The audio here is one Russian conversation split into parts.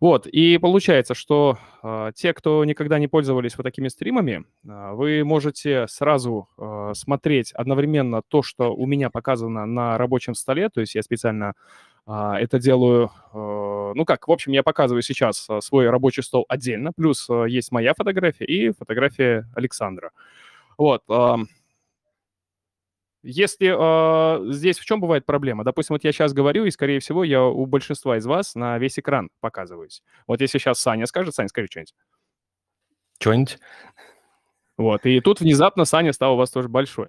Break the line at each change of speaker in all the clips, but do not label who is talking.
Вот, и получается, что э, те, кто никогда не пользовались вот такими стримами, э, вы можете сразу э, смотреть одновременно то, что у меня показано на рабочем столе, то есть я специально э, это делаю, э, ну как, в общем, я показываю сейчас свой рабочий стол отдельно, плюс э, есть моя фотография и фотография Александра. Вот, э, если э, здесь в чем бывает проблема? Допустим, вот я сейчас говорю, и, скорее всего, я у большинства из вас на весь экран показываюсь. Вот если сейчас Саня скажет, Саня, скажи что-нибудь. Что-нибудь. Вот, и тут внезапно Саня стал у вас тоже большой.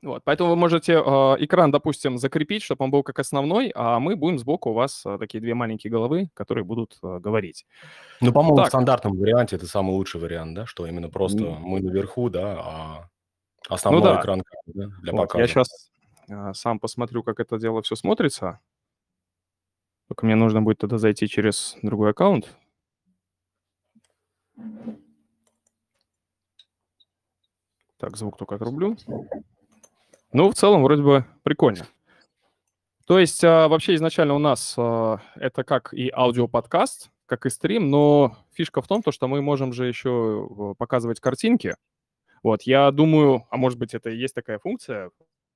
Вот, поэтому вы можете э, экран, допустим, закрепить, чтобы он был как основной, а мы будем сбоку у вас э, такие две маленькие головы, которые будут э, говорить. Ну, по-моему, так. в
стандартном варианте это самый лучший вариант, да, что именно просто mm.
мы наверху, да, а Основной ну, да. экран да, для вот, показа. Я сейчас э, сам посмотрю, как это дело все смотрится. Только мне нужно будет тогда зайти через другой аккаунт. Так, звук только отрублю. Ну, в целом, вроде бы прикольно. То есть а, вообще изначально у нас а, это как и аудиоподкаст, как и стрим, но фишка в том, то, что мы можем же еще э, показывать картинки. Вот, я думаю, а может быть, это и есть такая функция,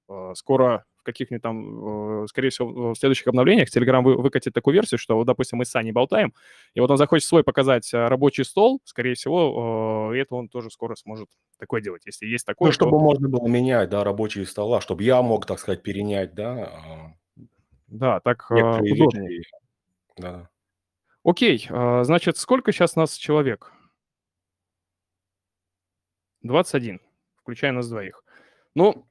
а, скоро в каких-нибудь там, э, скорее всего, в следующих обновлениях Telegram выкатит такую версию, что, вот, допустим, мы с Саней болтаем, и вот он захочет свой показать а, рабочий стол, скорее всего, а, и это он тоже скоро сможет такое делать, если есть ну, такое. Ну, чтобы то...
можно было менять, да, рабочие стола, чтобы я мог, так сказать, перенять, да. Да, так удобнее. Да.
Окей, значит, сколько сейчас нас человек? 21, включая нас двоих. Ну,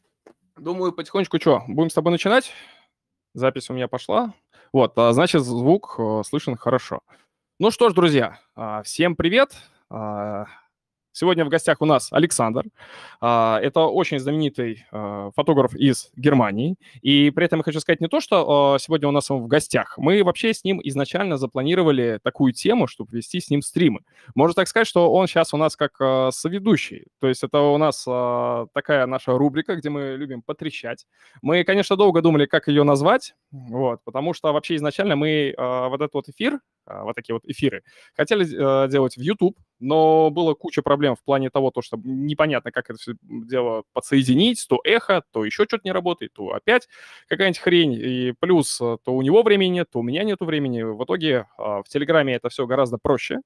думаю, потихонечку что, будем с тобой начинать? Запись у меня пошла. Вот, а, значит, звук э, слышен хорошо. Ну что ж, друзья, а, всем привет. А, Сегодня в гостях у нас Александр. А, это очень знаменитый а, фотограф из Германии. И при этом я хочу сказать не то, что а, сегодня у нас он в гостях. Мы вообще с ним изначально запланировали такую тему, чтобы вести с ним стримы. Можно так сказать, что он сейчас у нас как соведущий. То есть это у нас такая наша рубрика, где мы любим потрещать. Мы, конечно, долго думали, как ее назвать, вот, потому что вообще изначально мы вот этот вот эфир, вот такие вот эфиры, хотели делать в YouTube, но было куча проблем в плане того, то, что непонятно, как это все дело подсоединить, то эхо, то еще что-то не работает, то опять какая-нибудь хрень, и плюс э, то у него времени нет, то у меня нету времени. В итоге а, в Телеграме это все гораздо проще,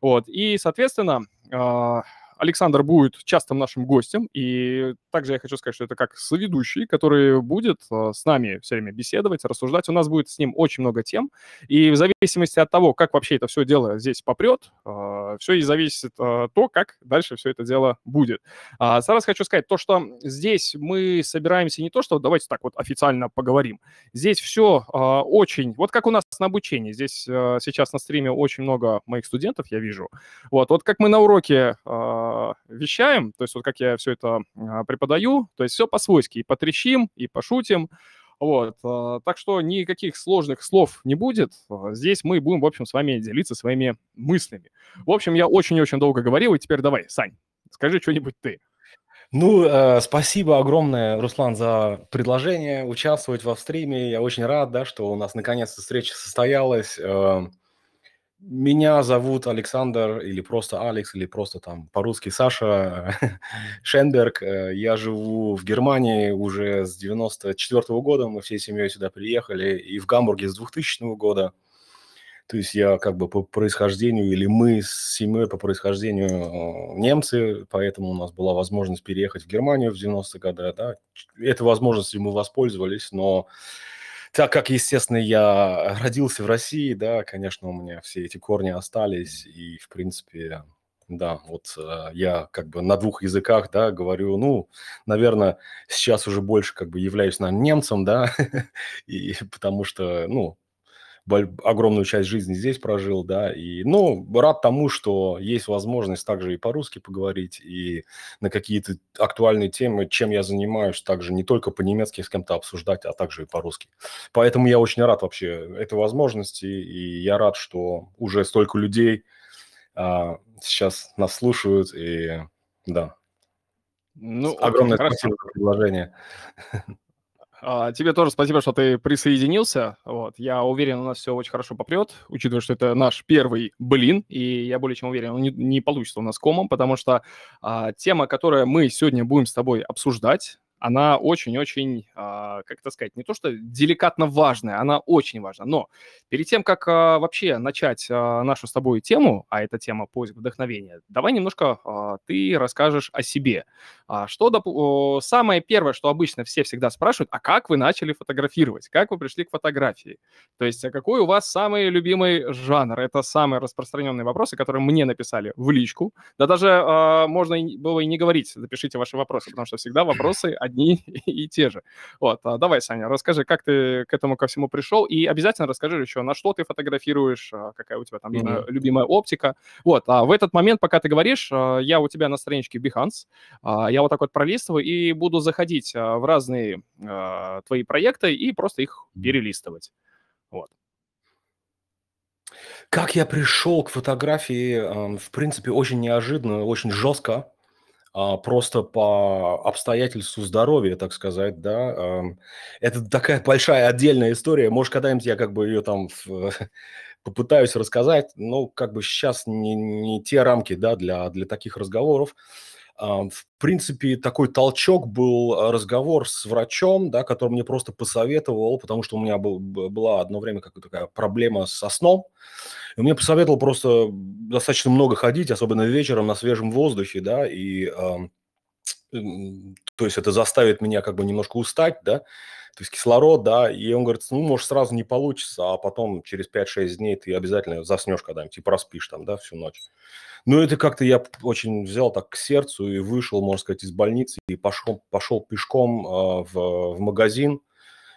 вот, и, соответственно, а, Александр будет частым нашим гостем, и также я хочу сказать, что это как соведущий, который будет э, с нами все время беседовать, рассуждать. У нас будет с ним очень много тем, и в зависимости от того, как вообще это все дело здесь попрет, э, все и зависит э, то, как дальше все это дело будет. А сразу хочу сказать то, что здесь мы собираемся не то, что давайте так вот официально поговорим. Здесь все очень... Вот как у нас на обучении. Здесь сейчас на стриме очень много моих студентов, я вижу. Вот, вот как мы на уроке а, вещаем, то есть вот как я все это а, преподаю, то есть все по-свойски, и потрещим, и пошутим, вот. А, так что никаких сложных слов не будет. Здесь мы будем, в общем, с вами делиться своими мыслями. В общем, я очень-очень долго говорил, и теперь давай, Сань, скажи что-нибудь ты.
Ну, э, спасибо огромное, Руслан, за предложение участвовать во стриме. Я очень рад, да, что у нас наконец-то встреча состоялась. Эм, меня зовут Александр или просто Алекс, или просто там по-русски Саша Шенберг. Э, я живу в Германии уже с 94 -го года. Мы всей семьей сюда приехали. И в Гамбурге с 2000 -го года. То есть я как бы по происхождению, или мы с семьей по происхождению э, немцы, поэтому у нас была возможность переехать в Германию в 90-е годы. Да? Этой возможностью мы воспользовались, но так как, естественно, я родился в России, да, конечно, у меня все эти корни остались, и, в принципе, да, вот э, я как бы на двух языках, да, говорю, ну, наверное, сейчас уже больше как бы являюсь, наверное, немцем, да, и потому что, ну, огромную часть жизни здесь прожил, да, и, ну, рад тому, что есть возможность также и по-русски поговорить, и на какие-то актуальные темы, чем я занимаюсь, также не только по-немецки с кем-то обсуждать, а также и по-русски. Поэтому я очень рад вообще этой возможности, и я рад, что уже столько людей а, сейчас нас слушают, и да.
Ну, огромное спасибо
за предложение.
А, тебе тоже спасибо, что ты присоединился. Вот. Я уверен, у нас все очень хорошо попрет, учитывая, что это наш первый блин, и я более чем уверен, он не, не получится у нас комом, потому что а, тема, которую мы сегодня будем с тобой обсуждать, она очень-очень, а, как это сказать, не то что деликатно важная, она очень важна. Но перед тем, как а, вообще начать а, нашу с тобой тему, а это тема поиск вдохновения, давай немножко а, ты расскажешь о себе. А что доп... самое первое, что обычно все всегда спрашивают, а как вы начали фотографировать? Как вы пришли к фотографии? То есть, а какой у вас самый любимый жанр? Это самые распространенные вопросы, которые мне написали в личку. Да даже э, можно было и не говорить, запишите ваши вопросы, потому что всегда вопросы одни и те же. Вот, а давай, Саня, расскажи, как ты к этому ко всему пришел, и обязательно расскажи еще, на что ты фотографируешь, а какая у тебя там mm-hmm. любимая оптика. Вот, а в этот момент, пока ты говоришь, а, я у тебя на страничке Behance, я я вот так вот пролистываю и буду заходить а, в разные а, твои проекты и просто их перелистывать. Вот.
Как я пришел к фотографии, в принципе, очень неожиданно, очень жестко, а, просто по обстоятельству здоровья, так сказать, да. Это такая большая отдельная история. Может, когда-нибудь я как бы ее там попытаюсь рассказать, но как бы сейчас не, не те рамки, да, для, для таких разговоров. В принципе, такой толчок был а, разговор с врачом, да, который мне просто посоветовал, потому что у меня был, была одно время как такая проблема со сном. И мне посоветовал просто достаточно много ходить, особенно вечером на свежем воздухе, да, и э, то есть это заставит меня как бы немножко устать, да, то есть кислород, да, и он говорит, ну, может, сразу не получится, а потом через 5-6 дней ты обязательно заснешь когда-нибудь и проспишь там, да, всю ночь. Ну, это как-то я очень взял так к сердцу и вышел, можно сказать, из больницы и пошел, пошел пешком э, в, в магазин,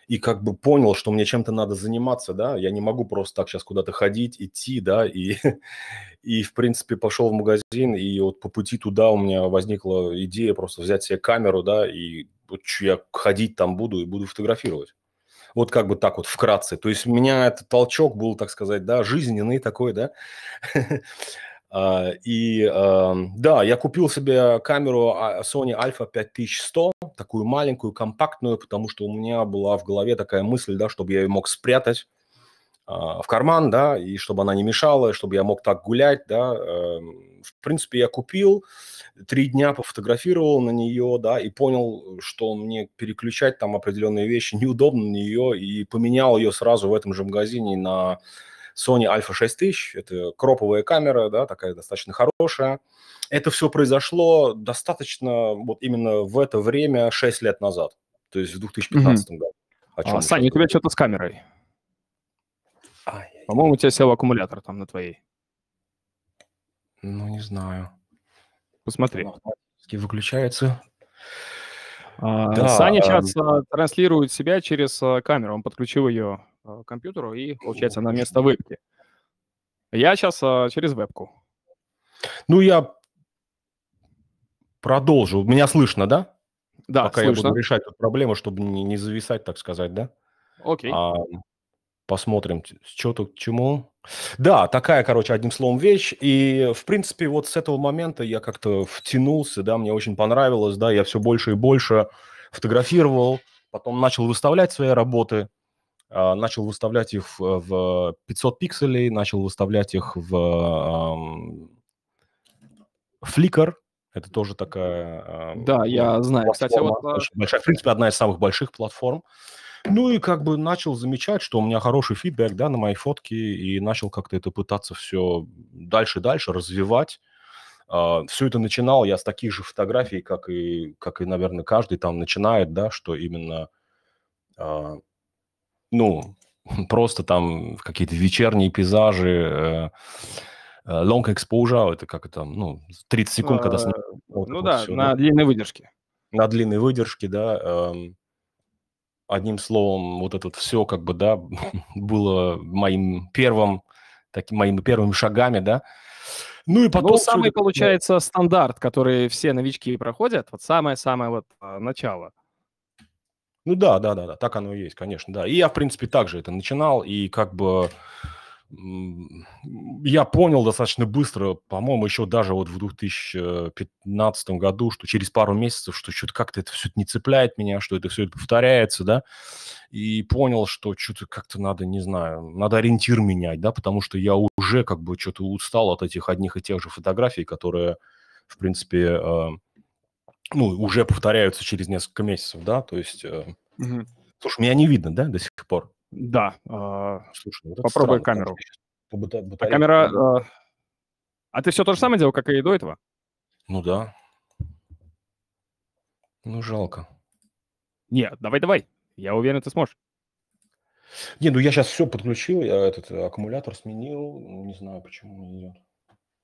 и как бы понял, что мне чем-то надо заниматься, да, я не могу просто так сейчас куда-то ходить, идти, да, и, и в принципе, пошел в магазин, и вот по пути туда у меня возникла идея просто взять себе камеру, да, и вот я ходить там буду и буду фотографировать. Вот как бы так вот вкратце. То есть у меня этот толчок был, так сказать, да, жизненный такой, да. А, и эм, да, я купил себе камеру а, Sony Alpha 5100, такую маленькую, компактную, потому что у меня была в голове такая мысль, да, чтобы я ее мог спрятать а, в карман, да, и чтобы она не мешала, и чтобы я мог так гулять, да. Эм. В принципе, я купил, три дня пофотографировал на нее, да, и понял, что мне переключать там определенные вещи неудобно на нее, и поменял ее сразу в этом же магазине на Sony Alpha 6000, это кроповая камера, да, такая достаточно хорошая. Это все произошло достаточно вот именно в это время 6 лет назад, то есть в 2015 mm
году. А, Саня, у тебя что-то с камерой. По-моему, у тебя сел аккумулятор там на твоей. Ну, не знаю. Посмотри. Выключается. А, да, Саня а, сейчас а, транслирует себя через камеру. Он подключил ее к компьютеру, и, получается, на место вебки. Я сейчас через вебку. Ну, я
продолжу. Меня слышно, да?
Да, Пока слышно. я буду решать эту проблему, чтобы не, не зависать,
так сказать, да? Окей. А, Посмотрим, что тут к чему. Да, такая, короче, одним словом вещь. И, в принципе, вот с этого момента я как-то втянулся, да, мне очень понравилось, да, я все больше и больше фотографировал, потом начал выставлять свои работы, а, начал выставлять их в 500 пикселей, начал выставлять их в Flickr, это тоже такая... А, да, я ну, знаю. Кстати, вот... А большая, в принципе, одна из самых больших платформ. Uh, ну и как бы начал замечать, что у меня хороший фидбэк, да, на мои фотки, и начал как-то это пытаться все дальше-дальше развивать. Uh, а, все это начинал я с таких же фотографий, как и, как и наверное, каждый там начинает, да, что именно, uh, ну, просто там какие-то вечерние пейзажи, uh, long exposure, это как там, ну, 30 секунд, когда... А, Смотрю, вот ну вот да, все, на да. длинной выдержке. На длинной выдержке, да. Эм, одним словом, вот это вот все как бы, да, было моим первым,
таким моими первыми шагами, да. Ну и потом... Ну, самый, сюда... получается, стандарт, который все новички проходят, вот самое-самое вот а, начало. Ну да, да, да,
да, так оно и есть, конечно, да. И я, в принципе, также это начинал, и как бы я понял достаточно быстро, по-моему, еще даже вот в 2015 году, что через пару месяцев, что что-то как-то это все не цепляет меня, что это все это повторяется, да, и понял, что что-то как-то надо, не знаю, надо ориентир менять, да, потому что я уже как бы что-то устал от этих одних и тех же фотографий, которые, в принципе, э, ну, уже повторяются через несколько месяцев, да, то есть... Э, угу. Слушай, меня не видно, да, до сих пор? Да. А, Слушай, ну, вот попробуй странно, камеру. Батаре... А
камера... А, а ты все то же самое делал, как и до этого?
Ну да. Ну, жалко.
Не, давай-давай. Я
уверен, ты сможешь. Не, ну я сейчас все подключил, я этот э, аккумулятор сменил,
не знаю, почему не идет.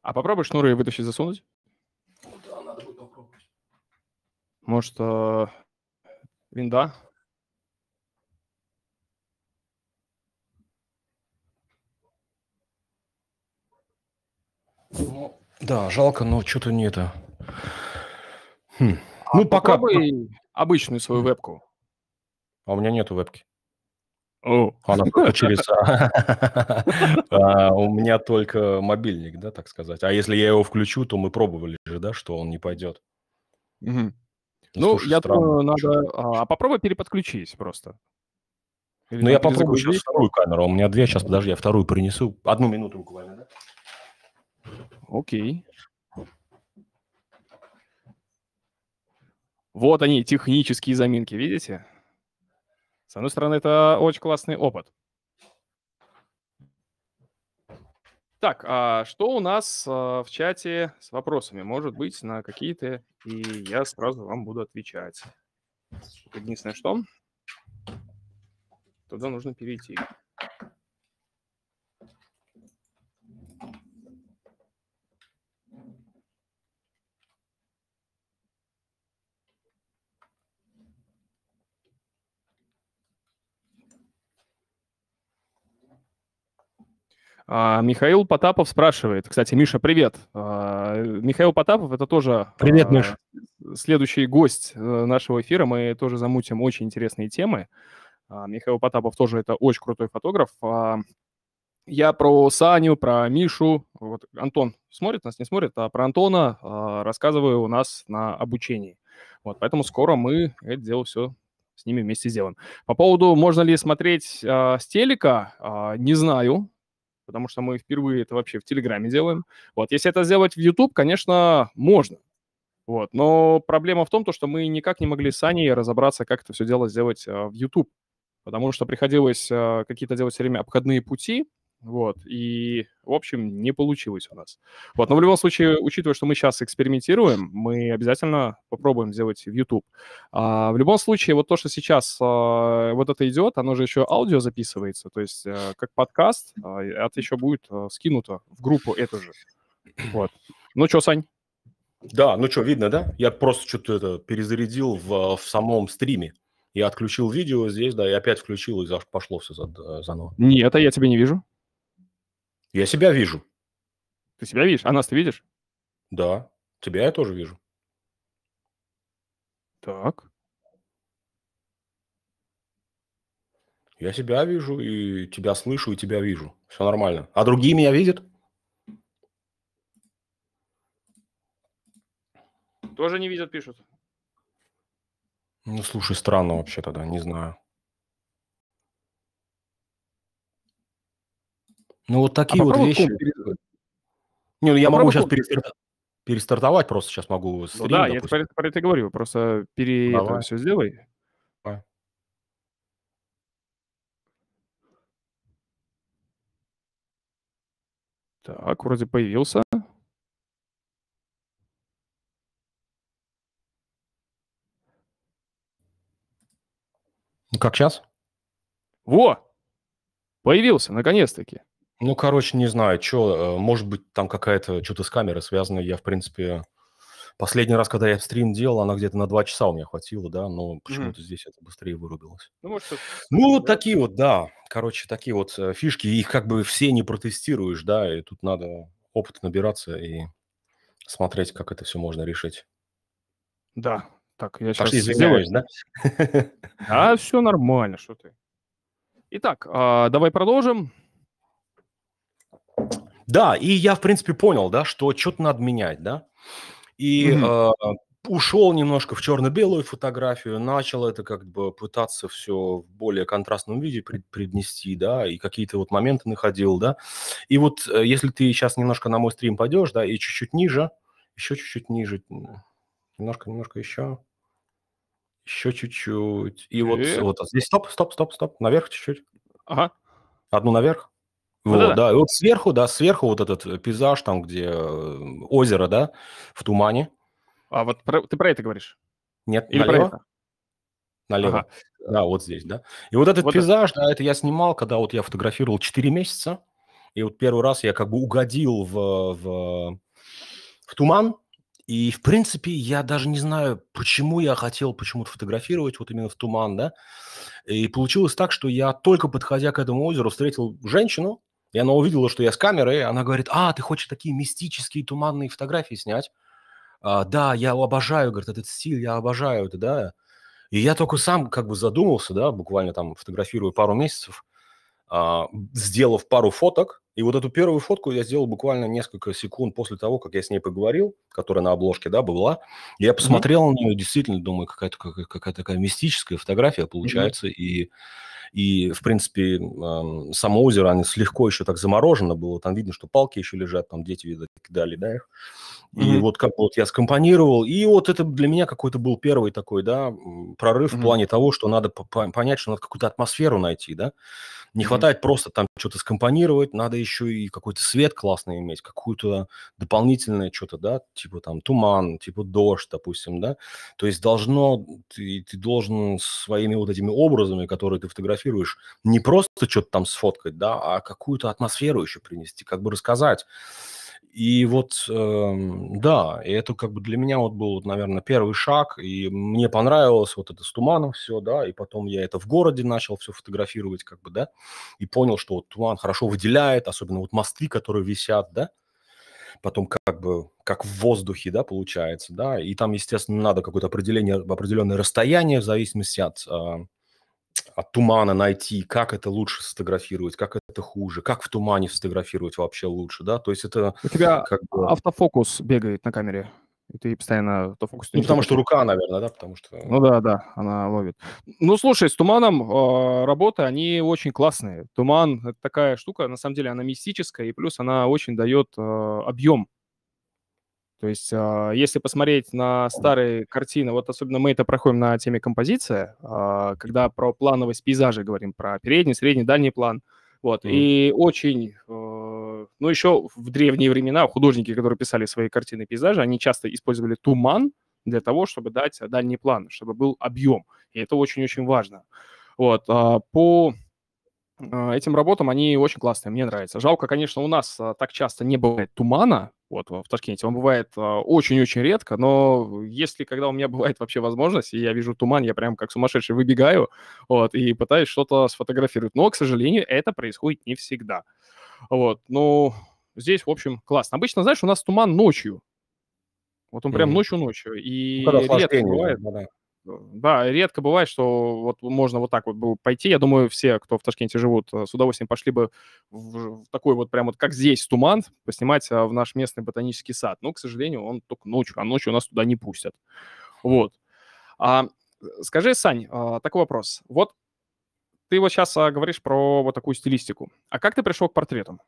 А попробуй шнуры вытащить, засунуть? Да, надо будет попробовать. Может, э, винда?
Ну,
да, жалко, но что-то не это. Хм.
А ну, пока... обычную свою хм. вебку. А у меня нету вебки. О. Она только через... А, у
меня только мобильник,
да, так сказать.
А если я его включу, то мы пробовали же, да, что он не пойдет.
Ну, ну я думаю, надо... А, а попробуй переподключись просто. Ну, я попробую сейчас
вторую камеру. У меня две, сейчас, подожди, я вторую принесу. Одну минуту буквально, да?
Окей. Вот они, технические заминки, видите? С одной стороны, это очень классный опыт. Так, а что у нас а, в чате с вопросами? Может быть, на какие-то, и я сразу вам буду отвечать. Единственное, что туда нужно перейти. А, Михаил Потапов спрашивает. Кстати, Миша, привет. А, Михаил Потапов это тоже привет, а, Миш. следующий гость э, нашего эфира. Мы тоже замутим очень интересные темы. Михаил Потапов тоже это очень крутой фотограф. Я про Саню, про Мишу. Вот Антон смотрит нас, не смотрит, а про Антона рассказываю у нас на обучении. Вот, поэтому скоро мы это дело все с ними вместе сделаем. По поводу, можно ли смотреть э, с телека, э, не знаю потому что мы впервые это вообще в Телеграме делаем. Вот, если это сделать в YouTube, конечно, можно. Вот, но проблема в том, то, что мы никак не могли с Аней разобраться, как это все дело сделать а, в YouTube, потому что приходилось а, какие-то делать все время обходные пути, вот. И, в общем, не получилось у нас. Вот. Но в любом случае, учитывая, что мы сейчас экспериментируем, мы обязательно попробуем сделать в YouTube. А, в любом случае, вот то, что сейчас а, вот это идет, оно же еще аудио записывается, то есть а, как подкаст, а, это еще будет а, скинуто в группу эту же. Вот. Ну что, Сань? Да, ну что, видно,
да? Я просто что-то это перезарядил в, э, в самом стриме. Я отключил видео здесь, да, и опять включил, и пошло все заново.
Нет, а я тебя не вижу. Я себя вижу.
Ты себя видишь? А нас ты видишь? Да. Тебя я тоже вижу. Так. Я себя вижу, и тебя слышу, и тебя вижу. Все нормально. А другие меня видят?
Тоже не видят, пишут.
Ну, слушай, странно вообще тогда, не знаю. Ну, вот а такие а вот вещи. Комп...
Не, ну, я попробуй могу сейчас перестартовать.
перестартовать, просто сейчас могу стрим, ну, Да,
допустим. я про это говорю, просто пере... Это все сделай. Так, вроде появился. Ну, как сейчас? Во! Появился, наконец-таки. Ну, короче, не знаю,
что, э, может быть, там какая-то что-то с камеры связано. Я, в принципе, последний раз, когда я стрим делал, она где-то на два часа у меня хватило, да, но почему-то mm. здесь это быстрее вырубилось. Ну, может, ну вот такие вот, да, короче, такие вот э, фишки, их как бы все не протестируешь, да, и тут надо опыт набираться и смотреть, как это все можно решить.
Да, так, я сейчас... Пошли, извиняюсь, да? А, все нормально, что ты. Итак, а, давай продолжим.
Да, и я, в принципе, понял, да, что что-то надо менять, да. И mm-hmm. э, ушел немножко в черно-белую фотографию, начал это как бы пытаться все в более контрастном виде преднести, да, и какие-то вот моменты находил, да. И вот э, если ты сейчас немножко на мой стрим пойдешь, да, и чуть-чуть ниже, еще чуть-чуть ниже, немножко, немножко еще, еще чуть-чуть. И вот, э? вот а здесь стоп, стоп, стоп, стоп, наверх чуть-чуть. Ага. Одну наверх. Вот, да, и вот сверху, да, сверху вот этот э, пейзаж там, где э, озеро, да, в тумане.
А вот про, ты про это говоришь?
Нет, Или налево? про это? Налево. Ага. Да, вот здесь, да. И вот этот вот пейзаж, это... да, это я снимал, когда вот я фотографировал 4 месяца. И вот первый раз я как бы угодил в, в, в туман. И, в принципе, я даже не знаю, почему я хотел почему-то фотографировать вот именно в туман, да. И получилось так, что я только подходя к этому озеру встретил женщину, и она увидела, что я с камерой, она говорит, а, ты хочешь такие мистические туманные фотографии снять? А, да, я обожаю, говорит, этот стиль, я обожаю это, да. И я только сам как бы задумался, да, буквально там фотографирую пару месяцев, а, сделав пару фоток. И вот эту первую фотку я сделал буквально несколько секунд после того, как я с ней поговорил, которая на обложке, да, была. Я посмотрел mm-hmm. на нее, действительно, думаю, какая-то какая такая мистическая фотография получается. Mm-hmm. И и, в принципе, само озеро, оно легко еще так заморожено было. Там видно, что палки еще лежат, там дети, видать, кидали, да, их. И mm-hmm. вот как вот я скомпонировал. И вот это для меня какой-то был первый такой, да, прорыв mm-hmm. в плане того, что надо понять, что надо какую-то атмосферу найти, да. Не mm-hmm. хватает просто там что-то скомпонировать, надо еще и какой-то свет классный иметь, какую-то дополнительное что-то, да, типа там туман, типа дождь, допустим, да. То есть должно, ты, ты должен своими вот этими образами, которые ты фотографируешь, не просто что-то там сфоткать, да, а какую-то атмосферу еще принести, как бы рассказать. И вот, э, да, и это как бы для меня вот был, наверное, первый шаг, и мне понравилось вот это с туманом все, да, и потом я это в городе начал все фотографировать, как бы, да, и понял, что вот туман хорошо выделяет, особенно вот мосты, которые висят, да, потом как бы как в воздухе, да, получается, да, и там, естественно, надо какое-то определение, определенное расстояние в зависимости от э, от тумана найти, как это лучше сфотографировать, как это хуже, как в тумане сфотографировать вообще
лучше, да, то есть это... У тебя как бы... автофокус бегает на камере, и ты постоянно то Ну, потому что рука, наверное, да, потому что... Ну да, да, она ловит. Ну, слушай, с туманом э, работы, они очень классные. Туман — это такая штука, на самом деле она мистическая, и плюс она очень дает э, объем то есть, а, если посмотреть на старые картины, вот особенно мы это проходим на теме композиция, а, когда про плановость пейзажа говорим, про передний, средний, дальний план. Вот. Mm. И очень, а, ну, еще в древние времена художники, которые писали свои картины пейзажа, они часто использовали туман для того, чтобы дать дальний план, чтобы был объем. И это очень-очень важно. Вот. По а, этим работам они очень классные, мне нравится. Жалко, конечно, у нас а, так часто не бывает тумана, вот в Ташкенте он бывает а, очень-очень редко, но если когда у меня бывает вообще возможность, и я вижу туман, я прям как сумасшедший выбегаю, вот, и пытаюсь что-то сфотографировать. Но, к сожалению, это происходит не всегда. Вот, ну, здесь, в общем, классно. Обычно, знаешь, у нас туман ночью, вот он прям ночью-ночью, и ну, редко бывает. Да, да. Да, редко бывает, что вот можно вот так вот пойти. Я думаю, все, кто в Ташкенте живут, э, с удовольствием пошли бы в, в такой вот прям вот, как здесь, туман, поснимать э, в наш местный ботанический сад. Но, к сожалению, он только ночью, а ночью нас туда не пустят. Вот. А, э, скажи, Сань, а, такой вопрос. Вот ты вот сейчас а, говоришь про вот такую стилистику. А как ты пришел к портретам?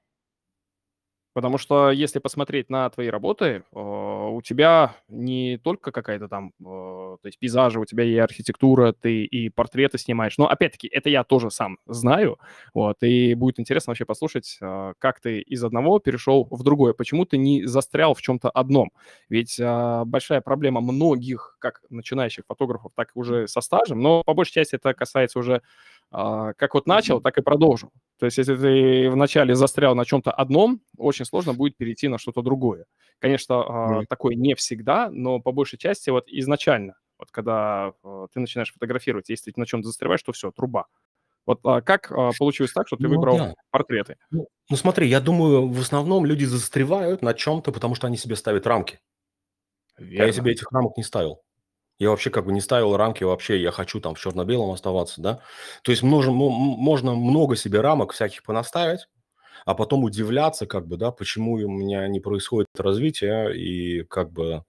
Потому что если посмотреть на твои работы, а, у тебя не только какая-то там, а, то есть пейзажи, у тебя и архитектура, ты и портреты снимаешь. Но опять-таки, это я тоже сам знаю. Вот, и будет интересно вообще послушать, а, как ты из одного перешел в другое. Почему ты не застрял в чем-то одном? Ведь большая проблема многих, как начинающих фотографов, так и уже со стажем, но по большей части это касается уже а, как вот начал, так и продолжил. То есть если ты вначале застрял на чем-то одном, очень сложно будет перейти на что-то другое. Конечно, mm-hmm. такое не всегда, но по большей части вот изначально, вот когда а, ты начинаешь фотографировать, если ты на чем-то застреваешь, то все, труба. Вот как получилось так, что ты ну, выбрал да. портреты?
Ну, ну смотри, я думаю, в основном люди застревают на чем-то, потому что они себе ставят рамки. Верно. Я себе этих рамок не ставил. Я вообще как бы не ставил рамки вообще, я хочу там в черно-белом оставаться, да. То есть можно, можно много себе рамок всяких понаставить, а потом удивляться, как бы, да, почему у меня не происходит развитие, и как бы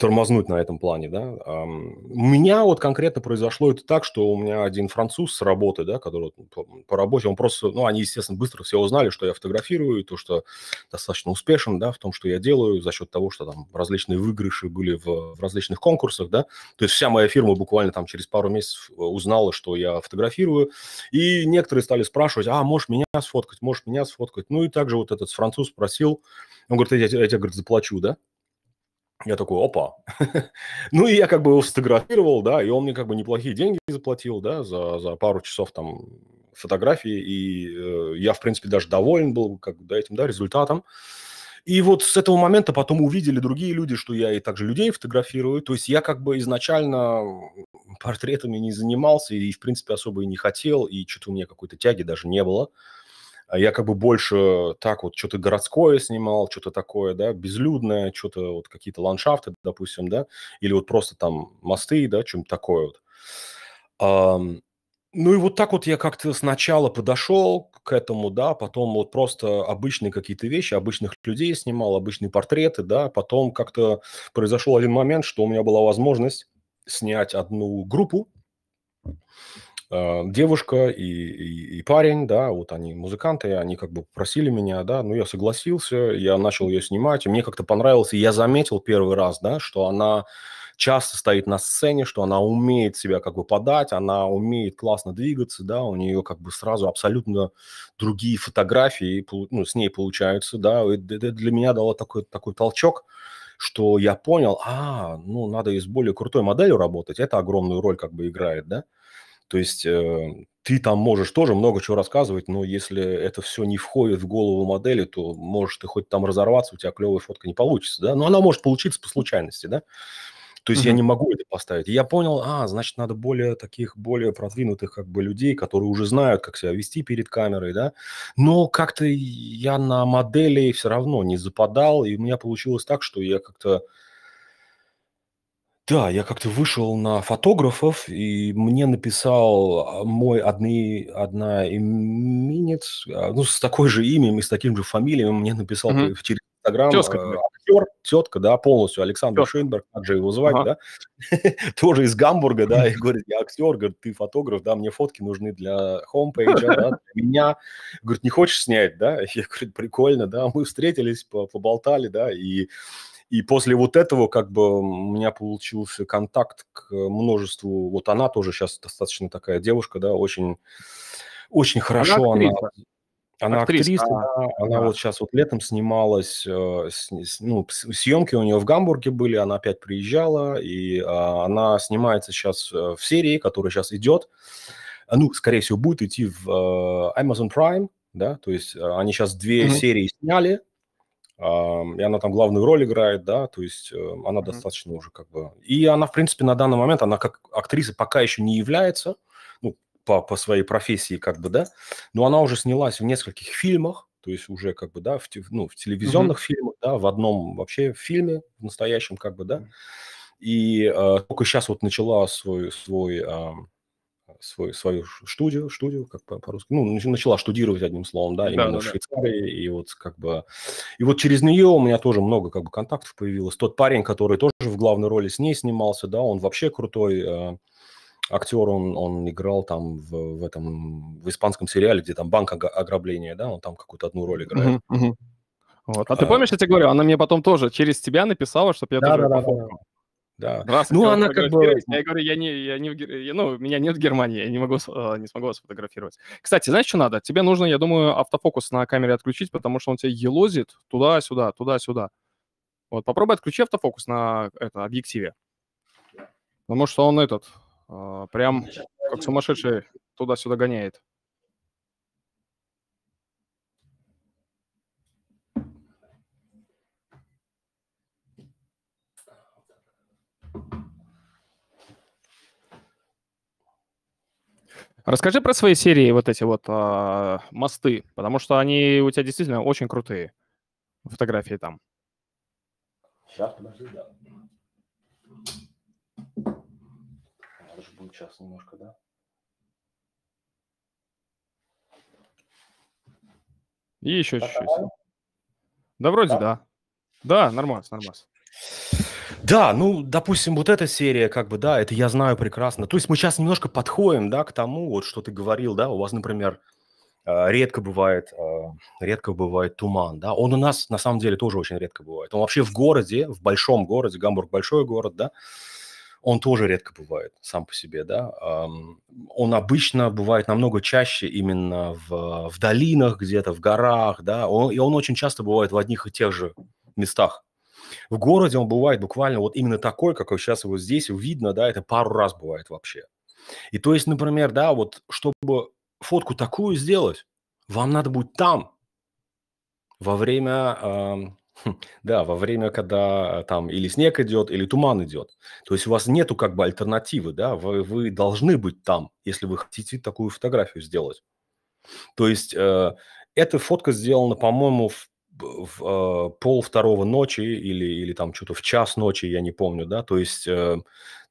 тормознуть на этом плане, да. У меня вот конкретно произошло это так, что у меня один француз с работы, да, который по работе, он просто, ну, они, естественно, быстро все узнали, что я фотографирую, и то, что достаточно успешен, да, в том, что я делаю, за счет того, что там различные выигрыши были в, в различных конкурсах, да. То есть вся моя фирма буквально там через пару месяцев э, узнала, что я фотографирую, и некоторые стали спрашивать, а, можешь меня сфоткать, можешь меня сфоткать. Ну, и также вот этот француз спросил, он говорит, я, я тебе, говорит, заплачу, да, я такой, опа. ну, и я как бы его сфотографировал, да, и он мне как бы неплохие деньги заплатил, да, за, за пару часов там фотографии, и э, я, в принципе, даже доволен был как бы, да, этим, да, результатом. И вот с этого момента потом увидели другие люди, что я и также людей фотографирую. То есть я как бы изначально портретами не занимался и, в принципе, особо и не хотел, и что-то у меня какой-то тяги даже не было. А я как бы больше так вот что-то городское снимал, что-то такое, да, безлюдное, что-то вот какие-то ландшафты, допустим, да, или вот просто там мосты, да, что-нибудь такое вот. ну и вот так вот я как-то сначала подошел к этому, да, потом вот просто обычные какие-то вещи, обычных людей снимал, обычные портреты, да, потом как-то произошел один момент, что у меня была возможность снять одну группу, а, девушка и, и, и парень, да, вот они музыканты, они как бы просили меня, да, ну я согласился, я начал ее снимать, и мне как-то понравилось, и я заметил первый раз, да, что она часто стоит на сцене, что она умеет себя как бы подать, она умеет классно двигаться, да, у нее как бы сразу абсолютно другие фотографии, ну, с ней получаются, да, это для меня дало такой, такой толчок, что я понял, а, ну, надо и с более крутой моделью работать, это огромную роль как бы играет, да, то есть э, ты там можешь тоже много чего рассказывать, но если это все не входит в голову модели, то можешь ты хоть там разорваться, у тебя клевая фотка не получится, да? Но она может получиться по случайности, да? То есть mm-hmm. я не могу это поставить. я понял, а, значит, надо более таких, более продвинутых как бы людей, которые уже знают, как себя вести перед камерой, да. Но как-то я на модели все равно не западал, и у меня получилось так, что я как-то да, я как-то вышел на фотографов, и мне написал а, мой одни, одна именец, а, ну, с такой же именем и с таким же фамилием, мне написал угу. через Инстаграм э, актер, тетка, да, полностью, Александр тетка. Шинберг, как же его звать, ага. да, тоже из Гамбурга, да, и говорит, я актер, говорит, ты фотограф, да, мне фотки нужны для хомпейджа, да, для меня, говорит, не хочешь снять, да, я говорю, прикольно, да, мы встретились, поболтали, да, и и после вот этого как бы у меня получился контакт к множеству... Вот она тоже сейчас достаточно такая девушка, да, очень, очень хорошо она... она она актриса, актриса а, да, она вот сейчас вот летом снималась, э, ну, съемки у нее в Гамбурге были, она опять приезжала, и а, она снимается сейчас э, в серии, которая сейчас идет, ну, скорее всего, будет идти в э, Amazon Prime, да, то есть они сейчас две mm-hmm. серии сняли, и она там главную роль играет, да, то есть эм, она mm-hmm. достаточно уже как бы... И она, в принципе, на данный момент, она как актриса пока еще не является, ну, по, по своей профессии как бы, да, но она уже снялась в нескольких фильмах, то есть уже как бы, да, в, ну, в телевизионных mm-hmm. фильмах, да, в одном вообще фильме, в настоящем как бы, да, и э, только сейчас вот начала свой, свой э, свой, свою студию, студию, как по-русски, ну, начала штудировать, одним словом, да, именно да, да, в Швейцарии, да. и вот как бы... И вот через нее у меня тоже много как бы контактов появилось. Тот парень, который тоже в главной роли с ней снимался, да, он вообще крутой э, актер, он, он играл там в, в этом, в испанском сериале, где там банк ограбления, да, он там какую-то одну роль играет.
Uh-huh, uh-huh.
Вот. А, а ты помнишь, я тебе говорю, она мне потом тоже через тебя написала, чтобы я да, тоже... Да, да. Здравствуйте, ну, она как бы... Я говорю, я не, я не в, я, ну, меня нет в Германии, я не, могу, э, не смогу вас фотографировать. Кстати, знаешь, что надо? Тебе нужно, я думаю, автофокус на камере отключить, потому что он тебя елозит туда-сюда, туда-сюда. Вот, попробуй отключи автофокус на это, объективе. Потому что он этот, э, прям как сумасшедший туда-сюда гоняет. Расскажи про свои серии вот эти вот э, мосты, потому что они у тебя действительно очень крутые фотографии там.
Сейчас, подожди, да. Надо же будет сейчас немножко, да?
И еще чуть-чуть. Да вроде да. да. Да, нормально, нормально. Да, ну, допустим,
вот эта серия, как бы, да, это я знаю прекрасно. То есть мы сейчас немножко подходим, да, к тому, вот что ты говорил, да, у вас, например, э, редко бывает, э, редко бывает туман, да. Он у нас, на самом деле, тоже очень редко бывает. Он вообще в городе, в большом городе, Гамбург большой город, да, он тоже редко бывает сам по себе, да. Он обычно бывает намного чаще именно в, в долинах где-то, в горах, да. Он, и он очень часто бывает в одних и тех же местах в городе он бывает буквально вот именно такой, какой сейчас его здесь видно, да, это пару раз бывает вообще. И то есть, например, да, вот чтобы фотку такую сделать, вам надо будет там во время, э, да, во время, когда э, там или снег идет, или туман идет. То есть у вас нету как бы альтернативы, да, вы, вы должны быть там, если вы хотите такую фотографию сделать. То есть э, эта фотка сделана, по-моему, в в а, пол второго ночи или, или там что-то в час ночи, я не помню, да, то есть э,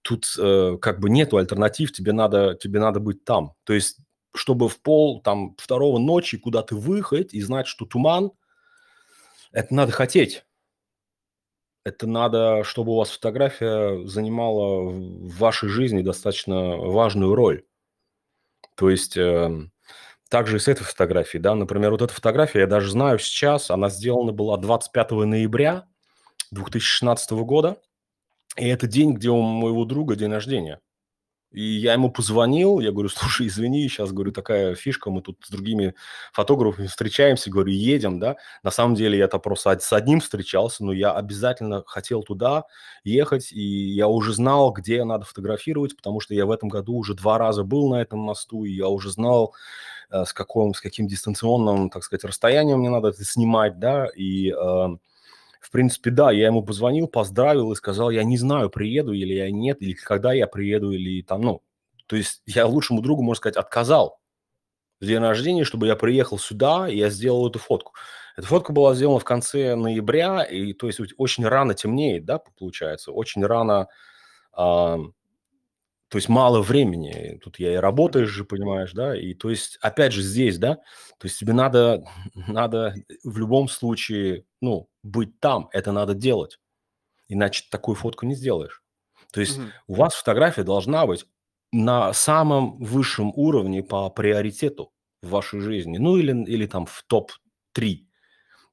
тут э, как бы нету альтернатив, тебе надо, тебе надо быть там. То есть чтобы в пол там второго ночи куда-то выехать и знать, что туман, это надо хотеть. Это надо, чтобы у вас фотография занимала в вашей жизни достаточно важную роль. То есть э, также и с этой фотографией, да, например, вот эта фотография, я даже знаю сейчас, она сделана была 25 ноября 2016 года, и это день, где у моего друга день рождения. И я ему позвонил, я говорю, слушай, извини, сейчас, говорю, такая фишка, мы тут с другими фотографами встречаемся, говорю, едем, да. На самом деле я-то просто с одним встречался, но я обязательно хотел туда ехать, и я уже знал, где надо фотографировать, потому что я в этом году уже два раза был на этом мосту, и я уже знал, э, с, каком, с каким дистанционным, так сказать, расстоянием мне надо это снимать, да, и... Э, в принципе, да, я ему позвонил, поздравил и сказал, я не знаю, приеду или я нет, или когда я приеду, или там, ну, то есть я лучшему другу, можно сказать, отказал в день рождения, чтобы я приехал сюда, и я сделал эту фотку. Эта фотка была сделана в конце ноября, и то есть очень рано темнеет, да, получается, очень рано, э, то есть мало времени. Тут я и работаешь же, понимаешь, да, и то есть опять же здесь, да, то есть тебе надо, надо в любом случае ну, быть там, это надо делать. Иначе такую фотку не сделаешь. То есть mm-hmm. у вас фотография должна быть на самом высшем уровне по приоритету в вашей жизни, ну или, или там в топ-3.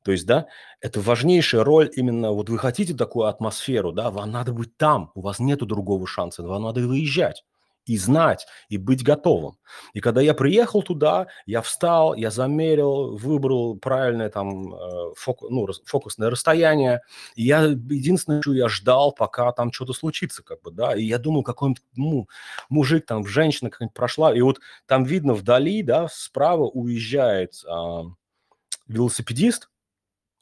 То есть, да, это важнейшая роль именно, вот вы хотите такую атмосферу, да, вам надо быть там, у вас нету другого шанса, вам надо выезжать и знать, и быть готовым. И когда я приехал туда, я встал, я замерил, выбрал правильное там э, фок ну, фокусное расстояние. И я единственное, что я ждал, пока там что-то случится, как бы, да. И я думал, какой-нибудь ну, мужик там, женщина какая-нибудь прошла. И вот там видно вдали, да, справа уезжает э, велосипедист,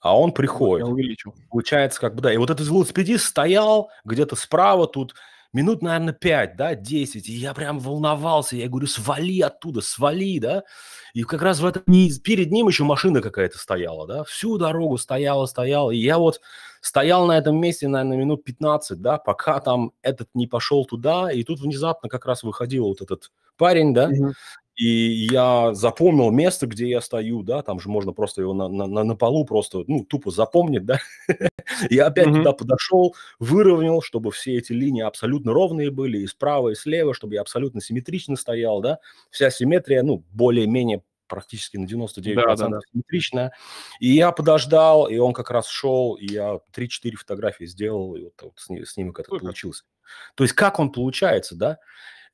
а он приходит. Я увеличил. Получается, как бы, да. И вот этот велосипедист стоял где-то справа, тут минут, наверное, 5, да, 10, и я прям волновался, я говорю, свали оттуда, свали, да, и как раз в этом, перед ним еще машина какая-то стояла, да, всю дорогу стояла, стояла, и я вот стоял на этом месте, наверное, минут 15, да, пока там этот не пошел туда, и тут внезапно как раз выходил вот этот парень, да, угу. И я запомнил место, где я стою, да, там же можно просто его на, на, на полу просто, ну, тупо запомнить, да. Я опять туда подошел, выровнял, чтобы все эти линии абсолютно ровные были, и справа, и слева, чтобы я абсолютно симметрично стоял, да. Вся симметрия, ну, более-менее практически на 99% да, да, да. симметричная. И я подождал, и он как раз шел, и я 3-4 фотографии сделал, и вот, вот снимок этот Ой, получился. То есть как он получается, да?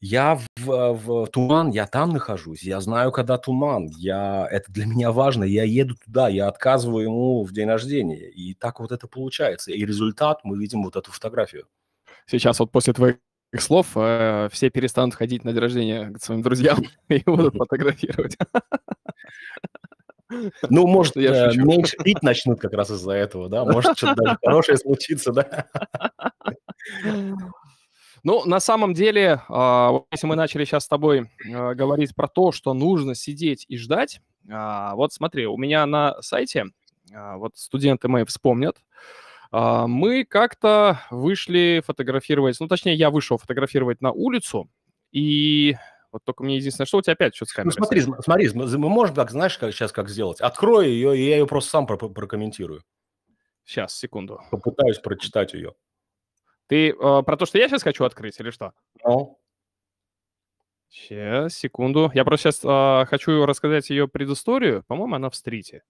я в, э, в туман, я там нахожусь, я знаю, когда туман, я, это для меня важно, я еду туда, я отказываю ему в день рождения. И так вот это получается. И результат мы видим вот эту фотографию.
Сейчас вот после твоих слов, э, все перестанут ходить на день рождения к своим друзьям и будут фотографировать.
Ну, может, я э, меньше пить начнут как раз из-за этого, да? Может, что-то даже хорошее случится, да?
Ну, на самом деле, а, если мы начали сейчас с тобой а, говорить про то, что нужно сидеть и ждать, а, вот смотри, у меня на сайте, вот студенты мои вспомнят, мы как-то вышли фотографировать, ну, точнее, я вышел фотографировать на улицу, и вот только мне единственное, что у тебя опять что-то с ну, камерой.
Ну, смотри, смотри, мы можем так, знаешь, как сейчас как сделать? Открой ее, и я ее просто сам прокомментирую.
Сейчас, секунду. Попытаюсь прочитать ее. Ты э, про то, что я сейчас хочу открыть или что? Ну. Сейчас, секунду. Я просто сейчас э, а, хочу рассказать ее предысторию. По-моему, она в стрите.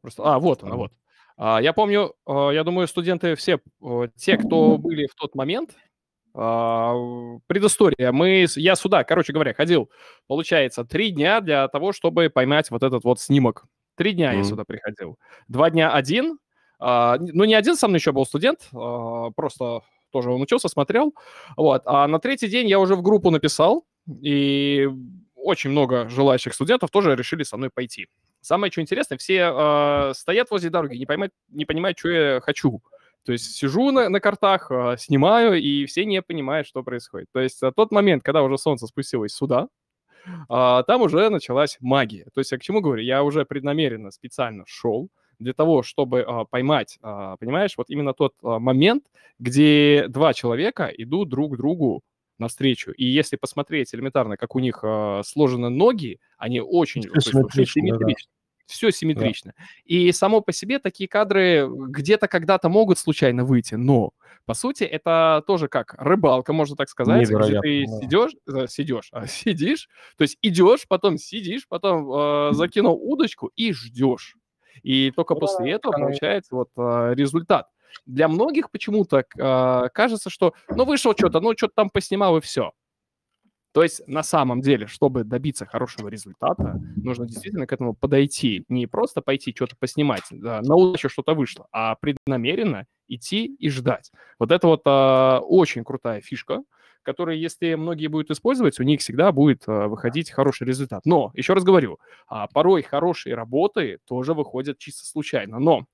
Просто... А, вот она, вот. А, я помню, э, я думаю, студенты все, э, те, кто были в тот момент, а, предыстория. Мы, я сюда, короче говоря, ходил, получается, три дня для того, чтобы поймать вот этот вот снимок. Три дня mm-hmm. я сюда приходил. Два дня один, а, ну, не один со мной еще был студент, а, просто тоже он учился, смотрел. Вот. А на третий день я уже в группу написал, и очень много желающих студентов тоже решили со мной пойти. Самое, что интересное, все э, стоят возле дороги, не, понимают, не понимают, что я хочу. То есть сижу на, на картах, э, снимаю, и все не понимают, что происходит. То есть э, тот момент, когда уже солнце спустилось сюда, э, там уже началась магия. То есть я к чему говорю? Я уже преднамеренно специально шел, э, для того, чтобы э, поймать, э, понимаешь, вот именно тот э, момент, где два человека идут друг к другу навстречу. И если посмотреть элементарно, как у них э, сложены ноги, они очень... Все симметрично. Да. Все симметрично. Да. И само по себе такие кадры где-то когда-то могут случайно выйти, но по сути это тоже как рыбалка, можно так сказать, Невероятно, где ты сидешь, э, сидешь, а сидишь, то есть идешь, потом сидишь, потом э, закинул удочку и ждешь. И только да, после этого конечно. получается вот а, результат. Для многих почему-то а, кажется, что ну вышел что-то, ну что-то там поснимал и все. То есть на самом деле, чтобы добиться хорошего результата, нужно действительно к этому подойти. Не просто пойти что-то поснимать, да, на удачу что-то вышло, а преднамеренно идти и ждать. Вот это вот а, очень крутая фишка, которые, если многие будут использовать, у них всегда будет а, выходить хороший результат. Но, еще раз говорю, а, порой хорошие работы тоже выходят чисто случайно. Но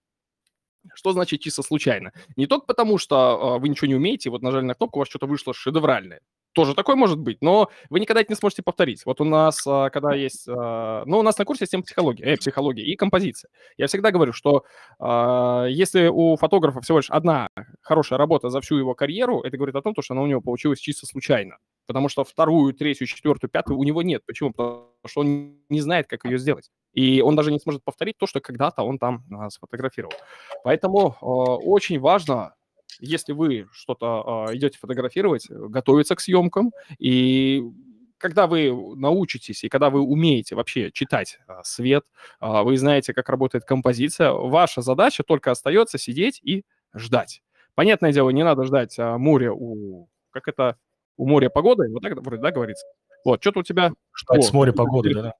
что значит чисто случайно? Не только потому, что а, вы ничего не умеете, вот нажали на кнопку, у вас что-то вышло шедевральное тоже такой может быть, но вы никогда это не сможете повторить. Вот у нас, а, когда есть... А, ну, у нас на курсе есть тема психологии, э, психология и композиция. Я всегда говорю, что э, если у фотографа всего лишь одна хорошая работа за всю его карьеру, это говорит о том, что она у него получилась чисто случайно. Потому что вторую, третью, четвертую, пятую у него нет. Почему? Потому что он не знает, как ее сделать. И он даже не сможет повторить то, что когда-то он там сфотографировал. Поэтому э, очень важно если вы что-то а, идете фотографировать, э, готовиться к съемкам и когда вы научитесь и когда вы умеете вообще читать а, свет, а, вы знаете, как работает композиция, ваша задача только остается сидеть и ждать. Понятное дело, не надо ждать море у... Как это? У моря погоды, вот так вроде, да, говорится? Вот, что-то у тебя... Что? С моря погоды, да.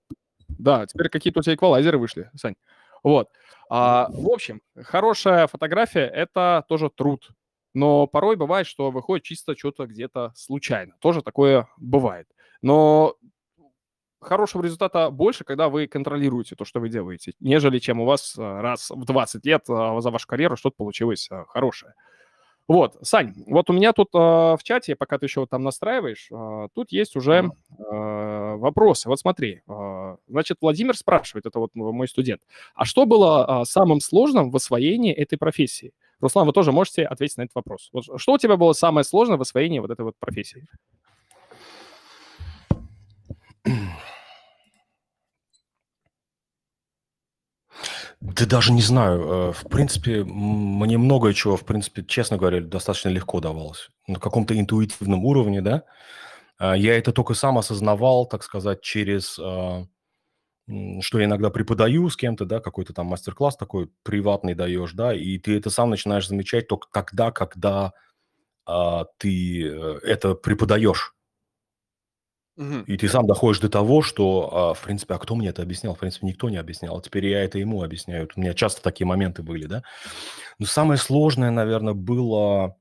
Да, теперь какие-то у тебя эквалайзеры вышли, Сань. Вот. А, в общем, хорошая фотография – это тоже труд но порой бывает, что выходит чисто что-то где-то случайно. Тоже такое бывает. Но хорошего результата больше, когда вы контролируете то, что вы делаете, нежели чем у вас э, раз в 20 лет э, за вашу карьеру что-то получилось э, хорошее. Вот, Сань, вот у меня тут э, в чате, пока ты еще там настраиваешь, э, тут есть уже э, вопросы. Вот смотри, э, значит, Владимир спрашивает, это вот мой студент, а что было э, самым сложным в освоении этой профессии? Руслан, вы тоже можете ответить на этот вопрос. Вот что у тебя было самое сложное в освоении вот этой вот профессии?
Да даже не знаю. Э, в принципе, мне многое чего, в принципе, честно говоря, достаточно легко давалось. На каком-то интуитивном уровне, да. Э, я это только сам осознавал, так сказать, через э, что я иногда преподаю с кем-то, да, какой-то там мастер-класс такой приватный даешь, да, и ты это сам начинаешь замечать только тогда, когда а, ты э, это преподаешь. И ты сам доходишь до того, что, а, в принципе, а кто мне это объяснял? В принципе, никто не объяснял. А теперь я это ему объясняю. У меня часто такие моменты были, да. Но самое сложное, наверное, было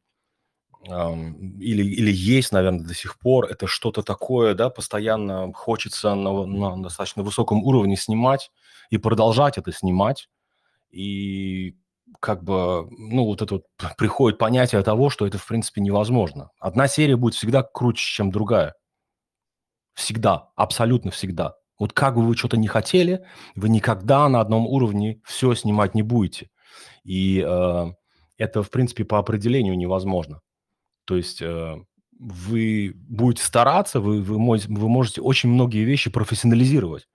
или, или есть, наверное, до сих пор, это что-то такое, да, постоянно хочется на, на достаточно высоком уровне снимать и продолжать это снимать. И как бы, ну, вот это вот приходит понятие того, что это, в принципе, невозможно. Одна серия будет всегда круче, чем другая. Всегда, абсолютно всегда. Вот как бы вы что-то не хотели, вы никогда на одном уровне все снимать не будете. И э, это, в принципе, по определению невозможно. То есть э, вы будете стараться, вы, вы, можете, вы можете очень многие вещи профессионализировать.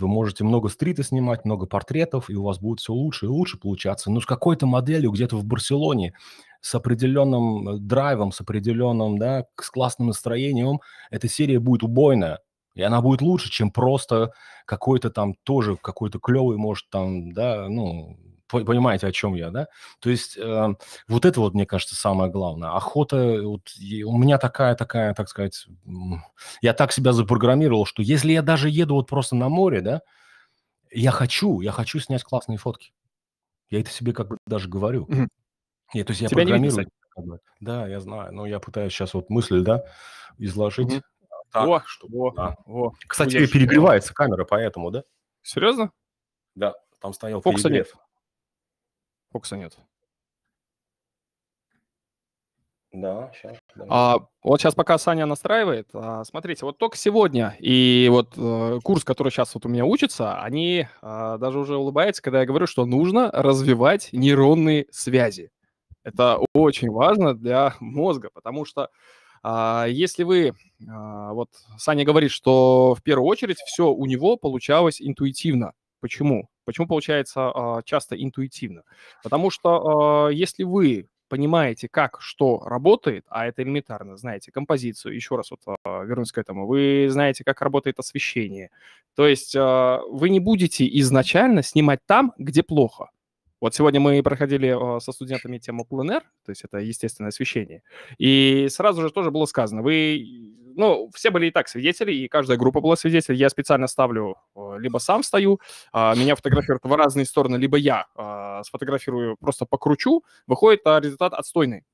Вы можете много стрита снимать, много портретов, и у вас будет все лучше и лучше получаться. Но с какой-то моделью где-то в Барселоне, с определенным э, драйвом, с определенным, да, с классным настроением, эта серия будет убойная. И она будет лучше, чем просто какой-то там тоже какой-то клевый, может, там, да, ну, понимаете, о чем я, да? То есть э, вот это вот, мне кажется, самое главное. Охота, вот у меня такая-такая, так сказать, я так себя запрограммировал, что если я даже еду вот просто на море, да, я хочу, я хочу снять классные фотки. Я это себе как бы даже говорю. Mm-hmm. Я, то есть я Тебя программирую. Видно, да, я знаю, но я пытаюсь сейчас вот мысль, да, изложить. Mm-hmm.
Так, о, чтобы, о, да. о, Кстати, перегревается
камера, поэтому, да?
Серьезно? Да, там стоял Фокуса перегрев. нет. Фокуса нет.
Да, сейчас.
Да. А, вот сейчас пока Саня настраивает, а, смотрите, вот только сегодня и вот э, курс, который сейчас вот у меня учится, они э, даже уже улыбаются, когда я говорю, что нужно развивать нейронные связи. Это очень важно для мозга, потому что э, если вы, э, вот Саня говорит, что в первую очередь все у него получалось интуитивно. Почему? Почему получается а, часто интуитивно? Потому что а, если вы понимаете, как что работает, а это элементарно, знаете композицию, еще раз вот а, вернусь к этому, вы знаете, как работает освещение. То есть вы не будете изначально снимать там, где плохо. Вот сегодня мы проходили а, со студентами тему пленер, то есть это естественное освещение. И сразу же тоже было сказано, вы, ну, все были и так свидетели, и каждая группа была свидетель. Я специально ставлю, а, либо сам встаю, а, меня фотографируют в разные стороны, либо я сфотографирую, просто покручу, выходит результат отстойный.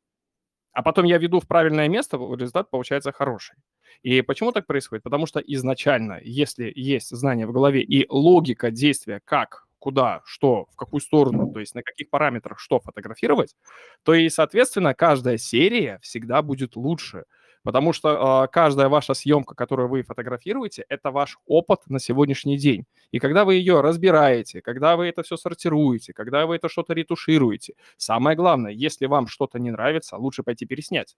А потом я веду в правильное место, результат получается хороший. И почему так происходит? Потому что изначально, если есть знание в голове и логика действия, как куда, что, в какую сторону, то есть на каких параметрах что фотографировать, то и, соответственно, каждая серия всегда будет лучше. Потому что э, каждая ваша съемка, которую вы фотографируете, это ваш опыт на сегодняшний день. И когда вы ее разбираете, когда вы это все сортируете, когда вы это что-то ретушируете, самое главное, если вам что-то не нравится, лучше пойти переснять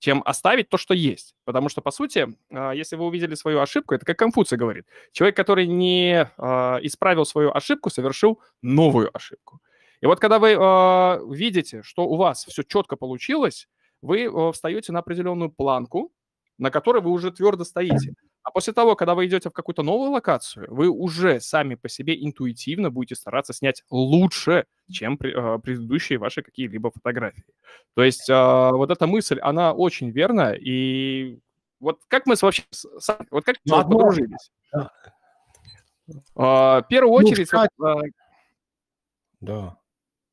чем оставить то, что есть. Потому что, по сути, а, если вы увидели свою ошибку, это как Конфуций говорит, человек, который не а, исправил свою ошибку, совершил новую ошибку. И вот когда вы а, видите, что у вас все четко получилось, вы встаете на определенную планку, на которой вы уже твердо стоите. А после того, когда вы идете в какую-то новую локацию, вы уже сами по себе интуитивно будете стараться снять лучше, чем а, предыдущие ваши какие-либо фотографии. То есть а, вот эта мысль, она очень верна, и вот как мы с вообще, вот как ну, мы Одно... подружились? Да. А, в первую ну, очередь... Ну, кстати... А да.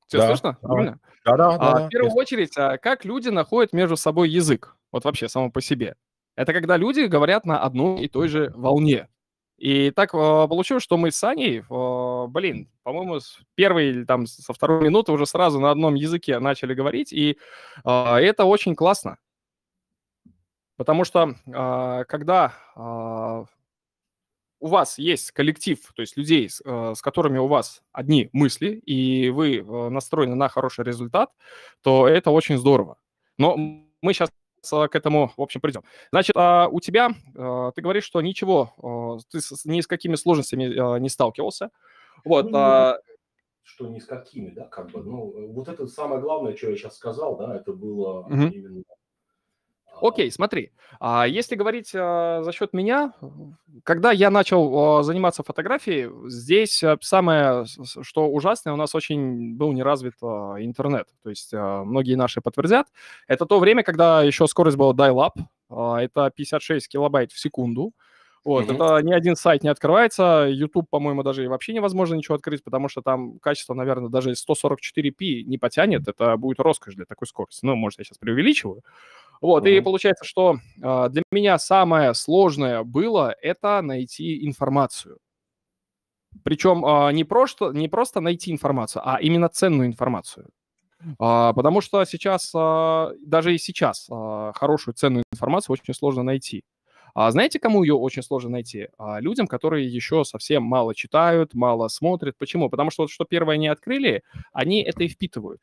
Все да, слышно? Да, Да, да, а, да. В первую есть. очередь, а как люди находят между собой язык? Вот вообще само по себе. Это когда люди говорят на одной и той же волне. И так э, получилось, что мы с Саней, э, блин, по-моему, с первой или там со второй минуты уже сразу на одном языке начали говорить, и э, это очень классно. Потому что э, когда э, у вас есть коллектив, то есть людей, с, э, с которыми у вас одни мысли, и вы э, настроены на хороший результат, то это очень здорово. Но мы сейчас Э, к этому, в общем, придем. Значит, а у тебя, э, ты говоришь, что ничего, э, ты ни с какими сложностями не сталкивался. Вот, ну, а ну,
что ни с какими, да, как бы, ну, вот это самое главное, что я сейчас сказал, да, это было угу. именно
Окей, смотри. А, если говорить э, за счет меня, когда я начал заниматься фотографией, здесь э, самое, что ужасное, у нас очень был неразвит э, интернет. То есть многие наши подтвердят. Это то время, когда еще скорость была dial-up. Это 56 килобайт в секунду. Вот, mm-hmm. это ни один сайт не открывается. YouTube, по-моему, даже и вообще невозможно ничего открыть, потому что там качество, наверное, даже 144p не потянет. Это будет роскошь для такой скорости. Ну, может, я сейчас преувеличиваю. Вот, mm и получается, что э, для меня самое сложное было это найти информацию. Причем э, а, не, просто, не просто найти информацию, а именно ценную информацию. Э, потому что сейчас, э, даже и сейчас, э, хорошую ценную информацию очень сложно найти. А знаете, кому ее очень сложно найти? А людям, которые еще совсем мало читают, мало смотрят. Почему? Потому что вот что первое они открыли, они это и впитывают.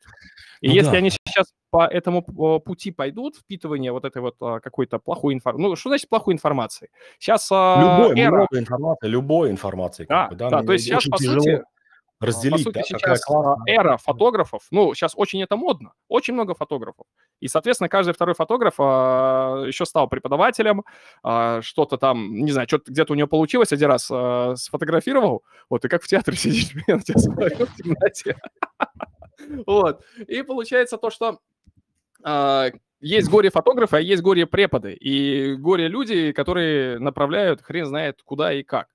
И ну если да. они сейчас по этому пути пойдут, впитывание вот этой вот а, какой-то плохой информации. Ну, что значит плохой информации? Сейчас а, Любой, ну, эра... много
информации, любой информации. Да, да, да ну, то есть сейчас, по сути, разделить. По сути, да, сейчас а,
эра фотографов, ну, сейчас очень это модно, очень много фотографов. И, соответственно, каждый второй фотограф а, еще стал преподавателем, а, что-то там, не знаю, что-то где-то у него получилось, один раз а, сфотографировал, вот, и как в театре сидишь, я тебя в темноте. Вот. И получается то, что есть горе-фотографы, а есть горе-преподы. А и горе-люди, которые направляют хрен знает куда и как.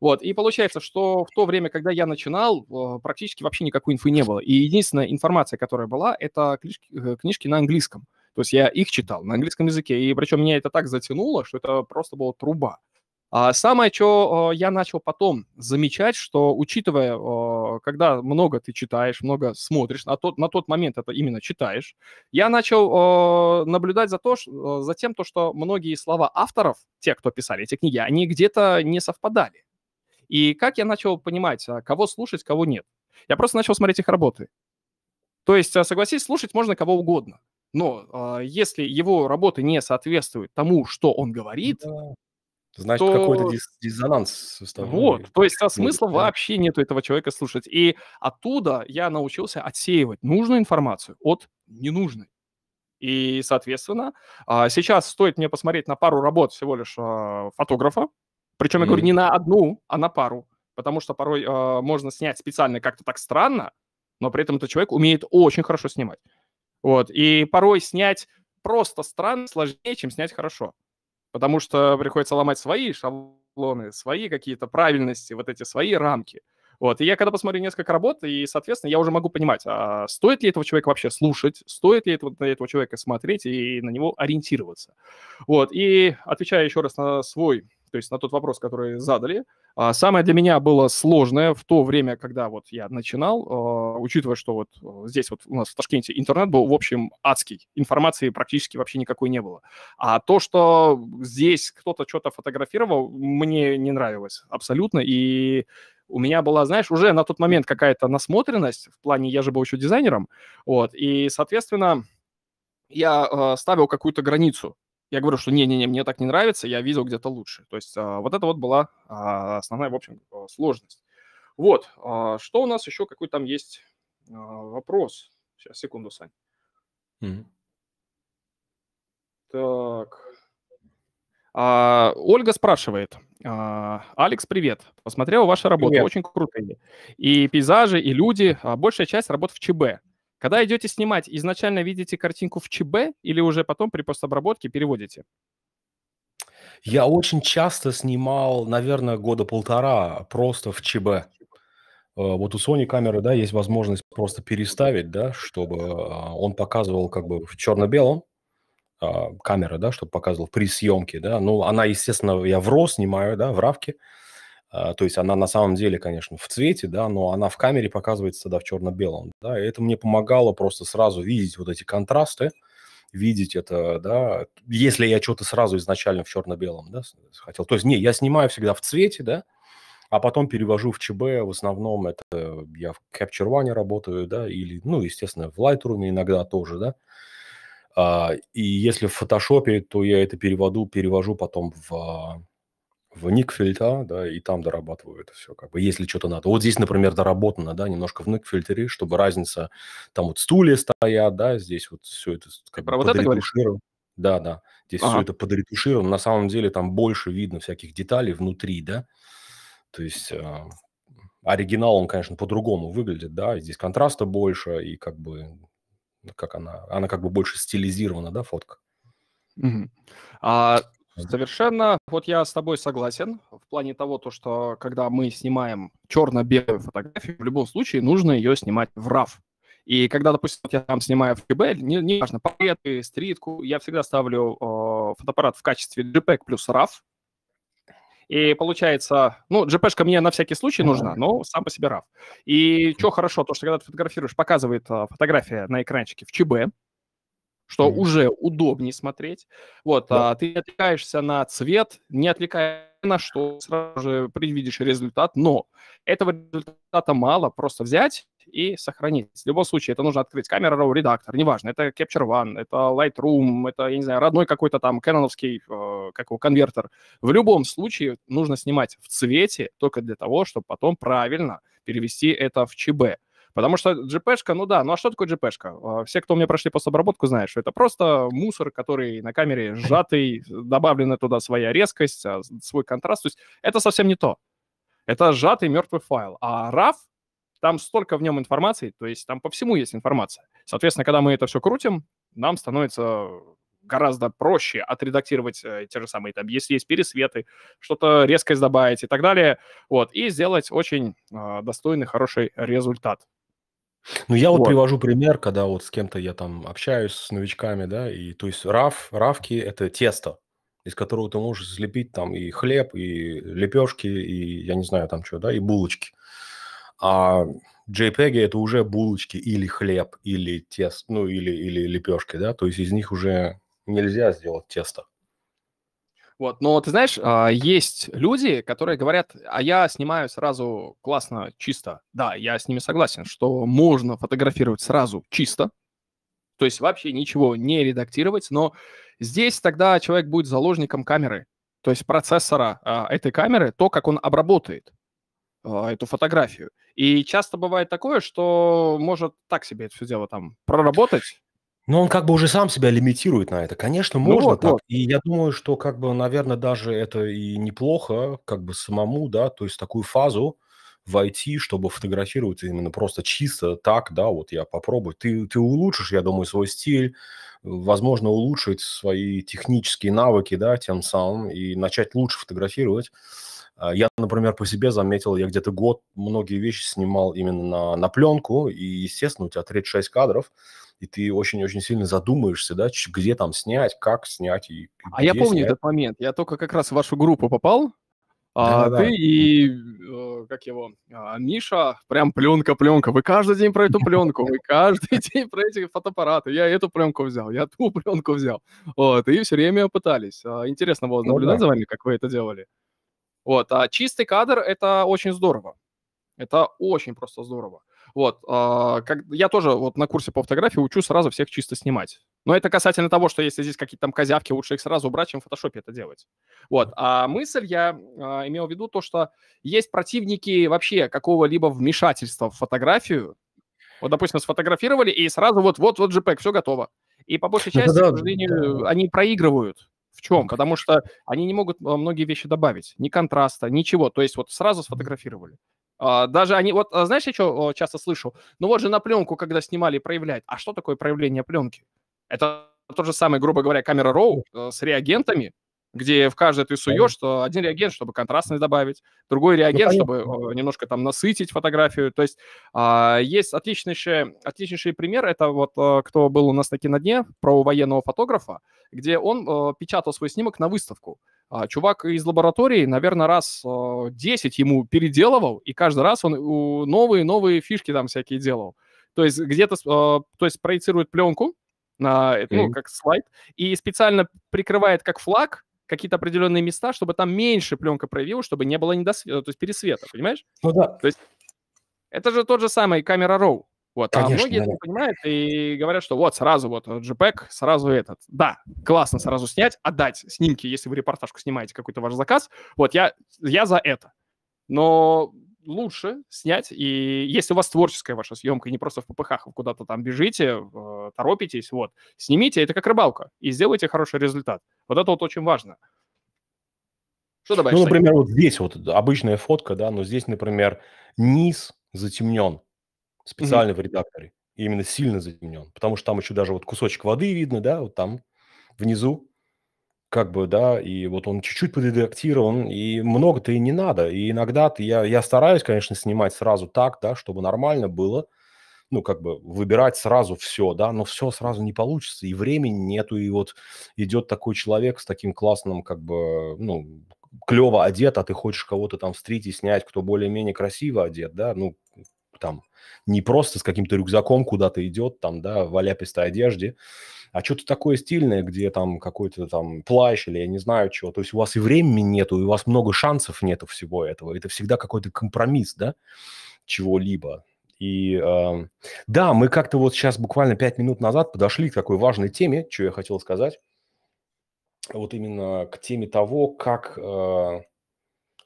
Вот, и получается, что в то время, когда я начинал, э, практически вообще никакой инфы не было. И единственная информация, которая была, это э, книжки, на английском. То есть я их читал на английском языке, и причем меня это так затянуло, что это просто была труба. А самое, что э, я начал потом замечать, что учитывая, когда много ты читаешь, много смотришь, на тот, на тот момент это именно читаешь, я начал наблюдать за, то, за тем, то, что многие слова авторов, те, кто писали эти книги, они где-то не совпадали. И как я начал понимать, а, кого слушать, кого нет. Я просто начал смотреть их работы. То есть, э, согласись, слушать можно кого угодно. Но э, если его работы не соответствуют тому, что он говорит, да.
Значит, то... какой-то дис- диссонанс
Вот, то есть а смысла да. вообще нету этого человека слушать. И оттуда я научился отсеивать нужную информацию от ненужной. И, соответственно, а, сейчас стоит мне посмотреть на пару работ всего лишь а, фотографа, причем я говорю не на одну, а на пару, потому что порой а, можно снять специально как-то так странно, но при этом этот человек умеет очень хорошо снимать. Вот, и порой снять просто странно сложнее, чем снять хорошо потому что приходится ломать свои шаблоны, свои какие-то правильности, вот эти свои рамки. Вот. И я когда посмотрю несколько работ, и, соответственно, я уже могу понимать, а стоит ли этого человека вообще слушать, стоит ли этого, этого человека смотреть и на него ориентироваться. Вот. И отвечая еще раз на свой то есть на тот вопрос, который задали. А, самое для меня было сложное в то время, когда вот я начинал, а, учитывая, что вот а, здесь вот у нас в Ташкенте интернет был, в общем, адский. Информации практически вообще никакой не было. А то, что здесь кто-то что-то фотографировал, мне не нравилось абсолютно. И у меня была, знаешь, уже на тот момент какая-то насмотренность в плане, я же был еще дизайнером, вот, и, соответственно, я э, ставил какую-то границу я говорю, что не-не-не, мне так не нравится, я видел где-то лучше. То есть а, вот это вот была а, основная, в общем, а, сложность. Вот, что у нас еще, какой там есть вопрос? Сейчас, секунду, Сань. Mm-hmm. Так. А, Ольга спрашивает. А, Алекс, привет. Посмотрел ваши работы, привет. очень крутые. И пейзажи, и люди. А большая часть работ в ЧБ. Когда идете снимать, изначально видите картинку в ЧБ или уже потом при постобработке переводите?
Я очень часто снимал, наверное, года полтора просто в ЧБ. Э, вот у Sony камеры, да, есть возможность просто переставить, да, чтобы э, он показывал как бы в черно-белом, э, камера, да, чтобы показывал при съемке, да. Ну, она, естественно, я в RAW снимаю, да, в равке. А, то есть она на самом деле, конечно, в цвете, да, но она в камере показывается тогда в черно-белом, да, и это мне помогало просто сразу видеть вот эти контрасты, видеть это, да, если я что-то сразу изначально в черно-белом, да, хотел. То есть, не, я снимаю всегда в цвете, да, а потом перевожу в ЧБ, в основном это э, я в Capture One работаю, да, или, ну, естественно, в Lightroom иногда тоже, да, а, и если в фотошопе, то я это переводу, перевожу потом в а, в Никфельта, да, и там дорабатываю это все, как бы, если что-то надо. Вот здесь, например, доработано, да, немножко в Никфельтере, чтобы разница, там вот стулья стоят, да, здесь вот все это как Про бы вот это говоришь? Да, да, здесь ага. все это подретушировано. На самом деле там больше видно всяких деталей внутри, да, то есть э, оригинал, он, конечно, по-другому выглядит, да, здесь контраста больше, и как бы, как она, она как бы больше стилизирована, да, фотка.
Угу.
А Совершенно. Вот я с тобой согласен в плане того, то, что когда мы снимаем черно-белую фотографию, в любом случае нужно ее снимать в RAW. И когда, допустим, я там снимаю в КБ, неважно, не, не важно, портреты, стритку, я всегда ставлю э, фотоаппарат в качестве JPEG плюс RAW. И получается, ну, JPEG-шка мне на всякий случай нужна, но сам по себе RAW. И что хорошо, то, что когда ты фотографируешь, показывает э, фотография на экранчике в ЧБ, что mm-hmm. уже удобнее смотреть. Вот, да. а ты отвлекаешься на цвет, не отвлекаешься на что, сразу же предвидишь результат, но этого результата мало, просто взять и сохранить. В любом случае, это нужно открыть камера RAW редактор, неважно, это Capture One, это Lightroom, это, я не знаю, родной какой-то там кэноновский, э, как его, конвертер. В любом случае нужно снимать в цвете только для того, чтобы потом правильно перевести это в ЧБ. Потому что GP-шка, ну да, ну а что такое GP-шка? А, все, кто у меня прошли постобработку, знают, что это просто мусор, который на камере сжатый, добавлена туда своя резкость, а, свой контраст. То есть это совсем не то. Это сжатый мертвый файл. А RAW там столько в нем информации, то есть там по всему есть информация. Соответственно, когда мы это все крутим, нам становится гораздо проще отредактировать э, те же самые, там, если есть пересветы, что-то резкость добавить и так далее, вот, и сделать очень э, достойный, хороший результат.
Ну, я вот, вот привожу пример, когда вот с кем-то я там общаюсь, с новичками, да, и то есть раф, равки – это тесто, из которого ты можешь слепить там и хлеб, и лепешки, и я не знаю там что, да, и булочки. А JPEG – это уже булочки или хлеб, или тесто, ну, или, или лепешки, да, то есть из них уже нельзя сделать тесто.
Вот, но ты знаешь, а, есть люди, которые говорят, а я снимаю сразу классно, чисто. Да, я с ними согласен, что можно фотографировать сразу чисто, то есть вообще ничего не редактировать, но здесь тогда человек будет заложником камеры, то есть процессора а, этой камеры, то, как он обработает а, эту фотографию. И часто бывает такое, что может так себе это все дело там проработать,
но он как бы уже сам себя лимитирует на это. Конечно, ну можно ну, вот, так. Вот. И я думаю, что как бы, наверное, даже это и неплохо, как бы самому, да, то есть такую фазу войти, чтобы фотографировать именно просто чисто так, да, вот я попробую. Ты, ты улучшишь, я думаю, свой стиль, возможно, улучшить свои технические навыки, да, тем самым, и начать лучше фотографировать. А, я, например, по себе заметил, я где-то год многие вещи снимал именно на, на пленку, и, естественно, у тебя 36 кадров – и ты очень-очень сильно задумаешься, да, где там снять, как
снять. И а я помню снять. этот момент. Я только как раз в вашу группу попал, а да, ты да. и, э, как его, а, Миша, прям пленка-пленка. Вы каждый день про эту пленку, вы каждый день про эти фотоаппараты. Я эту пленку взял, я ту пленку взял. Вот, и все время пытались. А, интересно было ну наблюдать ну, да. за вами, как вы это делали. Вот, а чистый кадр — это очень здорово. Это очень просто здорово. Вот. А, как, я тоже вот на курсе по фотографии учу сразу всех чисто снимать. Но это касательно того, что если здесь какие-то там козявки, лучше их сразу убрать, чем в фотошопе это делать. Вот. А мысль я а, имел в виду то, что есть противники вообще какого-либо вмешательства в фотографию. Вот, допустим, сфотографировали, и сразу вот-вот-вот JPEG, все готово. И по большей части, да, к сожалению, да. они проигрывают. В чем? Ну, Потому что они не могут а, многие вещи добавить. Ни контраста, ничего. То есть вот сразу сфотографировали. А, даже они, вот а, знаешь, я что э, часто слышу? Ну вот же на пленку, когда снимали, проявляют. А что такое проявление пленки? Это то же самое, грубо говоря, камера RAW э, с реагентами, где в каждой ты суешь, что один реагент, чтобы контрастность добавить, другой ну, реагент, ну, чтобы э, немножко там насытить фотографию. То есть а, есть отличнейший, отличнейший пример, это вот кто был у нас таки на дне, про военного фотографа, где он печатал свой снимок на выставку. А, чувак из лаборатории, наверное, раз 10 а, ему переделывал, и каждый раз он новые-новые фишки там всякие делал. То есть где-то, а, то есть проецирует пленку, на, э, ну, как слайд, и специально прикрывает как флаг какие-то определенные места, чтобы там меньше пленка проявилась, чтобы не было недосвета, то есть пересвета, понимаешь? Ну да. То есть это же тот же самый камера RAW. Вот, а Конечно, а многие да. это понимают и говорят, что вот сразу вот JPEG, сразу этот. Да, классно сразу снять, отдать снимки, если вы репортажку снимаете, какой-то ваш заказ. Вот я, я за это. Но лучше снять, и если у вас творческая ваша съемка, и не просто в ППХ вы куда-то там бежите, э, торопитесь, вот, снимите, это как рыбалка, и сделайте хороший результат. Вот это вот очень важно. Что ну, добавишь? Ну, например,
вот здесь вот обычная фотка, да, но здесь, например, низ затемнен, специально mm-hmm. в редакторе. И именно сильно затемнен, потому что там еще даже вот кусочек воды видно, да, вот там внизу, как бы, да, и вот он чуть-чуть подредактирован, и много-то и не надо. И иногда -то я, я стараюсь, конечно, снимать сразу так, да, чтобы нормально было, ну, как бы выбирать сразу все, да, но все сразу не получится, и времени нету, и вот идет такой человек с таким классным, как бы, ну, клево одет, а ты хочешь кого-то там встретить, снять, кто более-менее красиво одет, да, ну, там не просто с каким-то рюкзаком куда-то идет, там, да, в аляпистой одежде, а что-то такое стильное, где там какой-то там плащ или я не знаю чего. То есть у вас и времени нету, и у вас много шансов нету всего этого. Это всегда какой-то компромисс, да, чего-либо. И э, да, мы как-то вот сейчас буквально пять минут назад подошли к такой важной теме, что я хотел сказать. Вот именно к теме того, как э,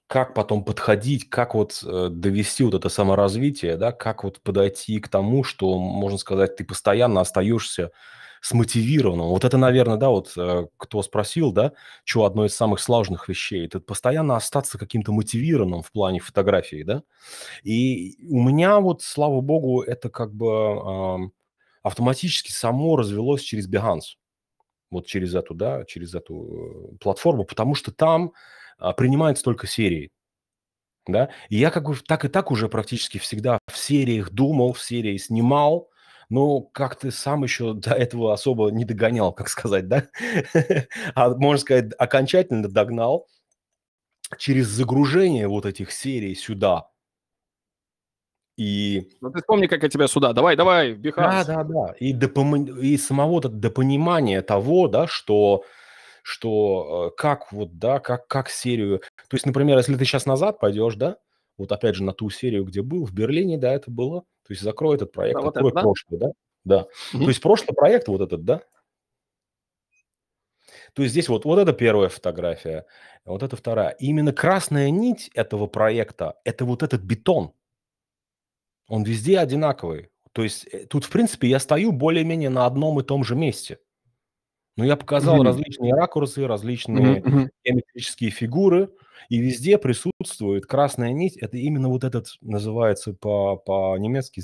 как потом подходить, как вот э, довести вот это саморазвитие, да, как вот подойти к тому, что, можно сказать, ты постоянно остаешься смотивированным. Вот это, наверное, да, вот э, кто спросил, да, что одно из самых сложных вещей, это постоянно остаться каким-то мотивированным в плане фотографии, да. И у меня вот, слава богу, это как бы автоматически само развелось через Behance, вот через эту, да, через эту э, платформу, потому что там а, принимает столько серий, Да? И я как бы так и так уже практически всегда в сериях думал, в серии снимал, но как-то сам еще до этого особо не догонял, как сказать, да? а можно сказать, окончательно догнал через загружение вот этих серий сюда. И...
Ну ты вспомни, как я тебя сюда, давай, давай, Биханс. Да,
да, да. И, допом... и самого-то понимания того, да, что что э, как вот, да, как, как серию... То есть, например, если ты сейчас назад пойдешь, да, вот опять же на ту серию, где был, в Берлине, да, это было, то есть закрой этот проект, да, открой вот это, прошлый, да? Да. Mm-hmm. То есть прошлый проект вот этот, да? То есть здесь вот, вот это первая фотография, вот это вторая. И именно красная нить этого проекта – это вот этот бетон. Он везде одинаковый. То есть э, тут, в принципе, я стою более-менее на одном и том же месте. Но ну, я показал mm-hmm. различные ракурсы, различные mm-hmm. геометрические фигуры, и везде присутствует красная нить. Это именно вот этот, называется по- по-немецки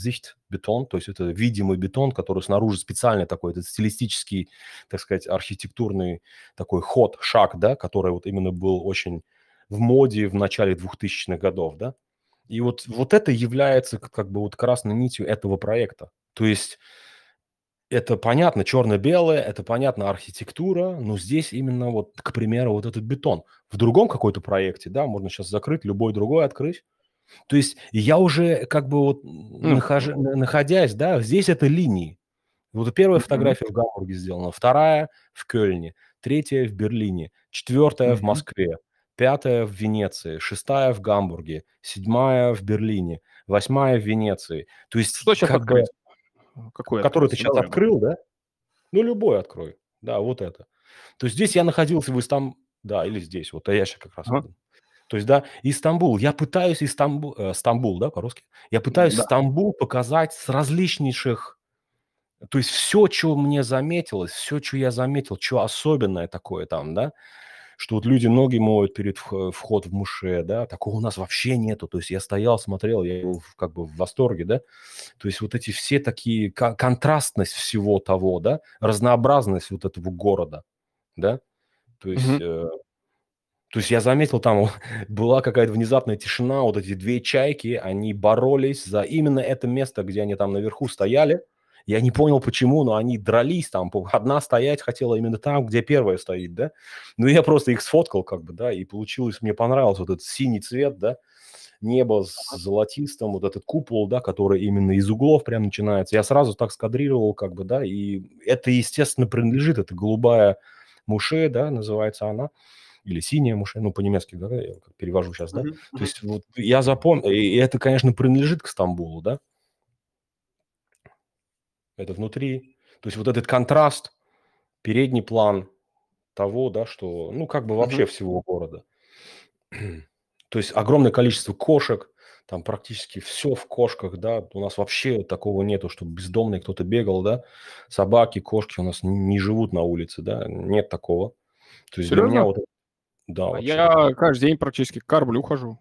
бетон, то есть это видимый бетон, который снаружи специально такой, этот стилистический, так сказать, архитектурный такой ход, шаг, да, который вот именно был очень в моде в начале 2000-х годов, да. И вот, вот это является как бы вот красной нитью этого проекта. То есть это понятно, черно-белое, это понятно, архитектура, но здесь именно вот, к примеру, вот этот бетон. В другом какой-то проекте, да, можно сейчас закрыть, любой другой открыть. То есть я уже как бы вот mm. нахож... находясь, да, здесь это линии. Вот первая mm-hmm. фотография в Гамбурге сделана, вторая в Кёльне, третья в Берлине, четвертая mm-hmm. в Москве, пятая в Венеции, шестая в Гамбурге, седьмая в Берлине, восьмая в Венеции. То есть Что как Открыть? Какой который ты сейчас открыл, да? Ну, любой открой. Да, вот это. То есть здесь я находился в Истамбуле, да, или здесь, вот а я сейчас как раз. Ага. То есть, да, и Я пытаюсь из Стамбул, э, Стамбул, да, по-русски? Я пытаюсь да. Стамбул показать с различнейших, то есть все, что мне заметилось, все, что я заметил, что особенное такое там, да, что вот люди ноги моют перед вход в муше, да, такого у нас вообще нету. То есть я стоял, смотрел, я был как бы в восторге, да. То есть вот эти все такие, контрастность всего того, да, разнообразность вот этого города, да. То есть... Mm-hmm. Э, то есть я заметил, там была какая-то внезапная тишина, вот эти две чайки, они боролись за именно это место, где они там наверху стояли – я не понял, почему, но они дрались там. Одна стоять хотела именно там, где первая стоит, да. Ну, я просто их сфоткал как бы, да, и получилось, мне понравился вот этот синий цвет, да, небо с золотистым, вот этот купол, да, который именно из углов прям начинается. Я сразу так скадрировал, как бы, да, и это, естественно, принадлежит, это голубая муше, да, называется она, или синяя муше, ну, по-немецки, да, я перевожу сейчас, да. Mm-hmm. То есть вот я запомнил, и это, конечно, принадлежит к Стамбулу, да, это внутри. То есть вот этот контраст, передний план того, да, что, ну, как бы вообще mm-hmm. всего города.
То
есть огромное количество кошек, там практически все в кошках, да, у нас вообще такого нету, что бездомный кто-то бегал, да, собаки, кошки у нас не живут на улице, да, нет такого. То есть Серьезно? для меня вот...
Да, а вообще. Я каждый день практически к хожу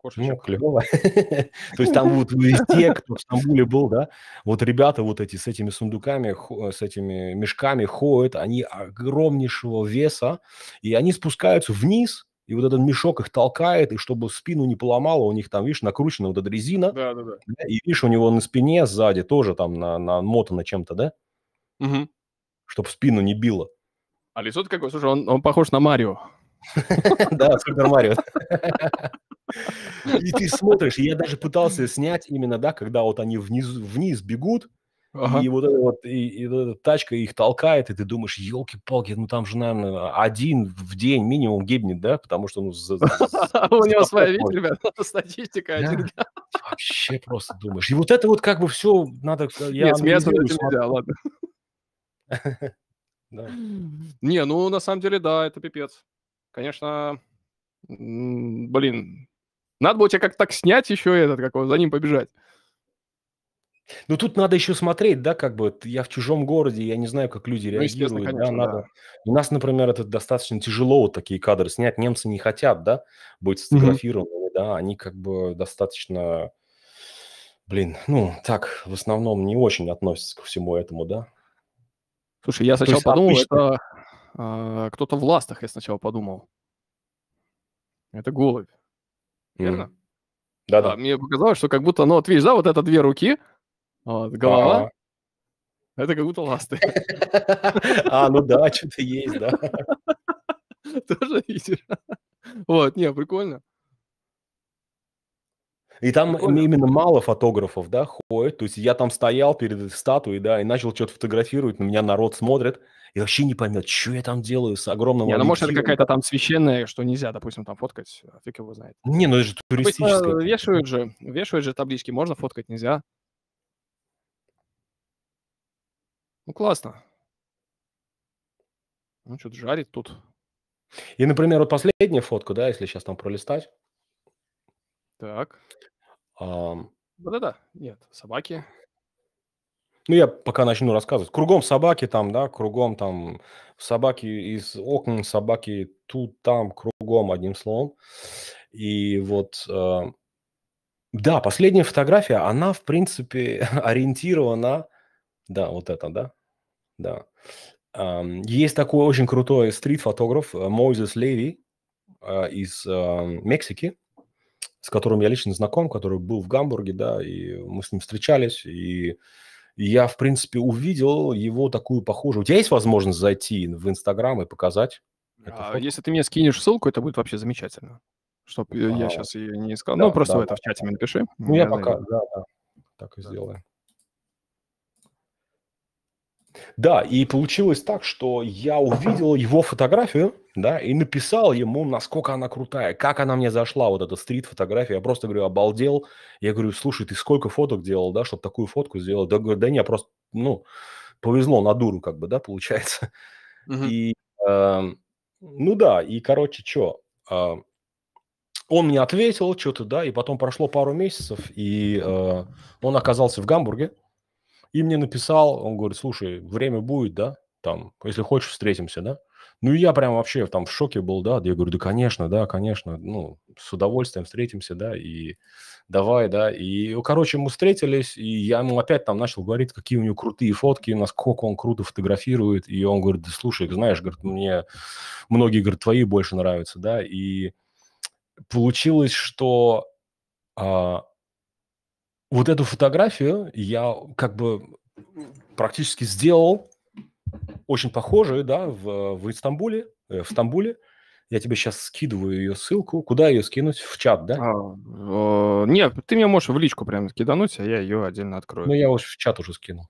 кошечек. Ну, клево. То есть там вот везде,
кто в Стамбуле был, да, вот ребята вот эти с этими сундуками, с этими мешками ходят, они огромнейшего веса, и они спускаются вниз, и вот этот мешок их толкает, и чтобы спину не поломало, у них там, видишь, накручена вот эта резина, да, да, да. и видишь, у него на спине сзади тоже там на, на мото на чем-то, да? Угу. Чтобы спину не било.
А лицо какой, Слушай, он, он похож на Марио.
Да, Супер Марио. И ты смотришь, я даже пытался снять именно, да, когда вот они вниз, вниз бегут, Ага. И вот эта вот и, и эта тачка их толкает, и ты думаешь, елки-палки, ну там же, наверное, один в день минимум гибнет, да, потому что ну за, за,
у него своя видите, ребят, статистика один.
Вообще просто думаешь. И вот это вот как бы все надо. Э, Нет,
смеяться нельзя,
ладно.
Не, ну на самом деле да, это пипец. Конечно, блин, надо было тебя как-то так снять еще этот, как его, за ним побежать. Ну, тут надо еще
смотреть, да, как бы я в чужом городе, я не знаю, как люди ну, реагируют. Ну, конечно, да, надо... да. У нас, например, это достаточно тяжело вот такие кадры снять. Немцы не хотят, да, быть сфотографированы, mm-hmm. да, они как бы достаточно, блин, ну, так, в основном не очень относятся ко всему этому, да. Слушай,
я сначала подумал, отлично. это э, кто-то в ластах, я сначала подумал. Это голубь. Верно? Да-да. А, мне показалось, что как будто, ну, вот видишь, да, вот это две руки, вот, голова, а. Это как будто ласты. А, ну да, что-то есть, да. Тоже видишь. Вот, не, прикольно.
И там прикольно. именно мало фотографов, да, ходит. То есть я там стоял перед этой статуей, да, и начал что-то фотографировать, на меня народ смотрит и вообще не поймет, что я там делаю с
огромным... Не, ну может это какая-то там священная, что нельзя, допустим, там фоткать, а фиг его знает. Не, ну это же ну, туристическая. вешают же, вешают же таблички, можно фоткать, нельзя. Ну классно. Ну что-то жарит
тут. И, например, вот последняя фотка, да, если сейчас там пролистать. Так. Um...
Да-да-да, нет, собаки
ну, я пока начну рассказывать. Кругом собаки там, да, кругом там собаки из окон, собаки тут, там, кругом, одним словом. И вот, э, да, последняя фотография, она, в принципе, ориентирована, да, вот это, да, да. Э, есть такой очень крутой стрит-фотограф э, Моизес Леви э, из э, Мексики, с которым я лично знаком, который был в Гамбурге, да, и мы с ним встречались, и я, в принципе, увидел его такую похожую. У тебя есть возможность зайти в Инстаграм и показать?
А, если ты мне скинешь ссылку, это будет вообще замечательно. Чтоб э, а, я сейчас ее не искал. Ну, да, ну, просто да, в это да. в чате мне напиши. Ну, я, я пока, да, да, так и да. сделаю.
Да, и получилось так, что я увидел его фотографию, да, и написал ему, насколько она крутая, как она мне зашла, вот эта стрит-фотография. Я просто говорю, обалдел. Я говорю, слушай, ты сколько фоток делал, да, чтобы такую фотку сделал? Да, говорю, да не, просто, ну, повезло на дуру, как бы, да, получается. Uh-huh. И, э, ну да, и, короче, что, э, эм, он мне ответил что-то, да, и потом прошло пару месяцев, и э, он оказался в Гамбурге, и мне написал, он говорит, слушай, время будет, да, там, если хочешь, встретимся, да. Ну, и я прям вообще там в шоке был, да. Я говорю, да, конечно, да, конечно, ну, с удовольствием встретимся, да, и давай, да. И, короче, мы встретились, и я ему опять там начал говорить, какие у него крутые фотки, насколько он круто фотографирует. И он говорит, да, слушай, знаешь, говорит, мне многие, говорит, твои больше нравятся, да. И получилось, что а, вот эту фотографию я как бы практически сделал очень похожую, да, в, в Истамбуле, э, в Стамбуле. Я тебе сейчас скидываю ее ссылку. Куда ее скинуть? В чат, да? А,
э, нет, ты мне можешь в личку прямо скидануть, а я ее отдельно открою. Ну, я уже в чат уже скинул.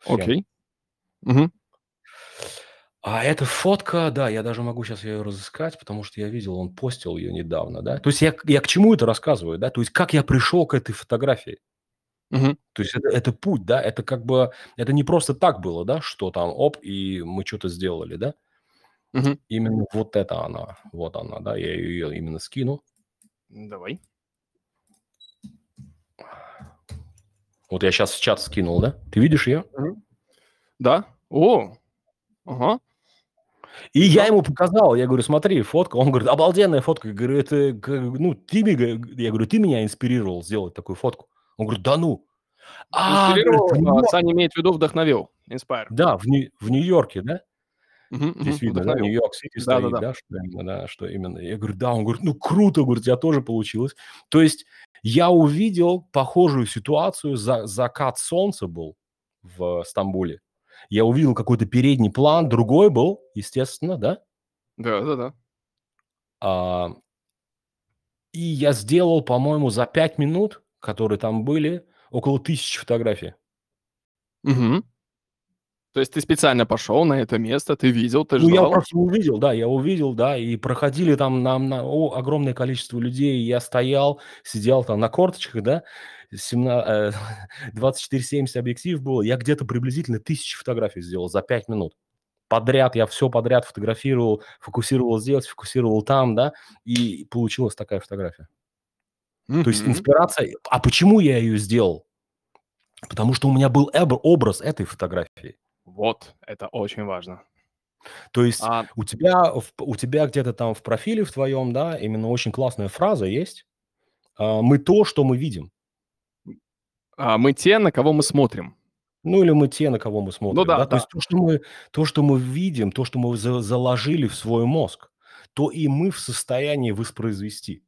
Всем. Окей. Угу. А эта фотка, да,
я даже могу сейчас ее разыскать, потому что я видел, он постил ее недавно, да. То есть я, я к чему это рассказываю, да? То есть как я пришел к этой фотографии? Угу. То есть это, это путь, да? Это как бы, это не просто так было, да, что там, оп, и мы что-то сделали, да? Угу. Именно вот это она, вот она, да, я ее именно скину. Давай. Вот я сейчас в чат скинул, да? Ты видишь ее?
Угу. Да. О, ага. И я ему
показал, я говорю, смотри, фотка. Он говорит, обалденная фотка. Я говорю, это, ну, ты, я говорю, ты меня инспирировал сделать такую фотку. Он говорит, да ну. А, а Саня имеет
в виду вдохновил, Inspire.
Да, в, в Нью-Йорке, да? Здесь видно, да, Нью-Йорк-Сити да, стоит, да, да. что именно, да, что именно. Я говорю, да, он говорит, ну круто, говорит, я тоже получилось. То есть я увидел похожую ситуацию, за, закат солнца был в Стамбуле я увидел какой-то передний план, другой был, естественно, да? Да, да, да. А, и я сделал, по-моему, за 5 минут, которые там были, около тысячи фотографий.
Угу. То есть ты специально пошел на это место, ты видел, ты ждал? Ну, я просто увидел,
да, я увидел, да, и проходили там на, на о, огромное количество людей, я стоял, сидел там на корточках, да, 24-70 э, объектив было, я где-то приблизительно тысячи фотографий сделал за 5 минут. Подряд я все подряд фотографировал, фокусировал здесь, фокусировал там, да, и получилась такая фотография. Mm-hmm. То есть инспирация. А почему я ее сделал? Потому что у меня был образ этой фотографии. Вот, это
очень важно.
То есть а... у тебя у тебя где-то там в профиле в твоем, да, именно очень классная фраза есть. А, мы то, что мы видим. А мы те, на кого мы смотрим. Ну или мы те, на кого мы смотрим. Ну, да, да? да. То есть то что, мы, то, что мы видим, то, что мы за- заложили в свой мозг, то и мы в состоянии воспроизвести.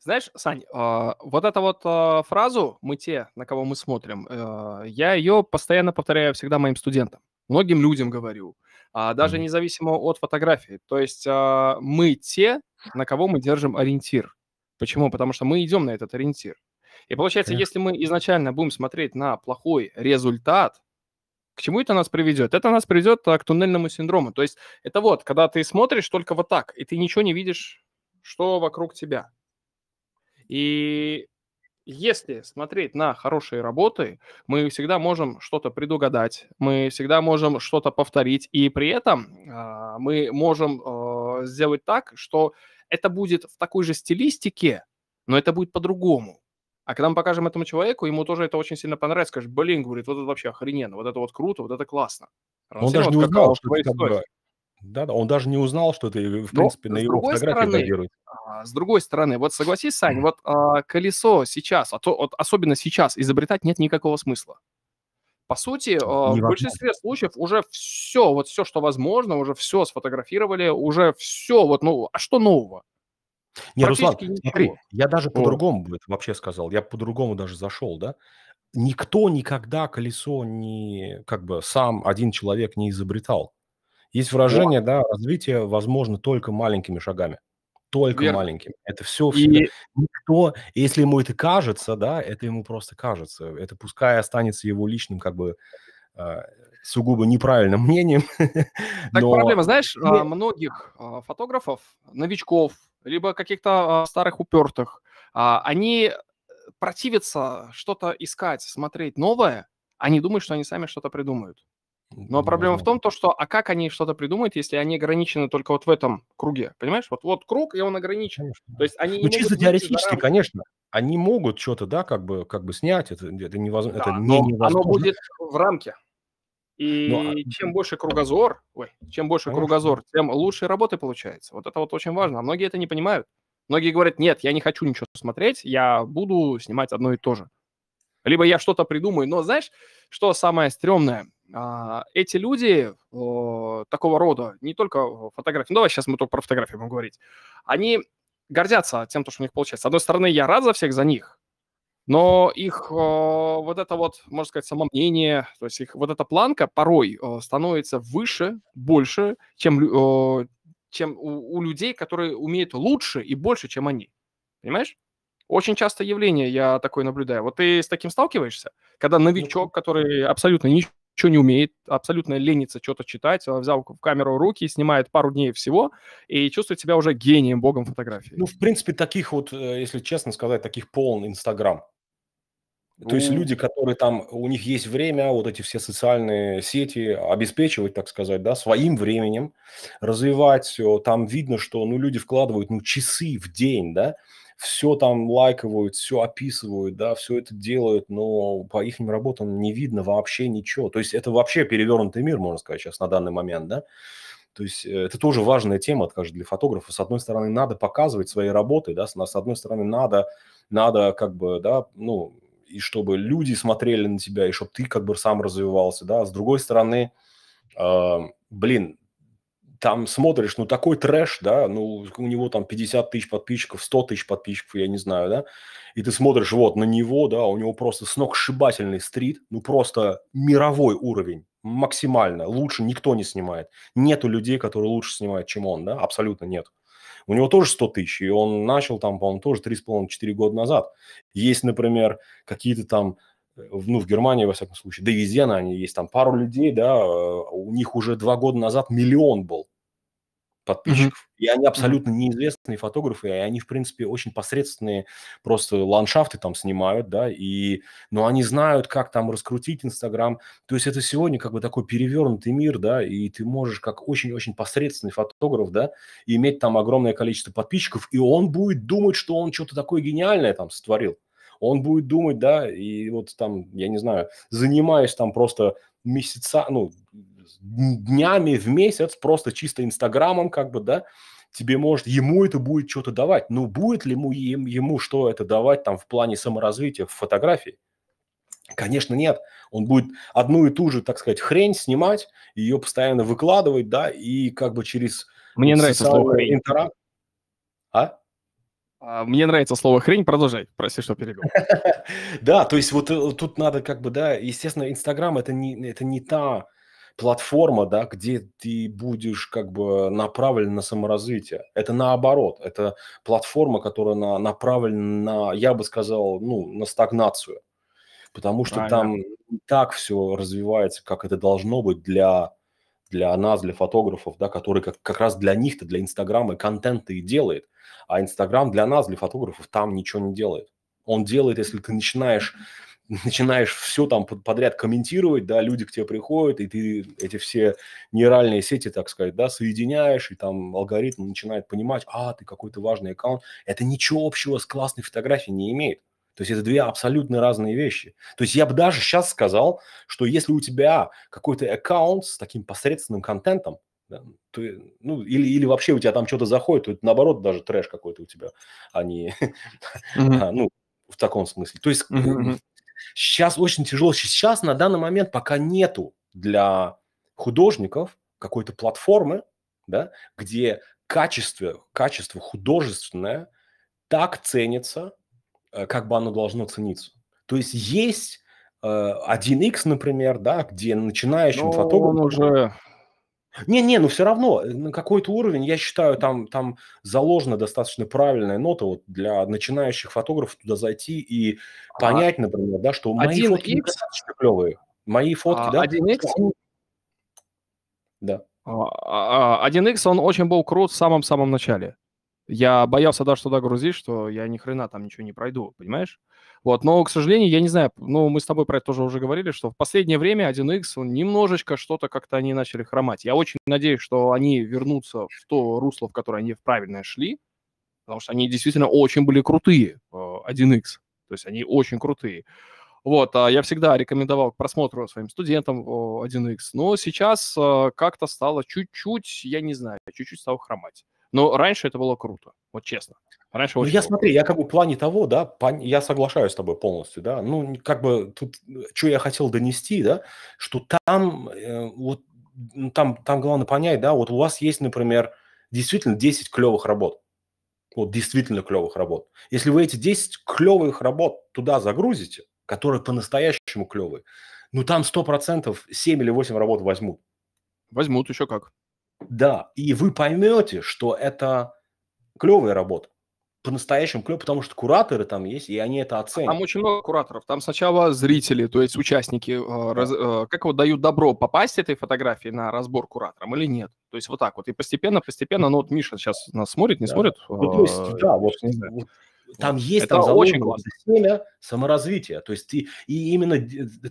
Знаешь, Сань, э, вот эту вот э, фразу «мы те, на кого мы смотрим», э, я ее постоянно повторяю всегда моим студентам, многим людям говорю, а даже mm. независимо от фотографии. То есть э, мы те, на кого мы держим ориентир. Почему? Потому что мы идем на этот ориентир. И получается, если мы изначально будем смотреть на плохой результат, к чему это нас приведет? Это нас приведет а, к туннельному синдрому. То есть это вот, когда ты смотришь только вот так, и ты ничего не видишь, что вокруг тебя. И если смотреть на хорошие работы, мы всегда можем что-то предугадать, мы всегда можем что-то повторить, и при этом э, мы можем э, сделать так, что это будет в такой же стилистике, но это будет по-другому. А когда мы покажем этому человеку, ему тоже это очень сильно понравится. Скажешь, блин, говорит, вот это вообще охрененно, вот это вот круто, вот это классно. он даже не узнал, что это
Да, да, он даже не узнал, что ты, в Но, принципе, на его фотографии стороны,
а, с другой стороны, вот согласись, Сань, mm. вот а, колесо сейчас, а то, вот, особенно сейчас, изобретать нет никакого смысла. По сути, а, в большинстве случаев уже все, вот все, что возможно, уже все сфотографировали, уже все, вот, ну, а что нового? Не, Руслан, смотри,
я даже по-другому бы вообще сказал, я по-другому даже зашел, да. Никто никогда колесо не, как бы сам один человек не изобретал. Есть выражение, О. да, развитие возможно только маленькими шагами. Только Верно. маленькими. Это все всегда. И... Никто, если ему это кажется, да, это ему просто кажется. Это пускай останется его личным, как бы, э, сугубо неправильным мнением. Так но... проблема, знаешь, но... А,
многих а, фотографов, новичков, либо каких-то а, старых упертых, они э, противятся что-то искать, смотреть новое, они думают, что они сами что-то придумают. Но проблема в том, то, что а как они что-то придумают, если они ограничены только вот в этом круге, понимаешь? Вот, вот круг, и он ограничен. Конечно. То есть они ну, чисто теоретически,
конечно, они могут что-то, да, как бы, как бы снять, это, это невозможно. Да, это не невозможно. Оно будет
в рамке. И ну, а... чем больше кругозор, ой, чем больше Конечно. кругозор, тем лучше работы получается. Вот это вот очень важно. А многие это не понимают. Многие говорят, нет, я не хочу ничего смотреть, я буду снимать одно и то же. Либо я что-то придумаю. Но знаешь, что самое стрёмное? А, эти люди такого рода, не только фотографии, ну давай сейчас мы только про фотографии будем говорить, они гордятся тем, что у них получается. С одной стороны, я рад за всех за них, но их э, вот это вот, можно сказать, самомнение, то есть их вот эта планка порой э, становится выше, больше, чем, э, чем у, у людей, которые умеют лучше и больше, чем они. Понимаешь? Очень часто явление я такое наблюдаю. Вот ты с таким сталкиваешься, когда ну новичок, который абсолютно ничего не умеет, абсолютно ленится что-то читать, взял в камеру руки, снимает пару дней всего и чувствует себя уже гением, богом фотографии. Ну, в принципе, таких вот, э, если честно сказать,
таких полный Инстаграм. То есть люди, которые там, у них есть время, вот эти все социальные сети обеспечивать, так сказать, да, своим временем, развивать, все, там видно, что, ну, люди вкладывают, ну, часы в день, да, все там лайкают, все описывают, да, все это делают, но по их работам не видно вообще ничего. То есть это вообще перевернутый мир, можно сказать, сейчас на данный момент, да. То есть э, это тоже важная тема, конечно, для фотографа. С одной стороны, надо показывать свои работы, да, с одной стороны, надо, надо как бы, да, ну, и чтобы люди смотрели на тебя, и чтобы ты как бы сам развивался, да. С другой стороны, э, блин, там смотришь, ну такой трэш, да, ну у него там 50 тысяч подписчиков, 100 тысяч подписчиков, я не знаю, да, и ты смотришь вот на него, да, у него просто сногсшибательный стрит, ну просто мировой уровень, максимально, лучше никто не снимает. Нету людей, которые лучше снимают, чем он, да, абсолютно нет. У него тоже 100 тысяч, и он начал там, по-моему, тоже 3,5-4 года назад. Есть, например, какие-то там э, ну, в Германии, во всяком случае, да и везде они есть, там пару людей, да, э, у них уже два года назад миллион был подписчиков. Mm-hmm. И они абсолютно неизвестные фотографы, и они, в принципе, очень посредственные, просто ландшафты там снимают, да, и, но они знают, как там раскрутить Инстаграм. То есть это сегодня как бы такой перевернутый мир, да, и ты можешь как очень-очень посредственный фотограф, да, иметь там огромное количество подписчиков, и он будет думать, что он что-то такое гениальное там сотворил. Он будет думать, да, и вот там, я не знаю, занимаясь там просто месяца, ну, днями в месяц просто чисто Инстаграмом как бы, да, тебе может, ему это будет что-то давать. Но ну, будет ли ему, ему что это давать там в плане саморазвития в фотографии? Конечно, нет. Он будет одну и ту же, так сказать, хрень снимать, ее постоянно выкладывать, да, и как бы через... Мне нравится слово хрень. Интеракт... А?
а? Мне нравится слово хрень, продолжай,
прости, что перебил. Да, то есть вот э, тут надо как бы, да, естественно, Инстаграм это не, это не та платформа, да, где ты будешь как бы направлен на саморазвитие. Это наоборот, это платформа, которая на, направлена на, я бы сказал, ну, на стагнацию. Потому что Правильно. там не так все развивается, как это должно быть для, для нас, для фотографов, да, который как, как раз для них-то, для Инстаграма контента и делает. А Инстаграм для нас, для фотографов, там ничего не делает. Он делает, если ты начинаешь начинаешь все там подряд комментировать, да, люди к тебе приходят, и ты эти все нейральные сети, так сказать, да, соединяешь, и там алгоритм начинает понимать, а, ты какой-то важный аккаунт. Это ничего общего с классной фотографией не имеет. То есть это две абсолютно разные вещи. То есть я бы даже сейчас сказал, что если у тебя какой-то аккаунт с таким посредственным контентом, да, то, ну, или, или вообще у тебя там что-то заходит, то это наоборот даже трэш какой-то у тебя, а не, а, ну, в таком смысле. То есть э, Сейчас очень тяжело. Сейчас на данный момент пока нету для художников какой-то платформы, да, где качество, качество художественное так ценится, э, как бы оно должно цениться. То есть есть 1x, э, например, да, где начинающим Но фотографом... Он уже не-не, но ну, все равно э, на какой-то уровень, я считаю, там, там заложена достаточно правильная нота вот для начинающих фотографов туда зайти и а. понять, например, да, что мои фотки X... достаточно клевые. Мои фотки, а, да? 1X?
Да. 1X, а, а, он очень был крут в самом-самом начале. Я боялся даже туда грузить, что я ни хрена там ничего не пройду, понимаешь? Вот, но, к сожалению, я не знаю, ну, мы с тобой про это тоже уже говорили, что в последнее время 1x, он немножечко что-то как-то они начали хромать. Я очень надеюсь, что они вернутся в то русло, в которое они в правильное шли, потому что они действительно очень были крутые, 1x, а, то есть они очень крутые. Вот, а я всегда рекомендовал к просмотру своим студентам 1x, но сейчас а, как-то стало чуть-чуть, я не знаю, чуть-чуть стало хромать. Но раньше это было круто, вот честно.
Раньше ну, я круто. смотри, я как бы в плане того, да, пон... я соглашаюсь с тобой полностью, да. Ну, как бы тут, э, что я хотел донести, да, что там, э, вот, ну, там, там главное понять, да, вот у вас есть, например, действительно 10 клевых работ. Вот действительно клевых работ. Если вы эти 10 клевых работ туда загрузите, которые по-настоящему клевые, ну там 100% 7 или 8 работ возьмут. Возьмут еще как. Да, и вы поймете, что это клевая работа. По-настоящему клево, потому что кураторы там есть, и
они это а оценят. Там очень много кураторов. Там сначала зрители, то есть участники, э, раз, э, как вот дают добро попасть этой фотографии на разбор куратором или нет. То есть вот так вот. И постепенно, постепенно, ну вот Миша сейчас нас смотрит, не да. смотрит. Ну, то есть, э, да, вот, там есть это там очень
классно.
семя саморазвития. То есть и, и именно,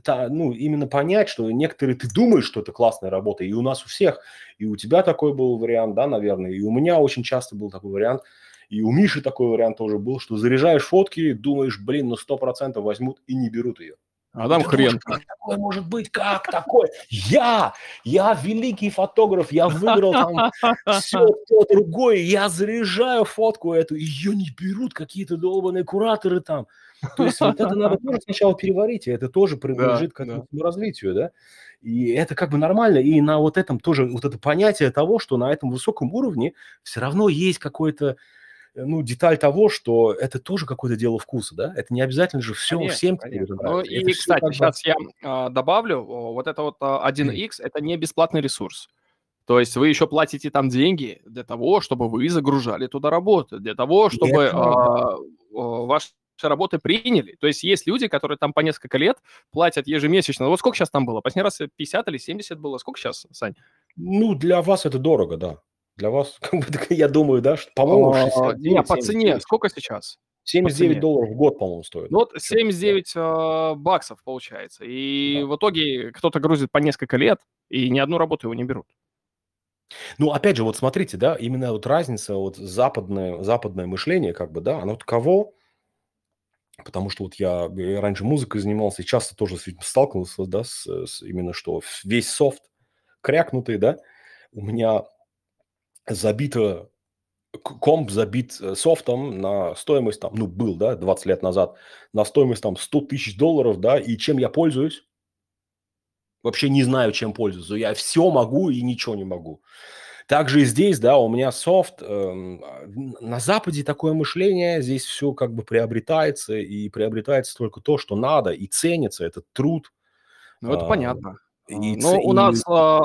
та, ну, именно понять, что некоторые ты думаешь, что это классная работа, и у нас у всех, и у тебя такой был вариант, да, наверное, и у меня очень часто был такой вариант, и у Миши такой вариант тоже был, что заряжаешь фотки, думаешь, блин, ну 100% возьмут и не берут ее.
А там хрен. Может, как такое может быть? Как
такое? Я! Я великий фотограф, я выиграл там все, то другое, я заряжаю фотку эту, ее не берут какие-то долбанные кураторы там. То есть вот это надо тоже сначала переварить, и это тоже принадлежит да, к да. развитию, да? И это как бы нормально, и на вот этом тоже, вот это понятие того, что на этом высоком уровне все равно есть какое-то Э, ну, деталь того, что это тоже какое-то дело вкуса, да? Это не обязательно же все, конечно, всем конечно. Ну, и, это кстати, все сейчас
я э, добавлю, вот это вот 1x а, – это не бесплатный ресурс. То есть вы еще платите там деньги для того, чтобы вы загружали туда работу, для того, чтобы это... а, а, работы приняли. То есть есть люди, которые там по несколько лет платят ежемесячно. Вот сколько сейчас там было? Последний раз 50 или 70 было. Сколько сейчас, Сань?
Ну, для вас это дорого, да. Для вас, как бы, я думаю, да, что, по-моему, 69, а, Не, по цене,
сколько сейчас? 79
долларов в год, по-моему, стоит.
Ну, вот 79 э, баксов получается. И да. в итоге кто-то грузит по несколько лет, и ни одну работу его не берут.
Ну, опять же, вот смотрите, да, именно вот разница, вот западное, западное мышление, как бы, да, оно вот кого, потому что вот я, я раньше музыкой занимался и часто тоже сталкивался, да, с, с именно что весь софт крякнутый, да, у меня забита э, комп забит э, софтом на стоимость там, ну, был, да, 20 лет назад, на стоимость там 100 тысяч долларов, да, и чем я пользуюсь? Вообще не знаю, чем пользуюсь. Я все могу и ничего не могу. Также и здесь, да, у меня софт. Э, на Западе такое мышление, здесь все как бы приобретается, и приобретается только то, что надо, и ценится этот труд.
Ну, это а, понятно.
Ну, и, ну, и... у нас
а,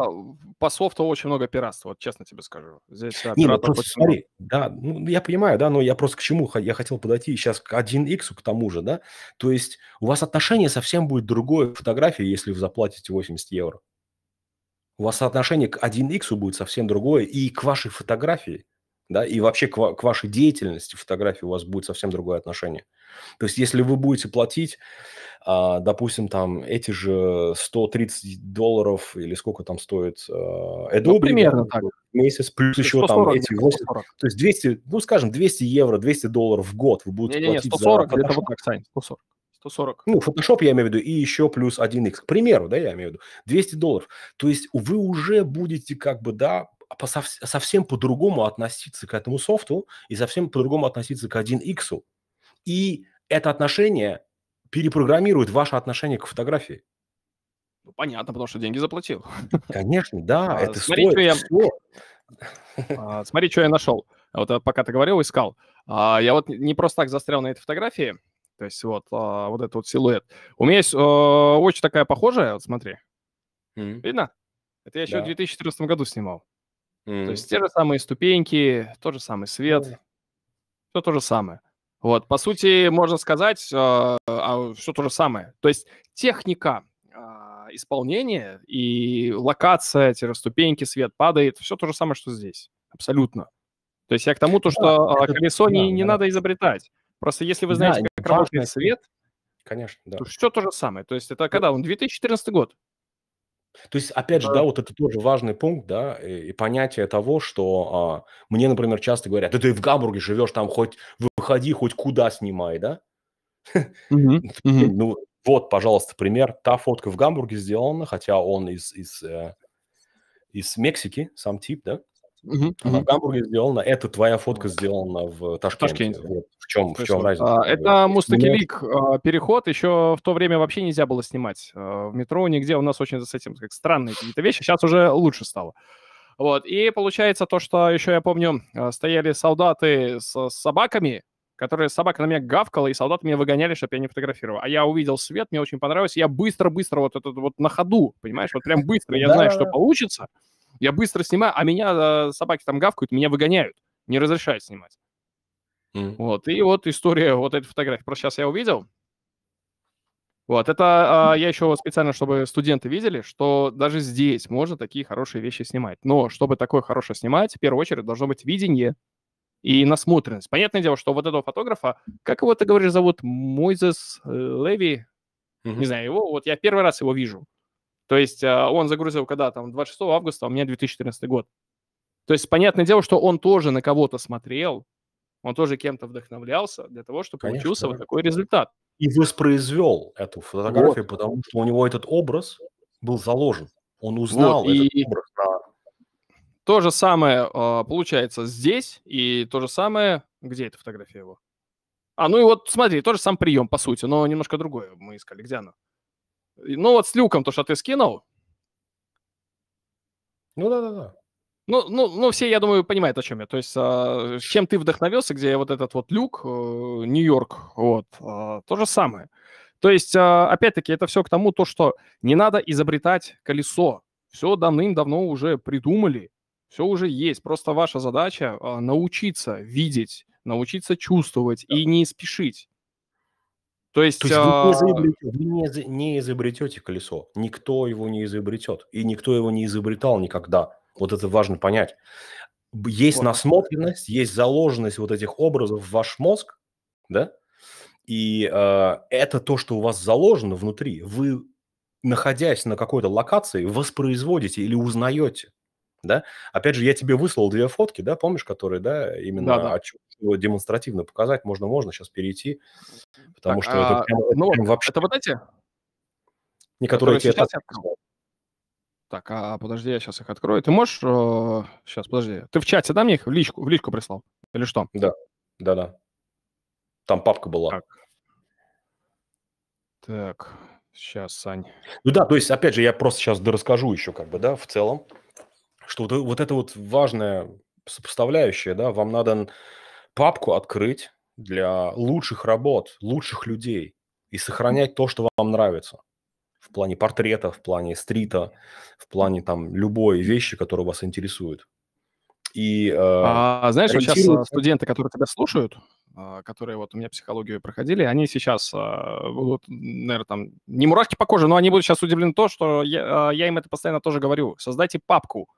по софту очень много пиратства, вот честно тебе скажу. Здесь Не, ну, просто очень... смотри,
да, ну, я понимаю, да, но я просто к чему, я хотел подойти сейчас к 1x к тому же, да, то есть у вас отношение совсем будет другое к фотографии, если вы заплатите 80 евро. У вас отношение к 1x будет совсем другое и к вашей фотографии, да, и вообще к, к вашей деятельности фотографии у вас будет совсем другое отношение. То есть если вы будете платить, а, допустим, там эти же 130 долларов или сколько там стоит Adobe а, ну, примерно так. месяц, плюс еще там эти 80, то есть 200, ну скажем, 200 евро, 200 долларов в год вы будете не, не, платить 140, за... это вот так, Сань, 140. 140. Ну, Photoshop я имею в виду, и еще плюс 1x. К примеру, да, я имею в виду, 200 долларов. То есть вы уже будете как бы, да, по совсем по-другому относиться к этому софту и совсем по-другому относиться к 1x. И это отношение перепрограммирует ваше отношение к фотографии.
Ну, понятно, потому что деньги заплатил. Конечно, да, а, это смотри, стоит. Что я... А, смотри, что я нашел. Вот а, пока ты говорил, искал. А, я вот не просто так застрял на этой фотографии. То есть вот, а, вот этот вот силуэт. У меня есть а, очень такая похожая, вот смотри. Mm. Видно? Это я еще да. в 2014 году снимал. Mm. То есть те же самые ступеньки, тот же самый свет, mm. все то же самое. Вот, по сути, можно сказать э, а, э, а, все то же самое. То есть техника э, исполнения и локация, эти ступеньки, свет падает, все то же самое, что здесь. Абсолютно. То есть я к тому, то, что да, колесо это, не, не да. надо изобретать. Просто если вы знаете, да, как работает свет, конечно, да. то все то же самое. То есть это э когда? Он 2014 год.
То есть, опять же, да, вот это тоже важный пункт, да, и, и понятие того, что а, мне, например, часто говорят, да ты в Гамбурге живешь, там хоть выходи, хоть куда снимай, да?
Ну,
вот, пожалуйста, пример. Та фотка в Гамбурге сделана, хотя он из, из, э, из Мексики, сам тип, да? Угу, угу. В Гамбурге сделано, это твоя фотка сделана в Ташкенте. Ташкенте. Вот. В чем, в чем разница? А, это мустакилик
а, переход. Еще в то время вообще нельзя было снимать э, в метро нигде. У нас очень с этим как странные какие-то вещи. Сейчас уже лучше стало. Вот. И получается то, что еще я помню, э, стояли солдаты с собаками, которые собака на меня гавкала, и солдаты меня выгоняли, чтобы я не фотографировал. А я увидел свет, мне очень понравилось. Я быстро-быстро вот этот вот на ходу, понимаешь, вот прям быстро, я знаю, что получится. Я быстро снимаю, а меня э, собаки там гавкают, меня выгоняют, не разрешают снимать. Mm. Вот, и вот история вот этой фотографии. Просто сейчас я увидел. Вот, это э, я еще специально, чтобы студенты видели, что даже здесь можно такие хорошие вещи снимать. Но чтобы такое хорошее снимать, в первую очередь должно быть видение и насмотренность. Понятное дело, что вот этого фотографа, как его, ты говоришь, зовут? Мойзес э, Леви? Mm-hmm. Не знаю, его, вот я первый раз его вижу. То есть а, он загрузил когда там 26 августа, а у меня 2014 год. То есть понятное дело, что он тоже на кого-то смотрел, он тоже кем-то вдохновлялся для того, чтобы Конечно, получился да. вот такой результат.
И воспроизвел эту фотографию, вот. потому что у него этот образ был заложен. Он узнал вот, этот
образ на то же самое а, получается здесь, и то же самое, где эта фотография его? А, ну и вот смотри, тоже сам прием, по сути, но немножко другое мы искали. Где она? Ну вот с люком то, что ты скинул. Ну да-да-да. Ну, ну, ну, все, я думаю, понимают, о чем я. То есть, а, чем ты вдохновился, где вот этот вот люк, э, Нью-Йорк, вот, а, то же самое. То есть, а, опять-таки, это все к тому, то, что не надо изобретать колесо. Все давным-давно уже придумали, все уже есть. Просто ваша задача а, научиться видеть, научиться чувствовать да. и не спешить. То есть, То есть а... вы, не а,
изобретете, не изобретете колесо. Никто его не изобретет. И никто его не изобретал никогда. Вот это важно понять. Есть вот. насмотренность, есть заложенность вот этих образов в ваш мозг, да? И э, это то, что у вас заложено внутри. Вы, находясь на какой-то локации, воспроизводите или узнаете да. Опять же, я тебе выслал две фотки, да, помнишь, которые, да, именно да, да. Отчет, демонстративно показать можно, можно сейчас перейти, потому так, что а... это прям,
ну, прям вообще... Это вот эти? Не которые, которые тебе так... Так, а подожди, я сейчас их открою. Ты можешь... Э, сейчас, подожди. Ты в чате, да, мне их в личку, в личку прислал? Или что? Да,
да-да. Там папка была. Так. так, сейчас, Сань. Ну да, то есть, опять же, я просто сейчас дорасскажу еще как бы, да, в целом что вот, э, вот это вот важная сопоставляющая, да, вам надо папку открыть для лучших работ, лучших людей и сохранять то, что вам нравится в плане портрета, в плане стрита, в плане там любой вещи, которая вас интересует. И, э, а, знаешь, э, ориентируется... вот сейчас студенты,
которые тебя слушают, а, которые вот у меня психологию проходили, они сейчас будут, а, наверное, там не мурашки по коже, но они будут сейчас удивлены то, что я, а, я им это постоянно тоже говорю. Создайте папку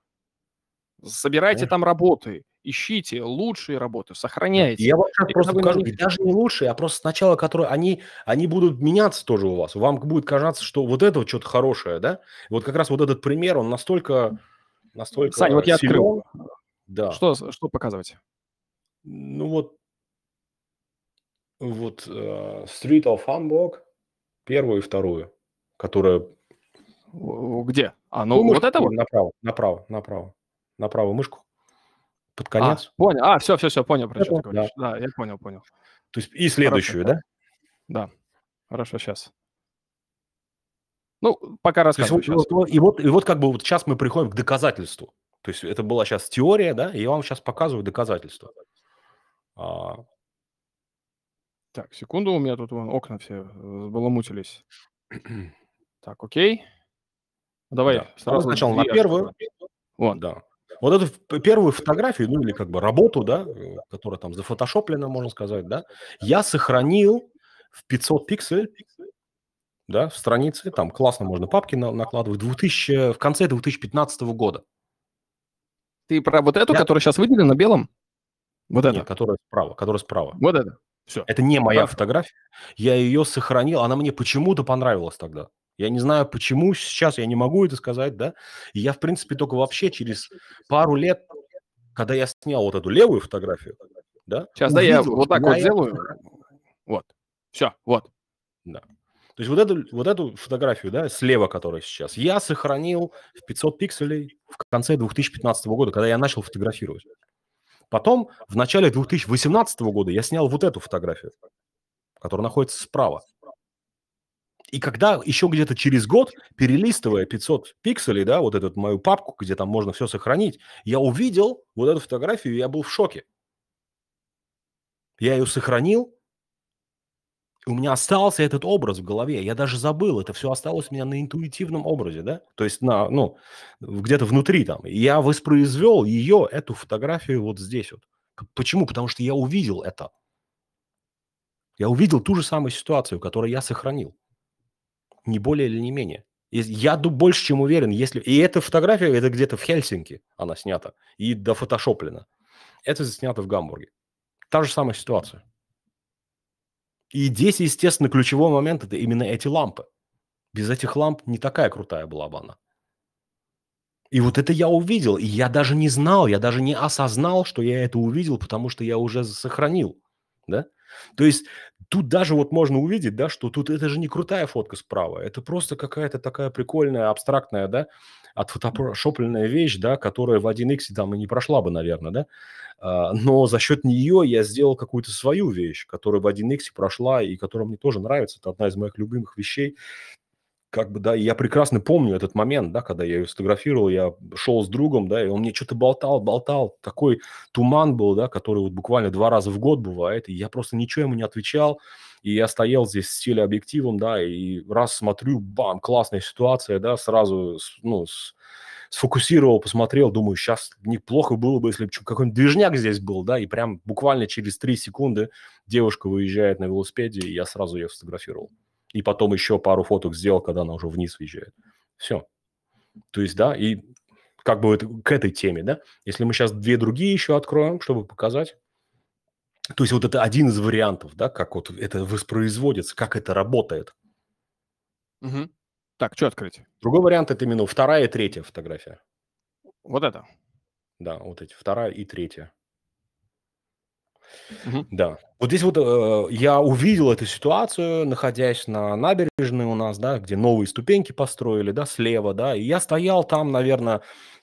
Собирайте да. там работы, ищите лучшие работы, сохраняйте. Я вам сейчас просто скажу, не... даже
не лучшие, а просто сначала, которые они, они будут меняться тоже у вас. Вам будет казаться, что вот это что-то хорошее, да? Вот как раз вот этот пример, он настолько, настолько Сань, вот я силен. открыл. Да. Что, что показывать? Ну вот, вот uh, Street of Hamburg, первую и вторую, которая... Где? А, ну, ну вот это вот? Направо, направо, направо на правую мышку под а, конец. А,
понял. А, все, все, все, понял, про что ты говоришь. Да. я понял, понял. То есть и следующую, Хорошо, да? Да. Хорошо, сейчас. Ну, пока рассказываю. Есть, вот, и, вот,
и вот как бы вот сейчас мы приходим к доказательству. То есть это была сейчас теория, да, и я вам сейчас показываю
доказательство А... Так, секунду, у меня тут вон, окна все баламутились. так, окей. Давай да. сразу. Сначала на первую. Вот. Да. Вот эту первую фотографию, ну или как бы
работу, да, э, которая там зафотошоплена, можно сказать, да, я сохранил в 500 пиксель, да, в странице, там классно можно папки на, накладывать, 2000, в конце 2015 года. Ты про вот эту, я... которая сейчас выделена белым? Вот Нет, которая справа, которая справа. Вот это. Все. Это не моя Правда. фотография. Я ее сохранил, она мне почему-то понравилась тогда. Я не знаю, почему сейчас я не могу это сказать, да. И я, в принципе, только вообще через пару лет, когда я снял вот эту левую фотографию, да. Сейчас, увидел, да, я вот так вот сделаю. Вот. Все, вот. Да. То есть вот эту, вот эту фотографию, да, слева, которая сейчас, я сохранил в 500 пикселей в конце 2015 года, когда я начал фотографировать. Потом, в начале 2018 года, я снял вот эту фотографию, которая находится справа. И когда еще где-то через год, перелистывая 500 пикселей, да, вот эту мою папку, где там можно все сохранить, я увидел вот эту фотографию, и я был в шоке. Я ее сохранил, у меня остался этот образ в голове. Я даже забыл, это все осталось у меня на интуитивном образе, да? То есть на, ну, где-то внутри там. Я воспроизвел ее, эту фотографию вот здесь вот. Почему? Потому что я увидел это. Я увидел ту же самую ситуацию, которую я сохранил не более или не менее. Я больше чем уверен, если... И эта фотография, это где-то в Хельсинки она снята и дофотошоплена. Это снято в Гамбурге. Та же самая ситуация. И здесь, естественно, ключевой момент – это именно эти лампы. Без этих ламп не такая крутая была бы она. И вот это я увидел, и я даже не знал, я даже не осознал, что я это увидел, потому что я уже сохранил, да? То есть тут даже вот можно увидеть, да, что тут это же не крутая фотка справа, это просто какая-то такая прикольная, абстрактная, да, отфотошопленная вещь, да, которая в 1x там и не прошла бы, наверное, да, а, но за счет нее я сделал какую-то свою вещь, которая в 1x прошла и которая мне тоже нравится, это одна из моих любимых вещей, как бы, да, я прекрасно помню этот момент, да, когда я ее сфотографировал, я шел с другом, да, и он мне что-то болтал, болтал, такой туман был, да, который вот буквально два раза в год бывает, и я просто ничего ему не отвечал, и я стоял здесь с телеобъективом, да, и раз смотрю, бам, классная ситуация, да, сразу, ну, с, сфокусировал, посмотрел, думаю, сейчас неплохо было бы, если бы какой-нибудь движняк здесь был, да, и прям буквально через три секунды девушка выезжает на велосипеде, и я сразу ее сфотографировал и потом еще пару фоток сделал, когда она уже вниз въезжает. Все. То есть, да, и как бы это, к этой теме, да, если мы сейчас две другие еще откроем, чтобы показать, то есть вот это один из вариантов, да, как вот это воспроизводится, как это работает. Угу. Так, что открыть? Другой вариант – это именно вторая и третья фотография. Вот это? Да, вот эти, вторая и третья. Да. Вот здесь вот э, я увидел эту ситуацию, находясь на набережной у нас, да, где новые ступеньки построили, да, слева, да, и я стоял там, наверное,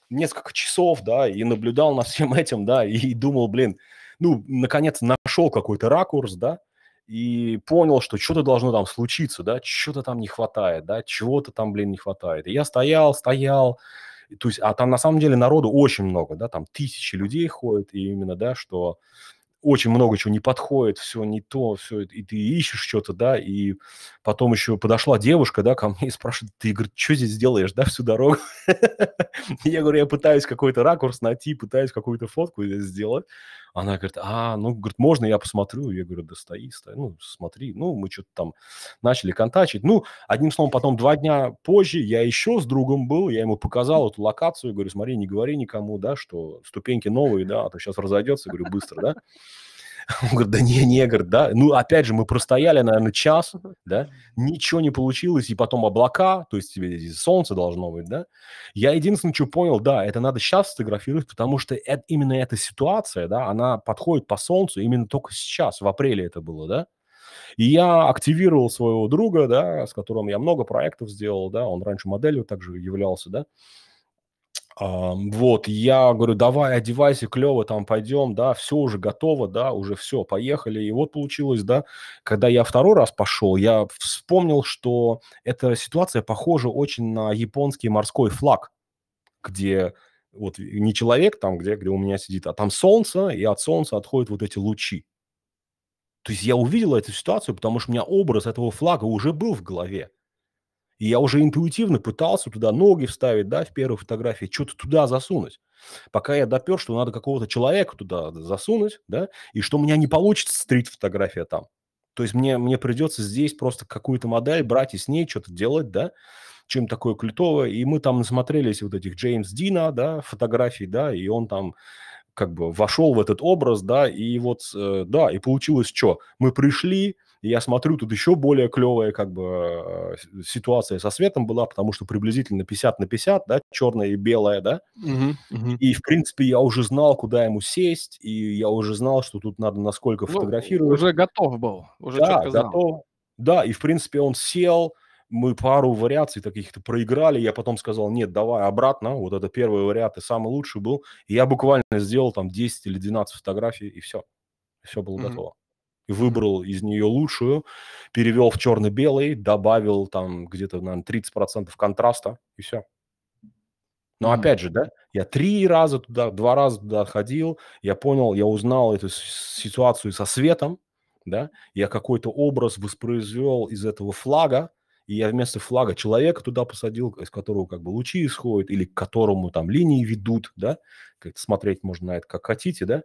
несколько часов, да, и наблюдал над всем этим, да, и думал, блин, ну, наконец нашел какой-то ракурс, да, и понял, что что-то должно там случиться, да, что-то там не хватает, да, чего-то там, блин, не хватает. И я стоял, стоял, то есть, а там на самом деле народу очень много, да, там тысячи людей ходят, и именно, да, что очень много чего не подходит, все не то, все, и ты ищешь что-то, да, и потом еще подошла девушка, да, ко мне и спрашивает, ты, говорит, что здесь делаешь, да, всю дорогу? Я говорю, я пытаюсь какой-то ракурс найти, пытаюсь какую-то фотку сделать. Она говорит, а, ну, говорит, можно я посмотрю? Я говорю, да стои, стои, ну, смотри. Ну, мы что-то там начали контачить. Ну, одним словом, потом два дня позже я еще с другом был, я ему показал эту локацию, говорю, смотри, не говори никому, да, что ступеньки новые, да, а то сейчас разойдется, говорю, быстро, да. Он говорит, да не, не, говорит, да. Ну, опять же, мы простояли, наверное, час, да, ничего не получилось, и потом облака, то есть тебе здесь солнце должно быть, да. Я единственное, что понял, да, это надо сейчас сфотографировать, потому что это, именно эта ситуация, да, она подходит по солнцу именно только сейчас, в апреле это было, да. И я активировал своего друга, да, с которым я много проектов сделал, да, он раньше моделью также являлся, да, вот, я говорю, давай, одевайся, клево, там пойдем, да, все уже готово, да, уже все, поехали. И вот получилось, да, когда я второй раз пошел, я вспомнил, что эта ситуация похожа очень на японский морской флаг, где вот не человек там, где, где у меня сидит, а там солнце, и от солнца отходят вот эти лучи. То есть я увидел эту ситуацию, потому что у меня образ этого флага уже был в голове. И я уже интуитивно пытался туда ноги вставить, да, в первую фотографию что-то туда засунуть. Пока я допер, что надо какого-то человека туда засунуть, да, и что у меня не получится стрит-фотография там. То есть мне, мне придется здесь просто какую-то модель брать и с ней что-то делать, да, чем такое клютовое. И мы там насмотрелись вот этих Джеймс Дина, да, фотографий, да, и он там как бы вошел в этот образ, да, и вот, э, да, и получилось что? Мы пришли, и я смотрю, тут еще более клевая как бы э, ситуация со светом была, потому что приблизительно 50 на 50, да, черное и белое, да. Угу, угу. И, в принципе, я уже знал, куда ему сесть, и я уже знал, что тут надо насколько ну, фотографировать. Уже
готов был, уже да, четко знал. готов.
Да, и, в принципе, он сел, мы пару вариаций таких-то проиграли. Я потом сказал, нет, давай обратно. Вот это первый вариант и самый лучший был. И я буквально сделал там 10 или 12 фотографий, и все. Все было mm-hmm. готово выбрал из нее лучшую, перевел в черно-белый, добавил там где-то, наверное, 30% контраста, и все. Но mm-hmm. опять же, да, я три раза туда, два раза туда ходил, я понял, я узнал эту ситуацию со светом, да, я какой-то образ воспроизвел из этого флага, и я вместо флага человека туда посадил, из которого как бы лучи исходят, или к которому там линии ведут, да, как смотреть можно на это как хотите, да,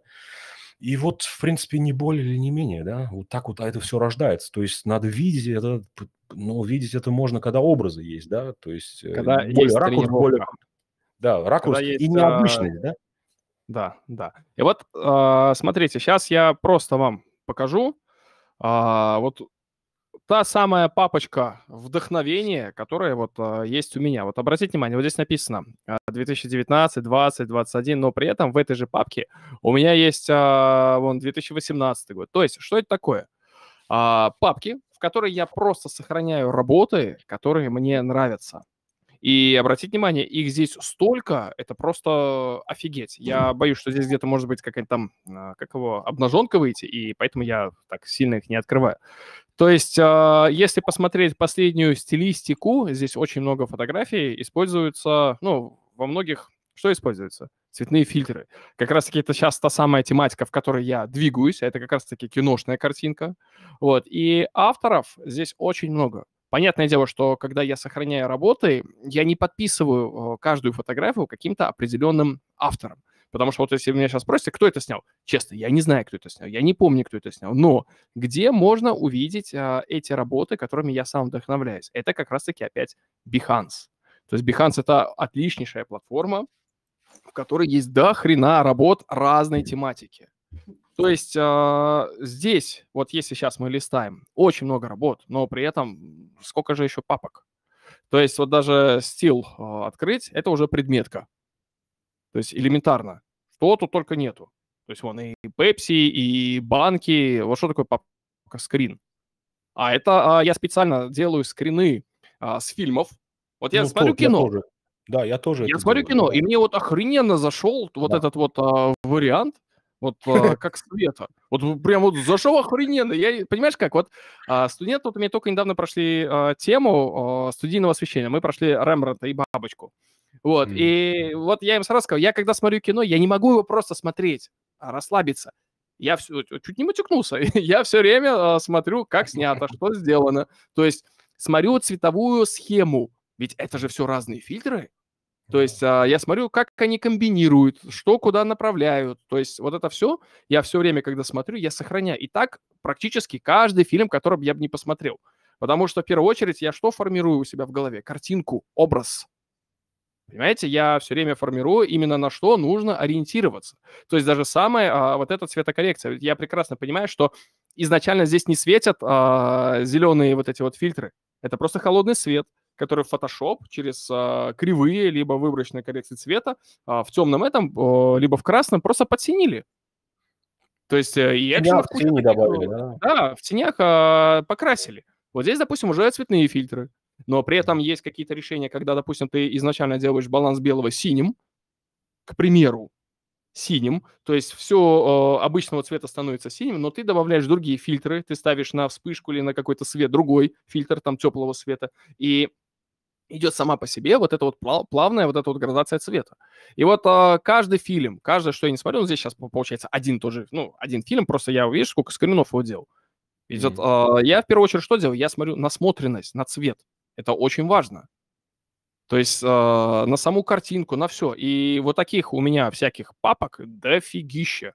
и вот, в принципе, не более или не менее, да, вот так вот а это все рождается. То есть надо видеть это, но ну, видеть это можно, когда образы есть, да, то есть... Э, когда более, есть ракурс, тренировка. более,
Да, ракурс когда есть, и необычный, а... да? Да, да. И вот, а, смотрите, сейчас я просто вам покажу. А, вот та самая папочка вдохновения, которая вот э, есть у меня. Вот обратите внимание, вот здесь написано 2019, 20, 21, но при этом в этой же папке у меня есть э, вон 2018 год. То есть, что это такое? Э, папки, в которые я просто сохраняю работы, которые мне нравятся. И обратите внимание, их здесь столько, это просто офигеть. Я боюсь, что здесь где-то может быть какая-то там, а, как его, обнаженка выйти, и поэтому я так сильно их не открываю. То есть, а, если посмотреть последнюю стилистику, здесь очень много фотографий, используются, ну, во многих, что используется? цветные фильтры. Как раз-таки это сейчас та самая тематика, в которой я двигаюсь. А это как раз-таки киношная картинка. Вот. И авторов здесь очень много. Понятное дело, что когда я сохраняю работы, я не подписываю э, каждую фотографию каким-то определенным автором. Потому что вот если меня сейчас спросите, кто это снял, честно, я не знаю, кто это снял, я не помню, кто это снял, но где можно увидеть а, эти работы, которыми я сам вдохновляюсь? Это как раз-таки опять Behance. То есть Behance — это отличнейшая платформа, в которой есть до хрена работ разной тематики. То есть э, здесь, вот если сейчас мы листаем, очень много работ, но при этом сколько же еще папок? То есть вот даже стил э, открыть, это уже предметка. То есть элементарно. Что тут только нету. То есть вон и Pepsi, и банки. Вот что такое папка скрин? А это а, я специально делаю скрины а, с фильмов. Вот я ну, смотрю тот, кино. Я Да, я тоже. Я смотрю делаю. кино, и мне вот охрененно зашел да. вот этот вот а, вариант. Вот а, как Света. Вот прям вот зашел охрененно. Я, понимаешь как, вот а, студент, вот меня только недавно прошли а, тему а, студийного освещения. Мы прошли Рембрандта и Бабочку. Вот, mm. и вот я им сразу сказал, я когда смотрю кино, я не могу его просто смотреть, а расслабиться. Я все, чуть не матюкнулся, я все время смотрю, как снято, что сделано. То есть смотрю цветовую схему, ведь это же все разные фильтры. То есть а, я смотрю, как они комбинируют, что куда направляют. То есть вот это все, я все время, когда смотрю, я сохраняю. И так практически каждый фильм, который я бы не посмотрел. Потому что в первую очередь я что формирую у себя в голове? Картинку, образ. Понимаете, я все время формирую именно на что нужно ориентироваться. То есть даже самая а, вот эта цветокоррекция. Я прекрасно понимаю, что изначально здесь не светят а, зеленые вот эти вот фильтры. Это просто холодный свет который в Photoshop через э, кривые, либо выборочные коррекции цвета э, в темном этом, э, либо в красном просто подсинили. То есть э, и в тени добавили, да. Да, в тенях э, покрасили. Вот здесь, допустим, уже цветные фильтры. Но при этом есть какие-то решения, когда, допустим, ты изначально делаешь баланс белого синим, к примеру, синим, то есть все э, обычного цвета становится синим, но ты добавляешь другие фильтры, ты ставишь на вспышку или на какой-то свет другой фильтр там теплого света, и идет сама по себе вот эта вот плавная вот эта вот градация цвета. И вот э, каждый фильм, каждое, что я не смотрел, здесь сейчас получается один тоже, ну, один фильм, просто я увижу, сколько скринов его делал. Идет, э, а, я в первую очередь что делаю? Я смотрю на смотренность, на цвет. Это очень важно. То есть э, на саму картинку, на все. И вот таких у меня всяких папок дофигища.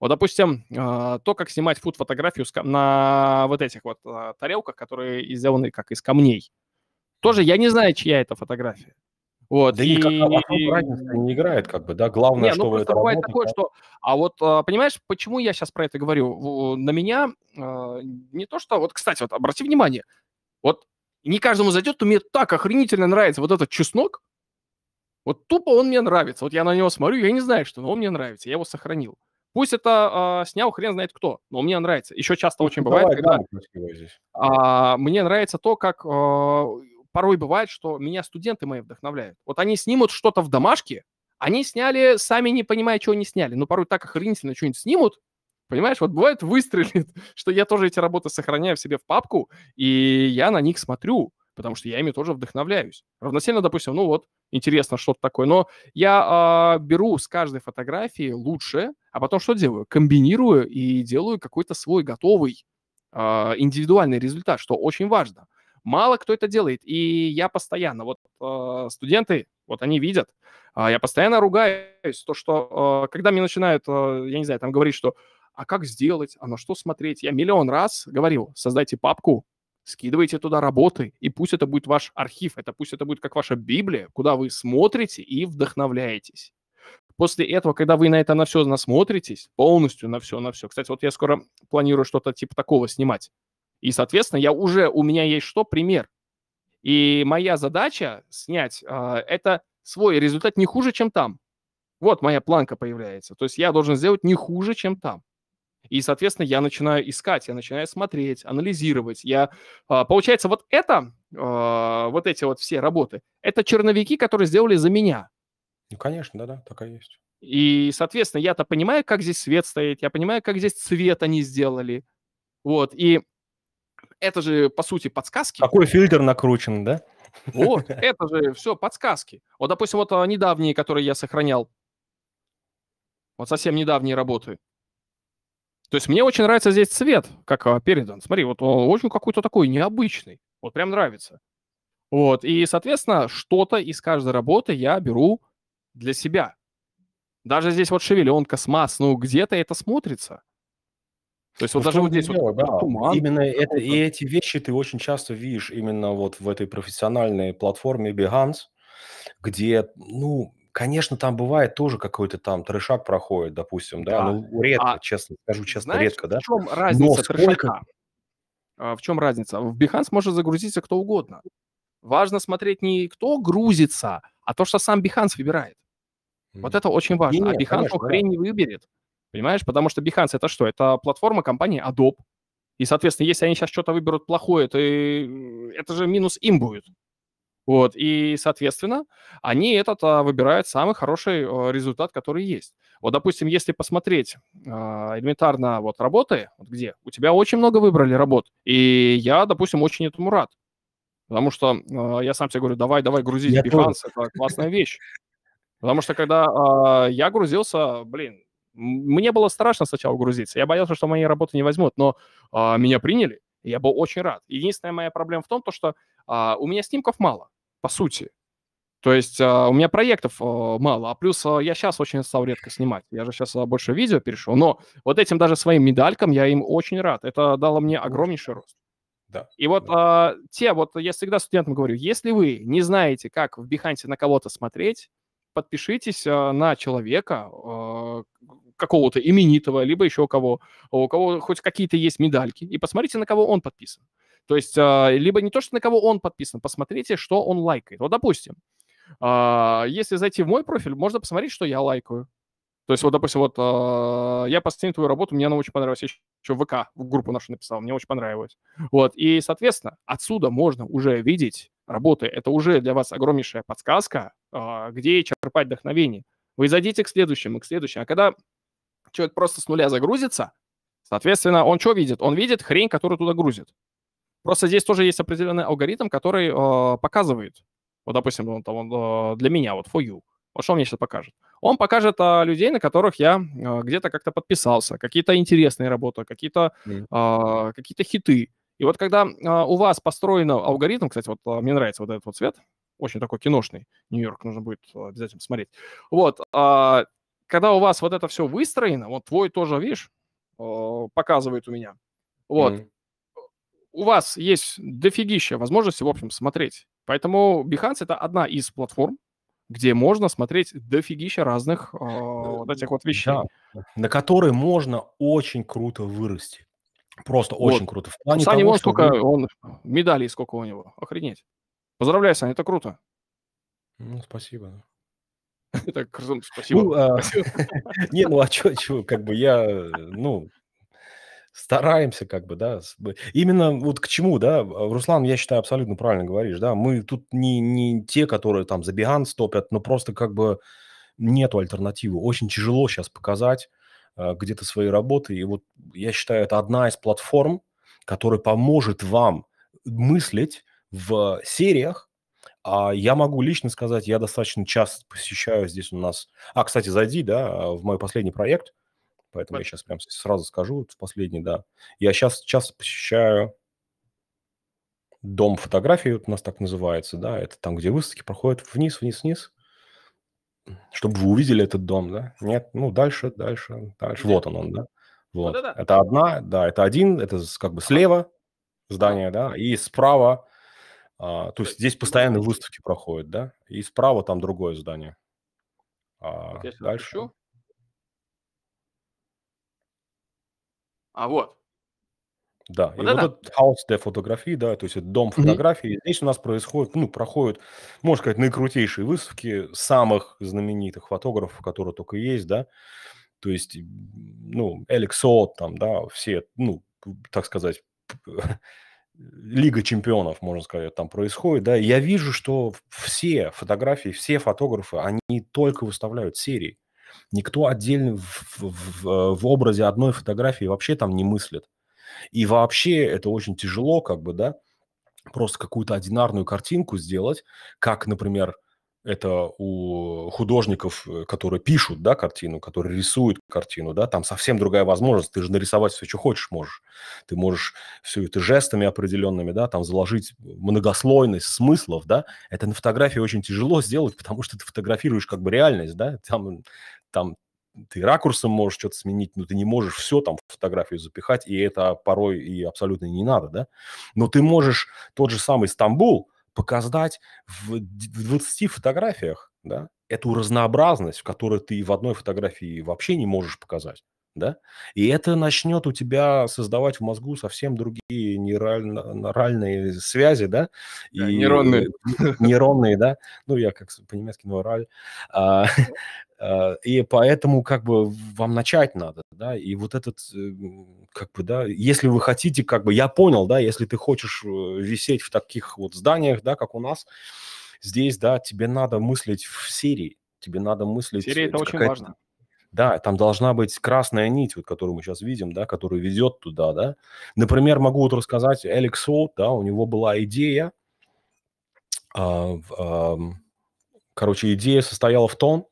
Вот, допустим, то, как снимать фуд-фотографию на вот этих вот тарелках, которые сделаны как из камней. Тоже я не знаю, чья это фотография. Вот, да и, и разница
не играет, как бы, да, главное, не, ну, что ну, вы это бывает работаете. такое,
что, а вот, а, понимаешь, почему я сейчас про это говорю? На меня а, не то, что, вот, кстати, вот, обрати внимание, вот не каждому зайдет, но мне так охренительно нравится вот этот чеснок, вот тупо он мне нравится, вот я на него смотрю, я не знаю, что, но он мне нравится, я его сохранил. Пусть это э, снял хрен знает кто, но мне нравится. Еще часто ну, очень ну, давай, бывает, когда... Да, а, мне нравится то, как э, порой бывает, что меня студенты мои вдохновляют. Вот они снимут что-то в домашке, они сняли, сами не понимая, чего они сняли, но ну, порой так охренительно что-нибудь снимут, Понимаешь, вот бывает выстрелит, что я тоже эти работы сохраняю в себе в папку, и я на них смотрю, потому что я ими тоже вдохновляюсь. Равносильно, допустим, ну вот, интересно что-то такое, но я э, беру с каждой фотографии лучше, а потом что делаю? Комбинирую и делаю какой-то свой готовый э, индивидуальный результат, что очень важно. Мало кто это делает. И я постоянно, вот э, студенты, вот они видят, э, я постоянно ругаюсь, то, что э, когда мне начинают, э, я не знаю, там говорить, что а как сделать, а на что смотреть, я миллион раз говорил, создайте папку, скидывайте туда работы, и пусть это будет ваш архив, это пусть это будет как ваша Библия, куда вы смотрите и вдохновляетесь. После этого, когда вы на это на все насмотритесь, полностью на все, на все. Кстати, вот я скоро планирую что-то типа такого снимать. И, соответственно, я уже, у меня есть что? Пример. И моя задача снять а, это свой результат не хуже, чем там. Вот моя планка появляется. То есть я должен сделать не хуже, чем там. И, соответственно, я начинаю искать, я начинаю смотреть, анализировать. Я, а, получается, вот это, а, вот эти вот все работы, это черновики, которые сделали за меня. Ну, конечно, да-да, такая есть. И, соответственно, я-то понимаю, как здесь свет стоит, я понимаю, как здесь цвет они сделали. Вот, и это же, по сути, подсказки. Какой
фильтр накручен, да?
Вот, это же все подсказки. Вот, допустим, вот а, недавние, которые я сохранял. Вот совсем недавние работы. То есть мне очень нравится здесь цвет, как а, передан. Смотри, вот он очень какой-то такой необычный. Вот прям нравится. Вот, и, соответственно, что-то из каждой работы я беру для себя. Даже здесь вот шевеленка, смаз, ну где-то это смотрится. То есть вот ну, даже вот здесь дело, вот да. туман. Именно это,
и эти вещи ты очень часто видишь именно вот в этой профессиональной платформе Behance, где, ну, конечно, там бывает тоже какой-то там трешак проходит, допустим, да, да. ну, редко, а, честно, скажу честно, знаешь, редко, да. в чем разница Но сколько... трешака?
А, в чем разница? В Behance может загрузиться кто угодно. Важно смотреть не кто грузится, а то, что сам Behance выбирает. Вот это очень важно. Не, а Behance конечно, хрень да. не выберет. Понимаешь? Потому что Behance это что? Это платформа компании Adobe. И, соответственно, если они сейчас что-то выберут плохое, то это же минус им будет. Вот, и, соответственно, они этот а, выбирают самый хороший а, результат, который есть. Вот, допустим, если посмотреть а, элементарно вот работы, вот где, у тебя очень много выбрали работ, и я, допустим, очень этому рад. Потому что а, я сам себе говорю, давай, давай, грузить я Behance, это классная вещь. Потому что когда а, я грузился, блин, мне было страшно сначала грузиться. Я боялся, что мои работы не возьмут, но а, меня приняли. я был очень рад. Единственная моя проблема в том, то, что а, у меня снимков мало, по сути. То есть а, у меня проектов а, мало, а плюс а, я сейчас очень стал редко снимать. Я же сейчас а, больше видео перешел, но вот этим даже своим медалькам я им очень рад. Это дало мне огромнейший рост. Да. И вот да. А, те, вот я всегда студентам говорю, если вы не знаете, как в Behance на кого-то смотреть, подпишитесь а, на человека, а, какого-то именитого, либо еще кого, у кого хоть какие-то есть медальки, и посмотрите, на кого он подписан. То есть, а, либо не то, что на кого он подписан, посмотрите, что он лайкает. Вот, допустим, если зайти в мой профиль, можно посмотреть, что я лайкаю. То есть, вот, допустим, вот э, я постинил твою работу, мне она очень понравилась. Я еще в ВК, в группу нашу написал, мне очень понравилось. Вот, и, соответственно, отсюда можно уже видеть работы. Это уже для вас огромнейшая подсказка, а, где черпать вдохновение. Вы зайдите к следующему, к следующему. А когда человек просто с нуля загрузится, соответственно, он что видит? Он видит хрень, которую туда грузит. Просто здесь тоже есть определенный алгоритм, который э, показывает. Вот, допустим, он, он, а, для меня, вот for you. Вот что он мне сейчас покажет? Он покажет а, людей, на которых я а, где-то как-то подписался, какие-то интересные работы, какие-то mm. а, какие хиты. И вот когда а, у вас построен алгоритм, кстати, вот а, мне нравится вот этот вот цвет, очень такой киношный Нью-Йорк, нужно будет э, обязательно смотреть. Вот, а, когда у вас вот это все выстроено, вот твой тоже, видишь, показывает у меня, вот, mm-hmm. у вас есть дофигища возможности, в общем, смотреть. Поэтому Behance — это одна из платформ, где можно смотреть дофигища разных э, вот этих вот вещей. Да, на которые можно
очень круто вырасти. Просто вот. очень круто. В плане Саня того, может что вы...
он медалей сколько у него, охренеть. Поздравляю, Саня, это круто. Ну, спасибо. Это круто, спасибо. Ну, а,
не, ну а чего, как бы я, ну, стараемся, как бы, да. Именно вот к чему, да, Руслан, я считаю, абсолютно правильно говоришь, да, мы тут не, не те, которые там за Биганс топят, но просто как бы нету альтернативы. Очень тяжело сейчас показать а, где-то свои работы, и вот я считаю, это одна из платформ, которая поможет вам мыслить в сериях. А я могу лично сказать, я достаточно часто посещаю здесь у нас... А, кстати, зайди, да, а, в мой последний проект. Поэтому вот. я сейчас прям сразу скажу, в последний, да. Я сейчас часто посещаю дом фотографии, вот у нас так называется, да, это там, где выставки проходят вниз, вниз, вниз, чтобы вы увидели этот дом, да. Нет, ну, дальше, дальше, дальше. Вот он, он, да. Вот. вот это. это одна, да, это один, это как бы слева здание, да, и справа а, то есть здесь ну, постоянные выставки проходят, да? И справа там другое здание.
А, вот дальше. Напишу. А вот.
Да, вот и это? вот этот хаос для фотографии, да, то есть это дом фотографии. Mm-hmm. Здесь у нас происходит, ну, проходят, можно сказать, наикрутейшие выставки самых знаменитых фотографов, которые только есть, да. То есть, ну, Эликсот, там, да, все, ну, так сказать, Лига чемпионов, можно сказать, там происходит, да, я вижу, что все фотографии, все фотографы, они только выставляют серии. Никто отдельно в, в, в образе одной фотографии вообще там не мыслит. И вообще это очень тяжело, как бы, да, просто какую-то одинарную картинку сделать, как, например, это у художников, э, которые пишут, да, картину, которые рисуют картину, да, там совсем другая возможность. Ты же нарисовать все, что хочешь, можешь. Ты можешь все это жестами определенными, да, там заложить многослойность смыслов, да. Это на фотографии очень тяжело сделать, потому что ты фотографируешь как бы реальность, да, там, там ты ракурсом можешь что-то сменить, но ты не можешь все там в фотографию запихать, и это порой и абсолютно не надо, да. Но ты можешь тот же самый Стамбул – показать в 20 фотографиях, да, эту разнообразность, в которой ты в одной фотографии вообще не можешь показать да? И это начнет у тебя создавать в мозгу совсем другие нейрально, нейральные связи, да? И, да нейронные. Нейронные, да? Ну, я как по-немецки нейраль. А, а, и поэтому как бы вам начать надо, да? И вот этот, э, как бы, да, если вы хотите, как бы, я понял, да, если ты хочешь э, висеть в таких вот зданиях, да, как у нас, здесь, да, тебе надо мыслить в серии, тебе надо мыслить... Серия – э, это очень важно. Да, там должна быть красная нить, вот, которую мы сейчас видим, да, которая ведет туда, да. Например, могу вот рассказать, Алекс Соут, да, у него была идея, а, а, короче, идея состояла в том,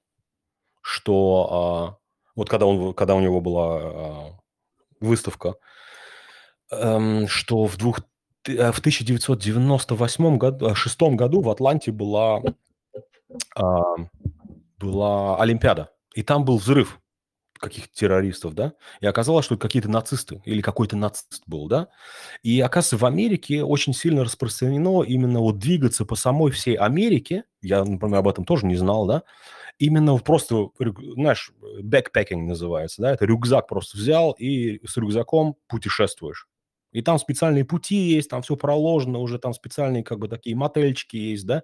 что а, вот когда, он, когда у него была а, выставка, а, что в, двух, э, в 1998 году, э, шестом году в Атланте была, а, была Олимпиада. И там был взрыв каких-то террористов, да, и оказалось, что это какие-то нацисты или какой-то нацист был, да. И оказывается, в Америке очень сильно распространено именно вот двигаться по самой всей Америке, я, например, об этом тоже не знал, да, именно просто, знаешь, backpacking называется, да, это рюкзак просто взял и с рюкзаком путешествуешь. И там специальные пути есть, там все проложено уже, там специальные как бы такие мотельчики есть, да,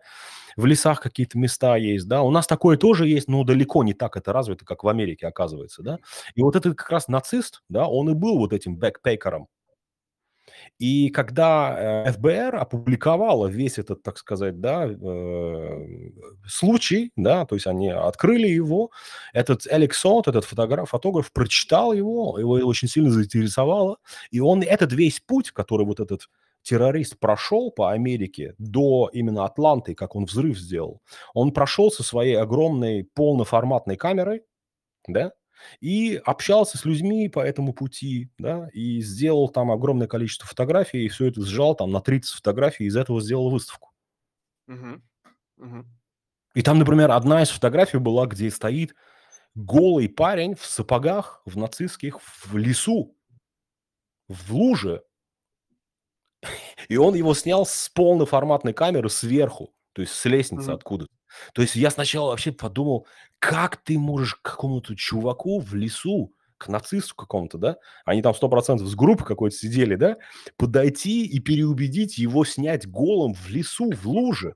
в лесах какие-то места есть, да. У нас такое тоже есть, но далеко не так это развито, как в Америке оказывается, да. И вот этот как раз нацист, да, он и был вот этим бэкпейкером. И когда ФБР э, опубликовало весь этот, так сказать, да, э, случай, да, то есть они открыли его, этот Алекс этот фотограф, фотограф прочитал его, его очень сильно заинтересовало, и он этот весь путь, который вот этот террорист прошел по Америке до именно Атланты, как он взрыв сделал, он прошел со своей огромной полноформатной камерой, да, и общался с людьми по этому пути, да, и сделал там огромное количество фотографий, и все это сжал там на 30 фотографий, и из этого сделал выставку.
Угу. Угу.
И там, например, одна из фотографий была, где стоит голый парень в сапогах, в нацистских, в лесу, в луже. И он его снял с полноформатной камеры сверху то есть с лестницы mm-hmm. откуда. -то. есть я сначала вообще подумал, как ты можешь какому-то чуваку в лесу, к нацисту какому-то, да, они там 100% с группы какой-то сидели, да, подойти и переубедить его снять голым в лесу, в луже.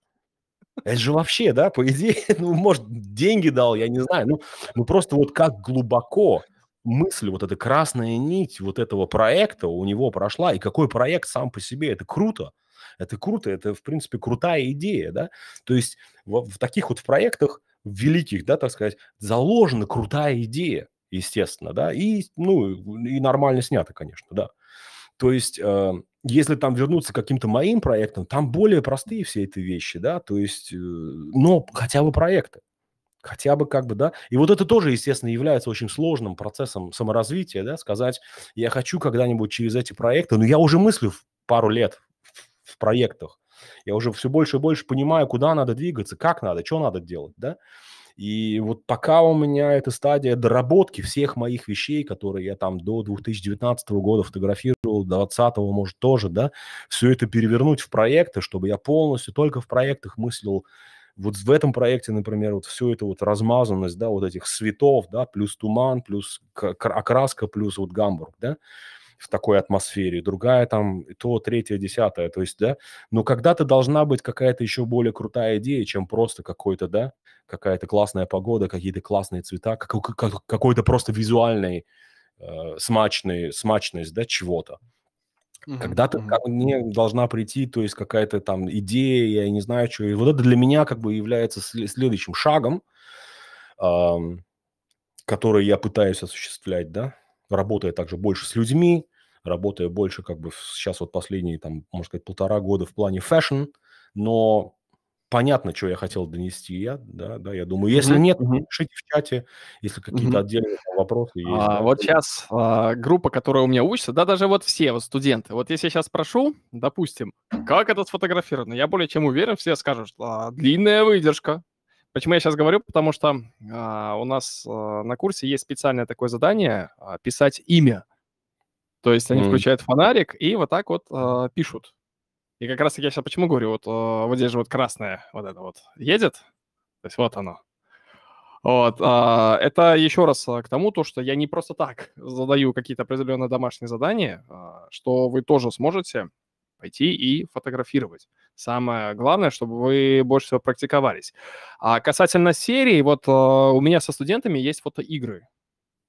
Это же вообще, да, по идее, ну, может, деньги дал, я не знаю. Ну, ну просто вот как глубоко мысль, вот эта красная нить вот этого проекта у него прошла, и какой проект сам по себе, это круто. Это круто, это, в принципе, крутая идея, да. То есть в, в таких вот проектах великих, да, так сказать, заложена крутая идея, естественно, да, и, ну, и нормально снято, конечно, да. То есть, э, если там вернуться к каким-то моим проектам, там более простые все эти вещи, да, то есть, э, но хотя бы проекты, хотя бы как бы, да. И вот это тоже, естественно, является очень сложным процессом саморазвития, да, сказать, я хочу когда-нибудь через эти проекты, но я уже мыслю пару лет в проектах. Я уже все больше и больше понимаю, куда надо двигаться, как надо, что надо делать, да. И вот пока у меня эта стадия доработки всех моих вещей, которые я там до 2019 года фотографировал, 2020, может, тоже, да, все это перевернуть в проекты, чтобы я полностью только в проектах мыслил, вот в этом проекте, например, вот всю эту вот размазанность, да, вот этих светов, да, плюс туман, плюс окраска, плюс вот Гамбург, да, в такой атмосфере, другая там то, третья, десятая, то есть, да, но когда-то должна быть какая-то еще более крутая идея, чем просто какой-то, да, какая-то классная погода, какие-то классные цвета, какой-то просто визуальный э, смачный, смачность, да, чего-то. Когда то ко мне должна прийти, то есть какая-то там идея, я не знаю, что. И вот это для меня как бы является следующим шагом, э, который я пытаюсь осуществлять, да работая также больше с людьми, работая больше как бы сейчас вот последние, там, можно сказать, полтора года в плане фэшн, но понятно, что я хотел донести, я, да, да, я думаю, если нет, пишите в чате, если какие-то отдельные вопросы есть. А, да.
Вот сейчас а, группа, которая у меня учится, да, даже вот все вот студенты, вот если я сейчас спрошу, допустим, как это сфотографировано, я более чем уверен, все скажут, а, длинная выдержка, Почему я сейчас говорю? Потому что а, у нас а, на курсе есть специальное такое задание а, писать имя. То есть они mm. включают фонарик и вот так вот а, пишут. И как раз я сейчас почему говорю, вот, а, вот здесь же вот красное вот это вот едет, то есть вот оно. Вот, а, это еще раз а, к тому, то, что я не просто так задаю какие-то определенные домашние задания, а, что вы тоже сможете пойти и фотографировать. Самое главное, чтобы вы больше всего практиковались. А касательно серии, вот а, у меня со студентами есть фотоигры.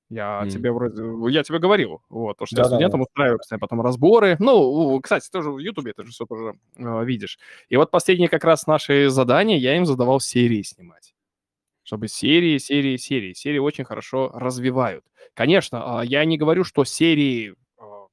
Я mm. тебе вроде, я тебе говорил, вот, то, что да, я студентам да, да. устраиваю постоянно потом разборы. Ну, кстати, тоже в Ютубе это же все тоже э, видишь. И вот последние как раз наши задания я им задавал серии снимать. Чтобы серии, серии, серии. Серии очень хорошо развивают. Конечно, а, я не говорю, что серии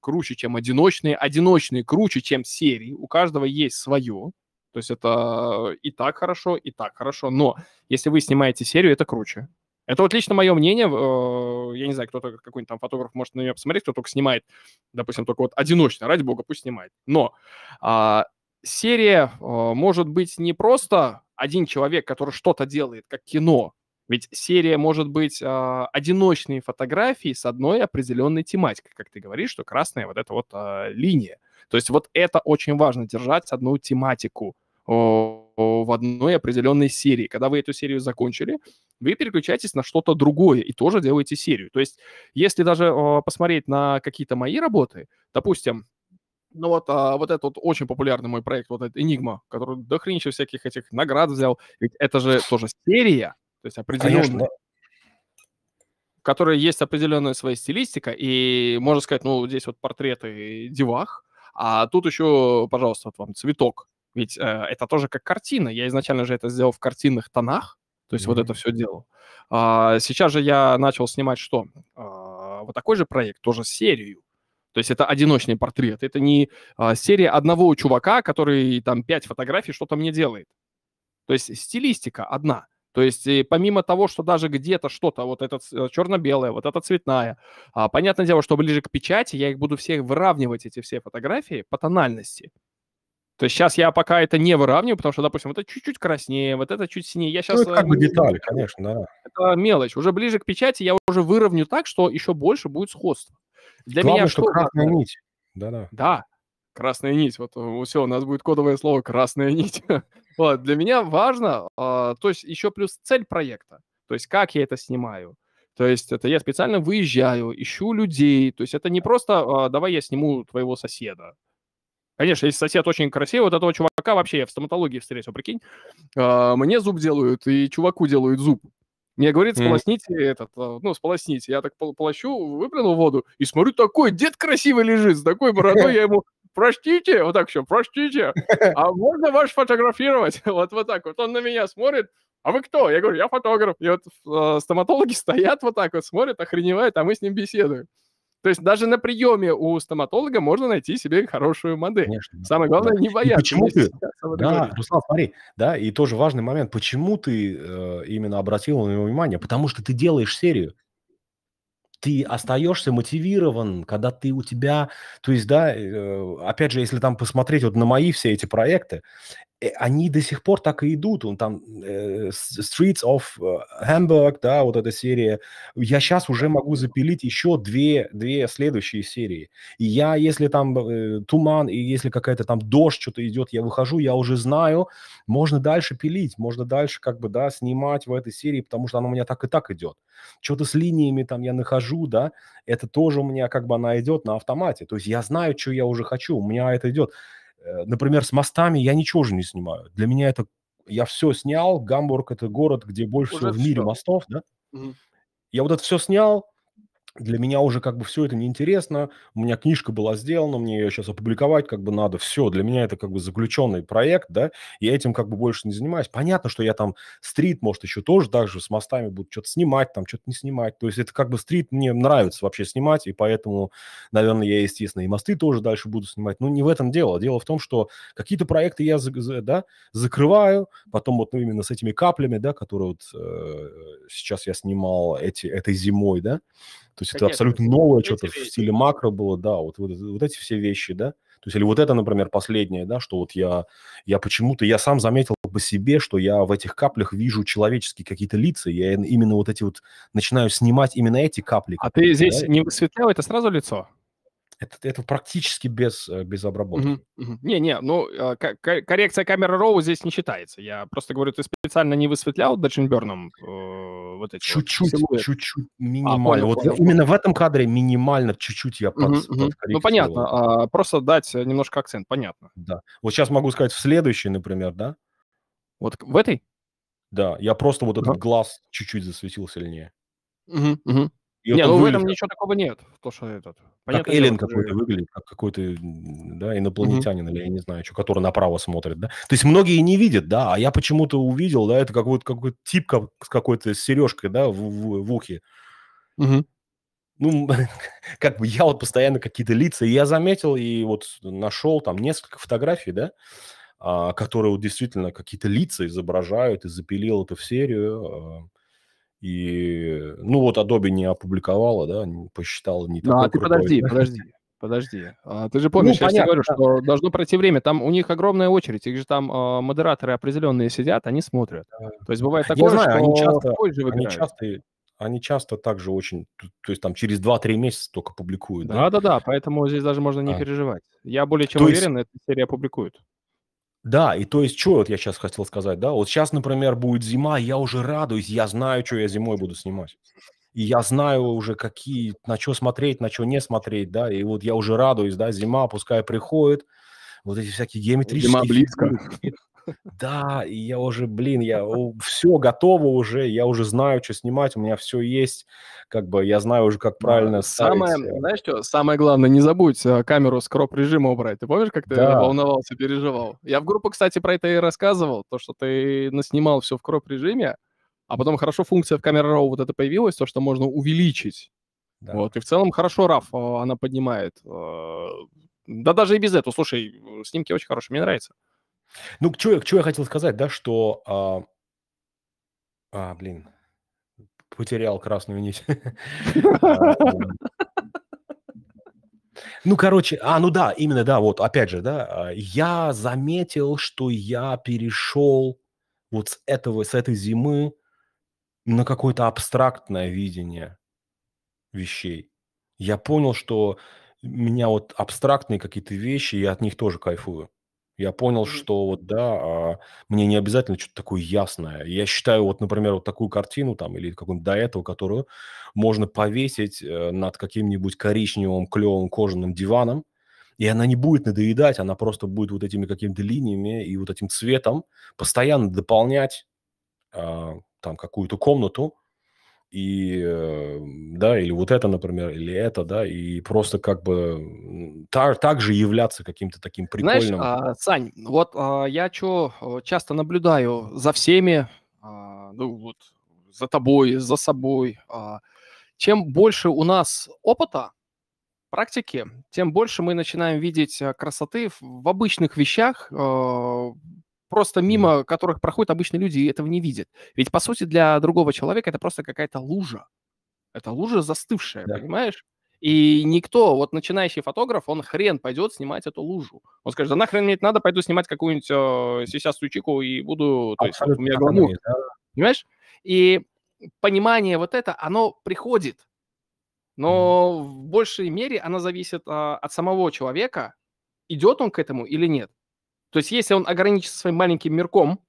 круче, чем одиночные, одиночные круче, чем серии. У каждого есть свое. То есть это э, и так хорошо, и так хорошо. Но если вы снимаете серию, это круче. Это вот лично мое мнение. Э, я не знаю, кто-то, какой-нибудь там фотограф может на нее посмотреть, кто только снимает, допустим, только вот одиночно, ради бога, пусть снимает. Но а, серия а, может быть не просто один человек, который что-то делает, как кино, ведь серия может быть э, одиночные фотографии с одной определенной тематикой, как ты говоришь, что красная вот эта вот э, линия. То есть вот это очень важно, держать одну тематику в одной определенной серии. Когда вы эту серию закончили, вы переключаетесь на что-то другое и тоже делаете серию. То есть, если даже э, посмотреть на какие-то мои работы, допустим, ну вот, а, вот этот вот очень популярный мой проект, вот этот Enigma, который до всяких этих наград взял, ведь это же тоже серия, то есть определенно... Конечно. Которая есть определенная своя стилистика, и можно сказать, ну, здесь вот портреты девах, а тут еще, пожалуйста, вот вам цветок. Ведь э, это тоже как картина. Я изначально же это сделал в картинных тонах, то есть mm-hmm. вот это все делал. А, сейчас же я начал снимать что? А, вот такой же проект, тоже серию. То есть это одиночный портрет. Это не а, серия одного чувака, который там пять фотографий что-то мне делает. То есть стилистика одна. То есть помимо того, что даже где-то что-то, вот это э, черно-белое, вот это цветная, а, понятное дело, что ближе к печати я их буду все выравнивать, эти все фотографии, по тональности. То есть сейчас я пока это не выравниваю, потому что, допустим, вот это чуть-чуть краснее, вот это чуть синее. Я сейчас... Ну, это как э, бы детали,
конечно, да.
Это мелочь. Уже ближе к печати я уже выровню так, что еще больше будет сходство. Для Главное, меня что... что красная
нить. Да-да.
Да, красная нить. Вот э, все, у нас будет кодовое слово «красная нить». Вот, для меня важно, а, то есть еще плюс цель проекта, то есть как я это снимаю. То есть это я специально выезжаю, ищу людей. То есть это не просто а, «давай я сниму твоего соседа». Конечно, если сосед очень красивый, вот этого чувака вообще я в стоматологии встретил, прикинь. А, мне зуб делают, и чуваку делают зуб. Мне говорит, сполосните mm. этот, а, ну, сполосните. Я так полощу, выплюнул воду, и смотрю, такой дед красивый лежит, с такой бородой. Я ему простите, вот так все, простите, а можно ваш фотографировать? Вот, вот так вот. Он на меня смотрит, а вы кто? Я говорю, я фотограф. И вот э, стоматологи стоят вот так вот, смотрят, охреневают, а мы с ним беседуем. То есть даже на приеме у стоматолога можно найти себе хорошую модель. Конечно, Самое главное, да. не бояться. И почему ты? Да,
Руслан, смотри, да, и тоже важный момент. Почему ты э, именно обратил на него внимание? Потому что ты делаешь серию ты остаешься мотивирован, когда ты у тебя, то есть, да, э, опять же, если там посмотреть вот на мои все эти проекты, Э, они до сих пор так и идут. Он там э, Streets of э, Hamburg, да, вот эта серия. Я сейчас уже могу запилить еще две, две следующие серии. И я, если там э, туман, и если какая-то там дождь что-то идет, я выхожу, я уже знаю, можно дальше пилить, можно дальше как бы, да, снимать в этой серии, потому что она у меня так и так идет. Что-то с линиями там я нахожу, да, это тоже у меня как бы она идет на автомате. То есть я знаю, что я уже хочу, у меня это идет. Э, например, с мостами я ничего же не снимаю. Для меня это... Я все снял. Гамбург – это город, где больше Уже всего в мире все. мостов, да? Угу. Я вот это все снял, для меня уже как бы все это неинтересно, у меня книжка была сделана, мне ее сейчас опубликовать как бы надо, все, для меня это как бы заключенный проект, да, я этим как бы больше не занимаюсь. Понятно, что я там стрит, может, еще тоже даже с мостами буду что-то снимать, там что-то не снимать, то есть это как бы стрит мне нравится вообще снимать, и поэтому, наверное, я, естественно, и мосты тоже дальше буду снимать, но не в этом дело, дело в том, что какие-то проекты я, да, закрываю, потом вот ну, именно с этими каплями, да, которые вот э, сейчас я снимал эти, этой зимой, да, то есть это абсолютно новое, что-то в стиле макро было, да, вот, вот, вот эти все вещи, да. То есть, или вот это, например, последнее, да, что вот я, я почему-то, я сам заметил по себе, что я в этих каплях вижу человеческие какие-то лица, я именно вот эти вот начинаю снимать именно эти капли. А ты здесь да? не
высветлял это сразу лицо?
Это, это практически без, э, без
обработки. Не-не, mm-hmm. ну, а, к- коррекция камеры Роу здесь не считается. Я просто говорю, ты специально не высветлял Даджинберном э, вот эти Чуть-чуть, вот чуть-чуть, а, минимально. А, понял, вот понял. именно
в этом кадре минимально чуть-чуть я под, mm-hmm. Ну, понятно,
а, просто дать э, немножко акцент, понятно.
Да. Вот сейчас могу сказать в следующей, например, да? Вот в этой? Да, я просто вот uh-huh. этот глаз чуть-чуть засветил сильнее. uh-huh, Uh-huh. Не, ну в этом
ничего такого нет. То, что этот. Понятно, как Эллен какой-то
выглядит, как какой-то да, инопланетянин, mm-hmm. или я не знаю, что, который направо смотрит, да. То есть многие не видят, да, а я почему-то увидел, да, это какой-то какой тип как, с какой-то сережкой, да, в, в, в ухе. Mm-hmm. Ну, как бы я вот постоянно какие-то лица, и я заметил, и вот нашел там несколько фотографий, да, а, которые вот действительно какие-то лица изображают, и запилил это в серию. А. И, ну вот Adobe не опубликовала, да, посчитала не так. Ну, а ты подожди, подожди,
подожди. А, ты же ну, помнишь, ну, я тебе говорю, что должно пройти время. Там у них огромная очередь, их же там э, модераторы определенные сидят, они смотрят. То есть бывает такое, я знаю, что они часто, они часто,
они часто также очень, то есть там через 2-3 месяца только публикуют.
Да-да-да, поэтому здесь даже можно не а. переживать. Я более чем то уверен, есть... эта серия публикует.
Да, и то есть, что вот я сейчас хотел сказать, да, вот сейчас, например, будет зима, я уже радуюсь, я знаю, что я зимой буду снимать. И я знаю уже, какие, на что смотреть, на что не смотреть, да, и вот я уже радуюсь, да, зима, пускай приходит, вот эти всякие геометрические... Зима близко. Да, и я уже, блин, я все готово уже, я уже знаю, что
снимать, у меня все есть, как бы я знаю уже, как правильно да. Самое, э. знаешь что, самое главное, не забудь э, камеру с кроп-режима убрать. Ты помнишь, как ты да. волновался, переживал? Я в группу, кстати, про это и рассказывал, то, что ты наснимал все в кроп-режиме, а потом хорошо функция в камере RAW вот это появилась, то, что можно увеличить. Да. Вот, и в целом хорошо RAW э, она поднимает. Да даже и без этого. Слушай, снимки очень хорошие, мне нравится.
Ну, к чему, к чему я хотел сказать, да, что... А, а блин, потерял красную нить. А, ну, короче, а, ну да, именно, да, вот, опять же, да, а, я заметил, что я перешел вот с этого, с этой зимы на какое-то абстрактное видение вещей. Я понял, что меня вот абстрактные какие-то вещи, я от них тоже кайфую. Я понял, что вот да, а, мне не обязательно что-то такое ясное. Я считаю, вот, например, вот такую картину там или какую-нибудь до этого, которую можно повесить э, над каким-нибудь коричневым клевым кожаным диваном, и она не будет надоедать, она просто будет вот этими какими-то линиями и вот этим цветом постоянно дополнять а, там какую-то комнату, и э, да, или вот это, например, или это, да, и просто как бы так, так же являться каким-то таким прикольным. Знаешь, а,
Сань, вот а, я что э, часто наблюдаю за всеми, а, ну вот за тобой, за собой. А, чем больше у нас опыта, практики, тем больше мы начинаем видеть э, красоты в обычных вещах, просто мимо которых проходят обычные люди и этого не видят. Ведь, по сути, для другого человека это просто какая-то лужа. Это лужа застывшая, да. понимаешь? И никто, вот начинающий фотограф, он хрен пойдет снимать эту лужу. Он скажет, да нахрен мне это надо, пойду снимать какую-нибудь э, сейчас стучику и буду... То Абсолютно есть, у меня гламур. Да. Понимаешь? И понимание вот это, оно приходит. Но в большей мере оно зависит э, от самого человека, идет он к этому или нет. То есть если он ограничится своим маленьким мирком,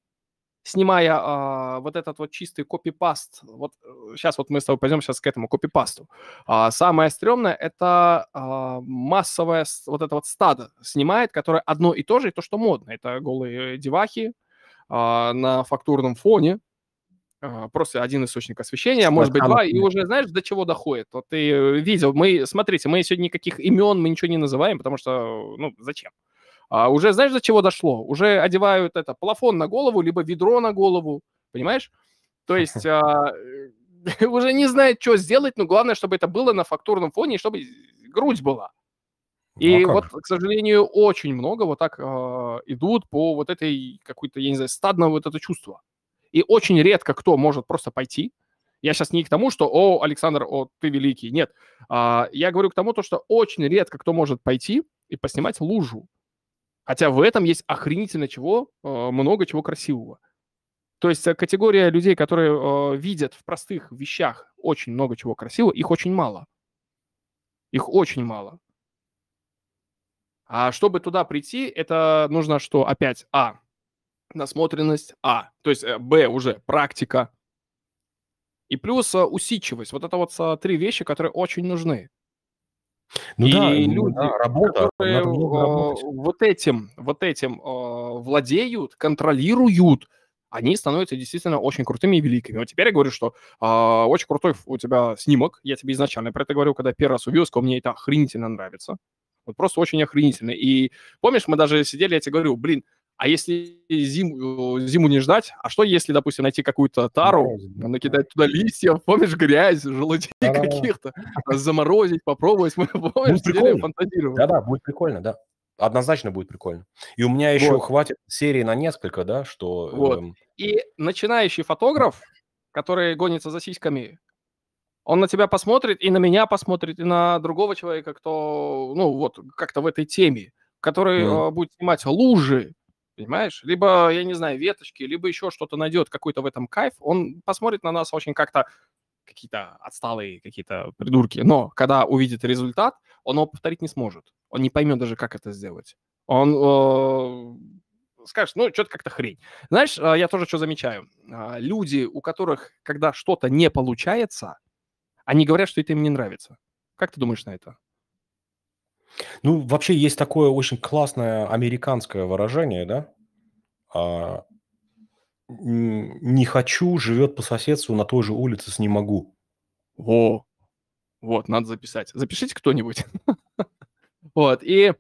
снимая а, вот этот вот чистый копипаст, вот сейчас э, вот мы с тобой пойдем сейчас к этому копипасту. А, самое стрёмное – это а, массовое вот это вот стадо снимает, которое одно и то же, и то, что модно. Это голые э, девахи а, на фактурном фоне, а, просто один источник освещения, а может быть два, и уже знаешь, до чего доходит. Вот ты э, видел, мы, смотрите, мы сегодня никаких имен, мы ничего не называем, потому что, ну, зачем? А уже знаешь, до чего дошло? Уже одевают это плафон на голову, либо ведро на голову, понимаешь? То есть а, э, уже не знает, что сделать, но главное, чтобы это было на фактурном фоне, и чтобы грудь была. И ну, а вот, к сожалению, очень много вот так э, идут по вот этой какой-то, я не знаю, стадного вот это чувство. И очень редко кто может просто пойти. Я сейчас не к тому, что, о, Александр, о, ты великий. Нет. А, я говорю к тому, то, что очень редко кто может пойти и поснимать лужу. Хотя в этом есть охренительно чего, а, много чего красивого. То есть э, категория людей, которые а, видят в простых вещах очень много чего красивого, их очень мало. Их очень мало. А чтобы туда прийти, это нужно что? Опять А. Насмотренность А. То есть э, Б уже практика. И плюс э, усидчивость. Вот это вот три вещи, которые очень нужны. Ну и да, люди, да, работа, которые э, вот этим, вот этим э, владеют, контролируют, они становятся действительно очень крутыми и великими. Вот теперь я говорю, что э, очень крутой у тебя снимок, я тебе изначально про это говорил, когда первый раз увидел, сказал, мне это охренительно нравится. Вот просто очень охренительно. И помнишь, мы даже сидели, я тебе говорю, блин, а если зиму, зиму не ждать, а что если, допустим, найти какую-то тару, накидать туда листья, помнишь, грязь, желудей каких-то, заморозить, попробовать, мы, помнишь,
фантазировать. Да-да, будет прикольно, да. Однозначно будет прикольно. И у меня еще вот. хватит серии на несколько, да, что... Вот. Эм...
И начинающий фотограф, который гонится за сиськами, он на тебя посмотрит, и на меня посмотрит, и на другого человека, кто, ну, вот, как-то в этой теме, который mm. будет снимать лужи, понимаешь? Либо, я не знаю, веточки, либо еще что-то найдет, какой-то в этом кайф, он посмотрит на нас очень как-то какие-то отсталые, какие-то придурки. Но когда увидит результат, он его повторить не сможет. Он не поймет даже, как это сделать. Он э, скажет, ну, что-то как-то хрень. Знаешь, э, я тоже что замечаю. Э, люди, у которых, когда что-то не получается, они говорят, что это им не нравится. Как ты думаешь на это?
Ну, вообще есть такое очень классное американское выражение, да? А, не хочу живет по соседству на той же улице с не
могу. О, вот, надо записать. Запишите кто-нибудь. Вот, и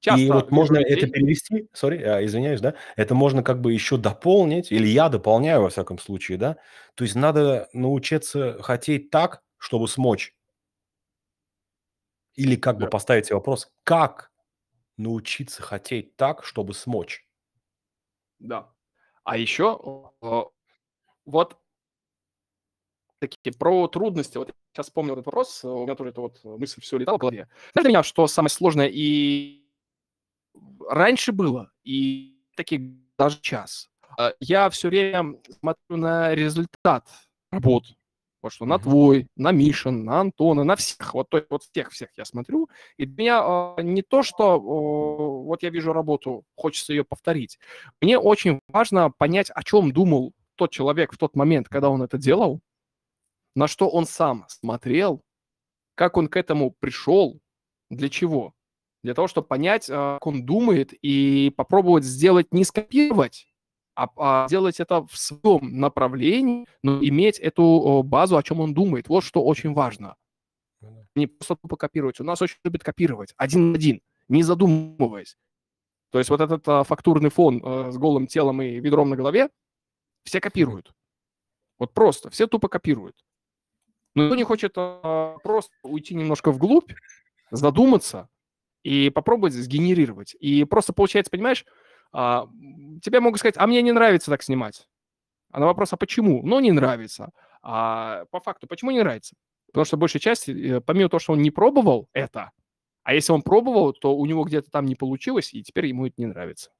часто... И вот можно людей... это
перевести, сори, а, извиняюсь, да, это можно как бы еще дополнить, или я дополняю во всяком случае, да, то есть надо научиться хотеть так, чтобы смочь. Или как да. бы поставить себе вопрос, как научиться хотеть так, чтобы смочь?
Да. А еще э, вот такие про трудности. Вот я сейчас вспомнил этот вопрос, э, у меня тоже эта вот мысль все летала в голове. Знаешь для меня, что самое сложное и раньше было, и таких даже час. Э, я все время смотрю на результат работы. Вот что на uh-huh. твой, на Мишин, на Антона, на всех. Вот, то вот всех-всех я смотрю. И для меня э, не то, что э, вот я вижу работу, хочется ее повторить. Мне очень важно понять, о чем думал тот человек в тот момент, когда он это делал, на что он сам смотрел, как он к этому пришел, для чего. Для того, чтобы понять, э, как он думает, и попробовать сделать не скопировать а, а делать это в своем направлении, но иметь эту базу, о чем он думает. Вот что очень важно. Ну не просто тупо копировать. У нас очень любят копировать один на один, не задумываясь. То есть вот этот а, фактурный фон а, с голым телом и ведром на голове все копируют. Вот просто, все тупо копируют. Но кто не хочет а, просто уйти немножко вглубь, задуматься и попробовать сгенерировать. И просто получается, понимаешь, а, тебе могут сказать, а мне не нравится так снимать. А на вопрос, а почему? Ну, не нравится. А по факту, почему не нравится? Потому что большая часть, э, помимо того, что он не пробовал это, а если он пробовал, то у него где-то там не получилось, и теперь ему это не нравится.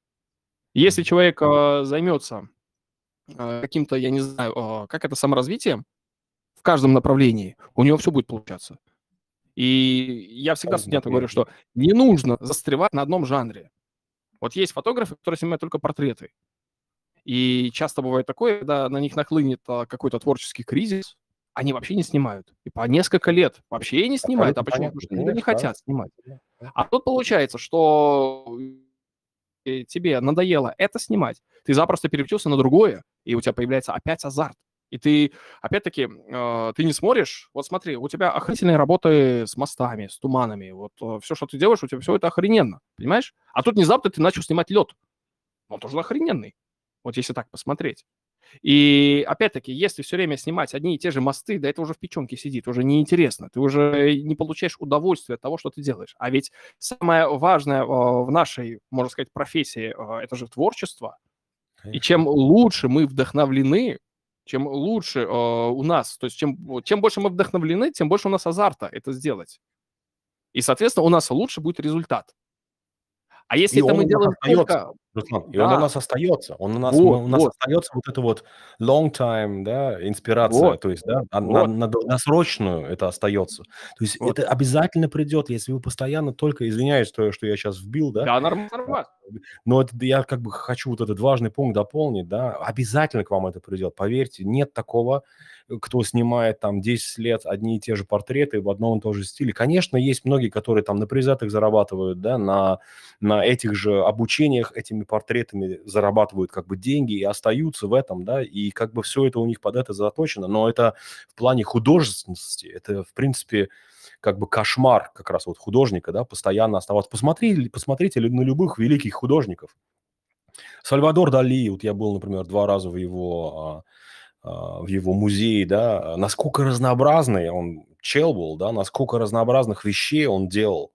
Если человек э, займется э, каким-то, я не знаю, э, как это, саморазвитием в каждом направлении, у него все будет получаться. И я всегда студентам говорю, что не нужно застревать на одном жанре. Вот есть фотографы, которые снимают только портреты. И часто бывает такое, когда на них нахлынет а, какой-то творческий кризис, они вообще не снимают. И по несколько лет вообще не снимают. А почему? Потому что они не хотят снимать. А тут получается, что э, тебе надоело это снимать, ты запросто переключился на другое, и у тебя появляется опять азарт. И ты, опять-таки, э, ты не смотришь, вот смотри, у тебя охренительные работы с мостами, с туманами, вот э, все, что ты делаешь, у тебя все это охрененно, понимаешь? А тут внезапно ты начал снимать лед. Он тоже охрененный, вот если так посмотреть. И опять-таки, если все время снимать одни и те же мосты, да это уже в печенке сидит, уже неинтересно, ты уже не получаешь удовольствия от того, что ты делаешь. А ведь самое важное э, в нашей, можно сказать, профессии, это же творчество. И чем лучше мы вдохновлены, чем лучше э, у нас, то есть чем, чем больше мы вдохновлены, тем больше у нас азарта это сделать. И, соответственно, у нас лучше будет результат. А если и это мы делаем только Руслан,
и он у нас остается. Он у нас, вот, у нас вот. остается вот это вот long time, да, инспирация, вот. то есть, да, вот. на, на долгосрочную это остается. То есть вот. это обязательно придет, если вы постоянно только, извиняюсь, то что я сейчас вбил, да. Да, нормально, нормально. Но это, я как бы хочу вот этот важный пункт дополнить, да, обязательно к вам это придет, поверьте, нет такого, кто снимает там 10 лет одни и те же портреты в одном и том же стиле. Конечно, есть многие, которые там на призатах зарабатывают, да, на, на этих же обучениях этим этими портретами зарабатывают как бы деньги и остаются в этом, да, и как бы все это у них под это заточено, но это в плане художественности, это, в принципе, как бы кошмар как раз вот художника, да, постоянно оставаться. Посмотрите, посмотрите на любых великих художников. Сальвадор Дали, вот я был, например, два раза в его а, а, в его музее, да, насколько разнообразный он чел был, да, насколько разнообразных вещей он делал.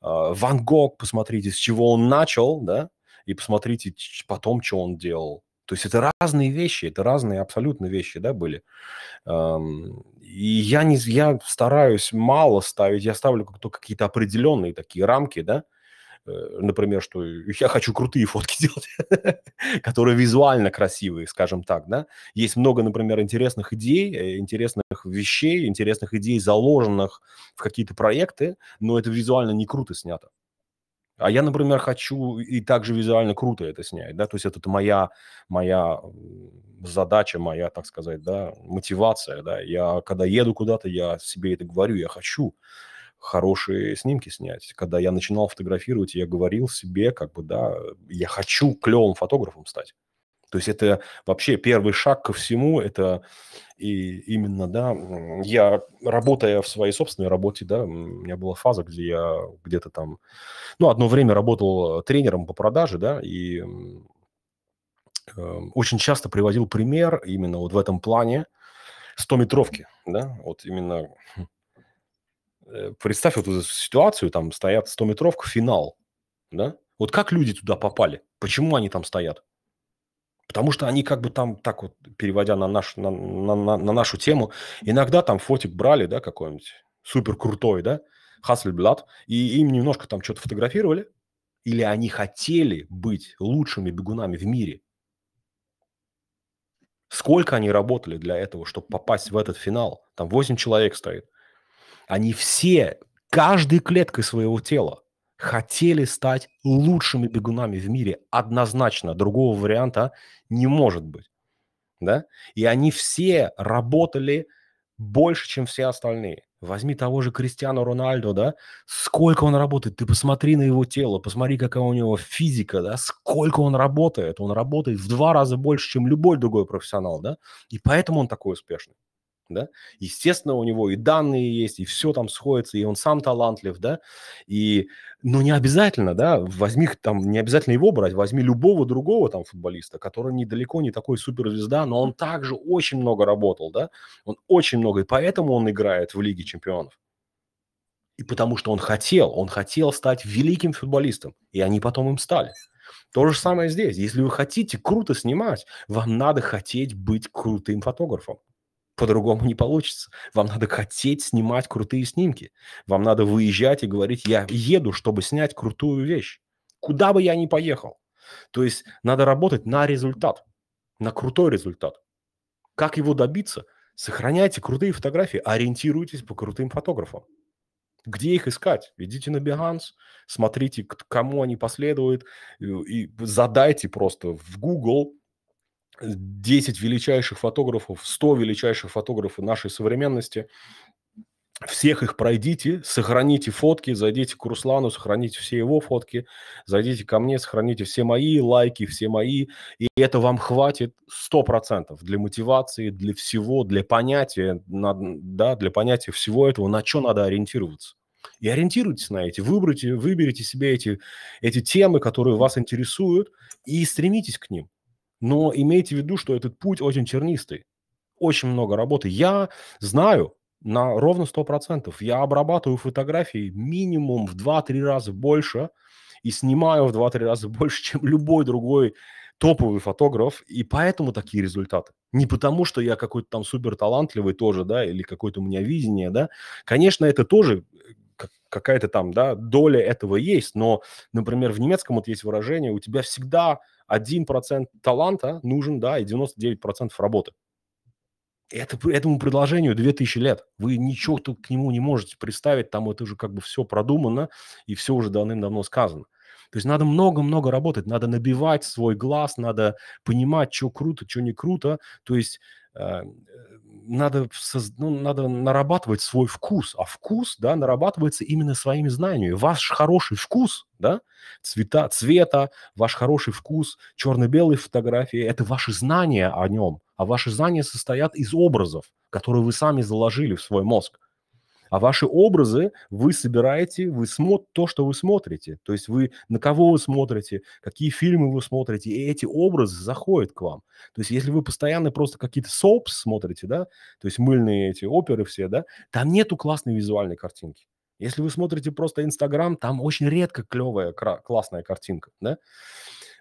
А, Ван Гог, посмотрите, с чего он начал, да, и посмотрите потом, что он делал. То есть это разные вещи, это разные абсолютно вещи, да, были. И я, не, я стараюсь мало ставить, я ставлю только какие-то определенные такие рамки, да, э, например, что я хочу крутые фотки делать, которые визуально красивые, скажем так, да. Есть много, например, интересных идей, э, интересных вещей, интересных идей, заложенных в какие-то проекты, но это визуально не круто снято. А я, например, хочу и также визуально круто это снять, да, то есть это моя, моя задача, моя, так сказать, да, мотивация, да. Я, когда еду куда-то, я себе это говорю, я хочу хорошие снимки снять. Когда я начинал фотографировать, я говорил себе, как бы, да, я хочу клевым фотографом стать. То есть это вообще первый шаг ко всему, это и именно, да, я, работая в своей собственной работе, да, у меня была фаза, где я где-то там, ну, одно время работал тренером по продаже, да, и э, очень часто приводил пример именно вот в этом плане 100-метровки, да, вот именно хм, э, представь вот эту ситуацию, там стоят 100-метровка, финал, да, вот как люди туда попали, почему они там стоят, Потому что они как бы там, так вот, переводя на, наш, на, на, на, на нашу тему, иногда там фотик брали, да, какой-нибудь супер крутой, да, Хассельблад, и им немножко там что-то фотографировали, или они хотели быть лучшими бегунами в мире. Сколько они работали для этого, чтобы попасть в этот финал? Там 8 человек стоит. Они все, каждой клеткой своего тела хотели стать лучшими бегунами в мире. Однозначно, другого варианта не может быть. Да? И они все работали больше, чем все остальные. Возьми того же Кристиану Рональдо, да, сколько он работает, ты посмотри на его тело, посмотри, какая у него физика, да, сколько он работает, он работает в два раза больше, чем любой другой профессионал, да, и поэтому он такой успешный да. Естественно, у него и данные есть, и все там сходится, и он сам талантлив, да. И, но ну, не обязательно, да, возьми там, не обязательно его брать, возьми любого другого там футболиста, который недалеко не такой суперзвезда, но он также очень много работал, да. Он очень много, и поэтому он играет в Лиге чемпионов. И потому что он хотел, он хотел стать великим футболистом, и они потом им стали. То же самое здесь. Если вы хотите круто снимать, вам надо хотеть быть крутым фотографом. По-другому не получится. Вам надо хотеть снимать крутые снимки. Вам надо выезжать и говорить, я еду, чтобы снять крутую вещь. Куда бы я ни поехал. То есть надо работать на результат, на крутой результат. Как его добиться? Сохраняйте крутые фотографии, ориентируйтесь по крутым фотографам. Где их искать? Идите на Behance, смотрите, к кому они последуют, э, и задайте просто в Google 10 величайших фотографов, 100 величайших фотографов нашей современности. Всех их пройдите, сохраните фотки, зайдите к Руслану, сохраните все его фотки, зайдите ко мне, сохраните все мои лайки, все мои. И это вам хватит 100% для мотивации, для всего, для понятия, да, для понятия всего этого, на что надо ориентироваться. И ориентируйтесь на эти, выберите, выберите себе эти, эти темы, которые вас интересуют, и стремитесь к ним. Но имейте в виду, что этот путь очень чернистый. Очень много работы. Я знаю на ровно 100%. Я обрабатываю фотографии минимум в 2-3 раза больше и снимаю в 2-3 раза больше, чем любой другой топовый фотограф, и поэтому такие результаты. Не потому, что я какой-то там супер талантливый тоже, да, или какое-то у меня видение, да. Конечно, это тоже э, какая-то там, да, доля этого есть, но, например, в немецком вот есть выражение, у тебя всегда 1% таланта нужен, да, и 99% работы. Это, этому предложению 2000 лет. Вы ничего тут к нему не можете представить, там это уже как бы все продумано, и все уже давным-давно сказано. То есть надо много-много работать, надо набивать свой глаз, надо понимать, что круто, что не круто. То есть э, надо, ну, надо нарабатывать свой вкус, а вкус, да, нарабатывается именно своими знаниями. Ваш хороший вкус, да, цвета, цвета, ваш хороший вкус, черно-белые фотографии, это ваши знания о нем, а ваши знания состоят из образов, которые вы сами заложили в свой мозг. А ваши образы вы собираете, вы смо... то, что вы смотрите. То есть вы на кого вы смотрите, какие фильмы вы смотрите, и эти образы заходят к вам. То есть если вы постоянно просто какие-то сопс смотрите, да, то есть мыльные эти оперы все, да, там нету классной визуальной картинки. Если вы смотрите просто Инстаграм, там очень редко клевая, классная картинка, да.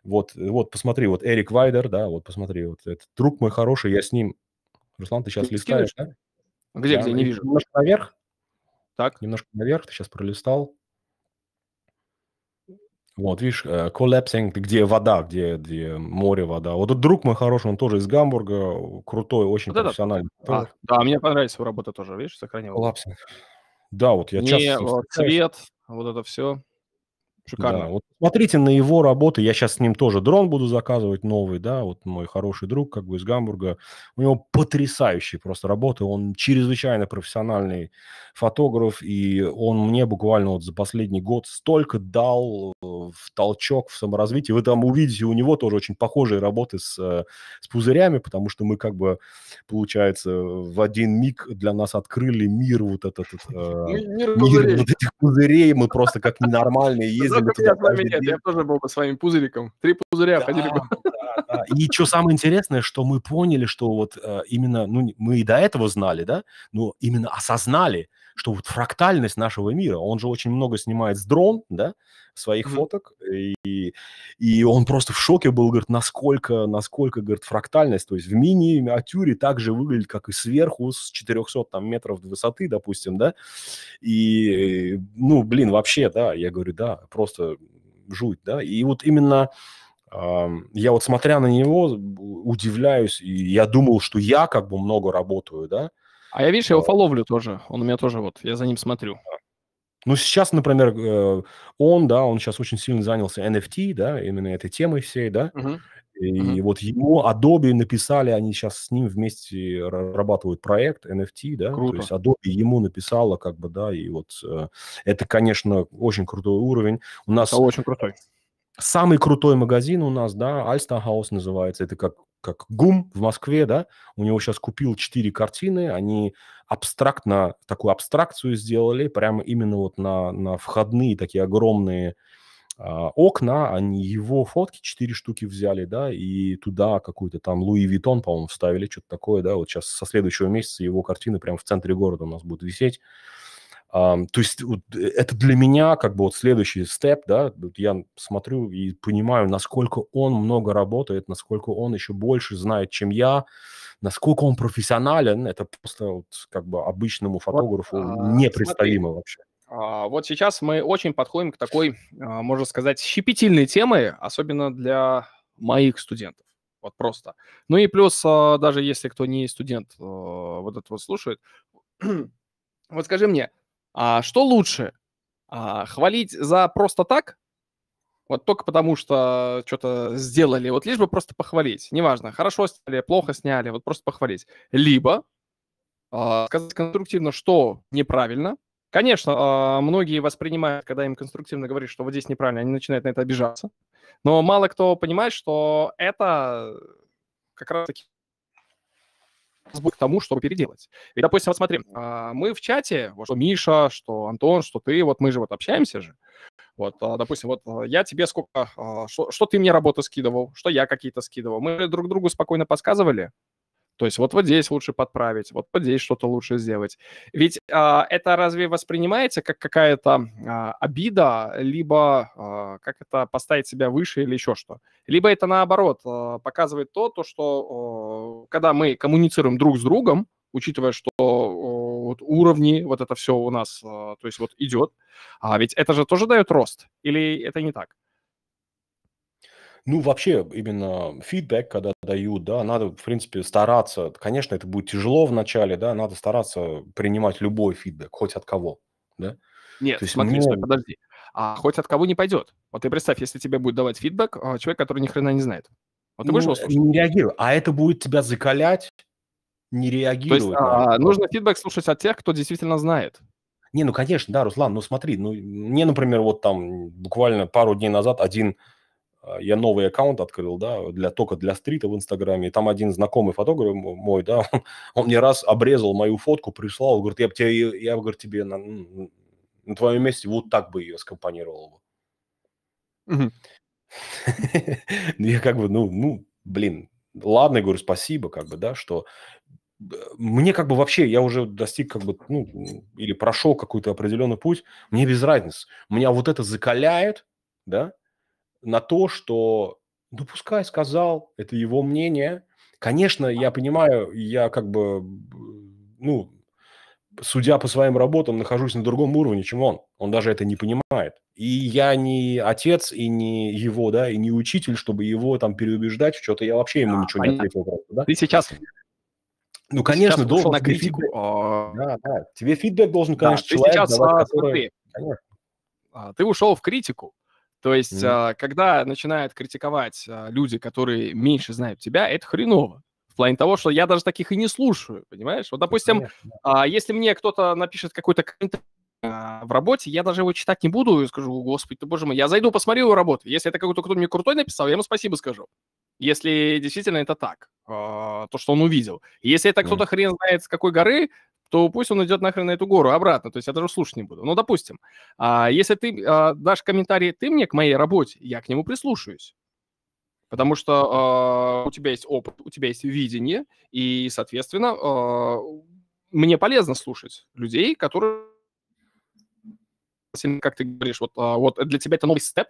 Вот, вот, посмотри, вот Эрик Вайдер, да, вот посмотри, вот этот друг мой хороший, я с ним... Руслан, ты сейчас ты листаешь, скинешь? да? Где, я где, не вижу. Немножко наверх, так. Немножко наверх, ты сейчас пролистал. Вот, видишь, коллапсинг, э, где вода, где, где море, вода. Вот этот друг мой хороший, он тоже из Гамбурга, крутой, очень вот профессиональный. Это... А,
да, мне понравилась его работа тоже, видишь, сохранил. Коллапсинг. Да, вот я Не, часто... Вот, цвет, вот это все.
Шикарно. Да, вот смотрите на его работы. Я сейчас с ним тоже дрон буду заказывать новый, да, вот мой хороший друг как бы из Гамбурга. У него потрясающие просто работы. Он чрезвычайно профессиональный фотограф, и он мне буквально вот за последний год столько дал э, в толчок, в саморазвитии. Вы там увидите у него тоже очень похожие работы с, э, с пузырями, потому что мы как бы, получается, в один миг для нас открыли мир вот этот, э, мир, мир вот этих пузырей. Мы просто как ненормальные ездили бы меня с вами нет, я
тоже был бы с вами пузыриком. Три пузыря да, ходили бы. Да,
да. И что самое интересное, что мы поняли, что вот э, именно, ну, мы и до этого знали, да, но именно осознали, что вот фрактальность нашего мира, он же очень много снимает с дрон, да, своих mm-hmm. фоток, и, и он просто в шоке был, говорит, насколько, насколько, говорит, фрактальность, то есть в мини-миниатюре так же выглядит, как и сверху, с 400 там, метров высоты, допустим, да, и, э, ну, блин, вообще, да, я говорю, да, просто жуть, да, и вот именно я вот смотря на него, удивляюсь, и я думал, что я как бы много работаю, да,
а я, видишь, я его фоловлю тоже. Он у меня тоже вот, я за ним смотрю.
Ну, сейчас, например, э, он, да, он сейчас очень сильно занялся NFT, да, именно этой темой всей, да. uh И uh вот ему Adobe написали, они сейчас с ним вместе разрабатывают проект NFT, да. Круто. То есть Adobe ему написала, как бы, да, и вот э, это, конечно, очень крутой уровень. У нас... Это очень крутой самый крутой магазин у нас, да, Альстагаус называется, это как как ГУМ в Москве, да, у него сейчас купил четыре картины, они абстрактно, такую абстракцию сделали, прямо именно вот на, на входные такие огромные э, окна, они его фотки четыре штуки взяли, да, и туда какую-то там Луи Витон, по-моему, вставили, что-то такое, да, вот сейчас со следующего месяца его картины прямо в центре города у нас будут висеть, Um, то есть вот, э, это для меня как бы вот следующий степ, да, вот я смотрю и понимаю, насколько он много работает, насколько он еще больше знает, чем я, насколько он профессионален, это просто вот, как бы обычному фотографу вот, а, непредставимо смотри, вообще.
А, вот сейчас мы очень подходим к такой, а, можно сказать, щепетильной теме, особенно для моих студентов. Вот просто. Ну и плюс, даже если кто не студент, вот это вот слушает, вот скажи мне, а что лучше? А, хвалить за просто так? Вот только потому, что что-то сделали. Вот лишь бы просто похвалить. Неважно, хорошо сняли, плохо сняли. Вот просто похвалить. Либо а, сказать конструктивно, что неправильно. Конечно, а, многие воспринимают, когда им конструктивно говорят, что вот здесь неправильно, они начинают на это обижаться. Но мало кто понимает, что это как раз-таки будет к тому, чтобы переделать. И, допустим, вот смотри, а, мы в чате, что Миша, что Антон, что ты, вот мы же вот общаемся же. Вот, а, допустим, вот а, я тебе сколько, что, что ты мне работу скидывал, что я какие-то скидывал. Мы друг другу спокойно подсказывали, то есть вот вот здесь лучше подправить, вот вот здесь что-то лучше сделать. Ведь э, это разве воспринимается как какая-то э, обида, либо э, как это поставить себя выше или еще что? Либо это наоборот э, показывает то, то что э, когда мы коммуницируем друг с другом, учитывая, что вот уровни, вот это все у нас, то есть вот идет. А ведь это же тоже дает рост, или это не так?
Ну, вообще, именно фидбэк, когда дают, да, надо, в принципе, стараться. Конечно, это будет тяжело вначале, да, надо стараться принимать любой фидбэк, хоть от кого, да.
Нет, есть смотри, мы... стой, подожди. А хоть от кого не пойдет. Вот ты представь, если тебе будет давать фидбэк а, человек, который ни хрена не знает. Вот ты ну, будешь его э, слушать?
Не реагирую. А это будет тебя закалять, не реагировать. То есть, а, нужно фидбэк слушать от тех, кто действительно знает. Не, ну, конечно, да, Руслан, ну смотри, ну, мне, например, вот там буквально пару дней назад один а, я новый аккаунт открыл, да, для, только для стрита в Инстаграме, и там один знакомый фотограф мой, да, он, он мне раз обрезал мою фотку, прислал, говорит, я бы тебе, я, говорит, тебе на, на твоем месте вот так бы ее скомпонировал бы. Ну, я как бы, ну, ну, блин, ладно, я говорю, спасибо, как бы, да, что э, мне как бы вообще, я уже достиг как бы, ну, или прошел какой-то определенный путь, мне без разницы. Меня вот это закаляет, да, на то, что, ну пускай сказал, это его мнение. Конечно, я понимаю, я как бы, ну, судя по своим работам, нахожусь на другом уровне, чем он. Он даже это не понимает. И я не отец, и не его, да, и не учитель, чтобы его там переубеждать в что-то. Я вообще ему
а, ничего понятно. не ответил. да? Ты сейчас...
Ну, конечно, сейчас должен на критику.
Фидбэк. А... Да, да. Тебе фидбэк должен, конечно, да, человек сейчас, давать, а, который... смотри, конечно. А, ты ушел в критику. То есть, mm-hmm. когда начинают критиковать а, люди, которые меньше знают тебя, это хреново. В плане того, что я даже таких и не слушаю, понимаешь? Вот, ну, допустим, Конечно. А, если мне кто-то напишет какой-то комментарий, в работе, я даже его читать не буду и скажу, господи ты, боже мой, я зайду, посмотрю его работу. Если это какой-то кто мне крутой написал, я ему спасибо скажу. Если действительно это так, то, что он увидел. Если это кто-то хрен знает с какой горы то пусть он идет нахрен на эту гору обратно. То есть я даже слушать не буду. Ну, допустим, а если ты а, дашь комментарий ты мне к моей работе, я к нему прислушаюсь. Потому что э, у тебя есть опыт, у тебя есть видение, и, соответственно, э, мне полезно слушать людей, которые, как ты говоришь, вот, э, вот для тебя это новый степ,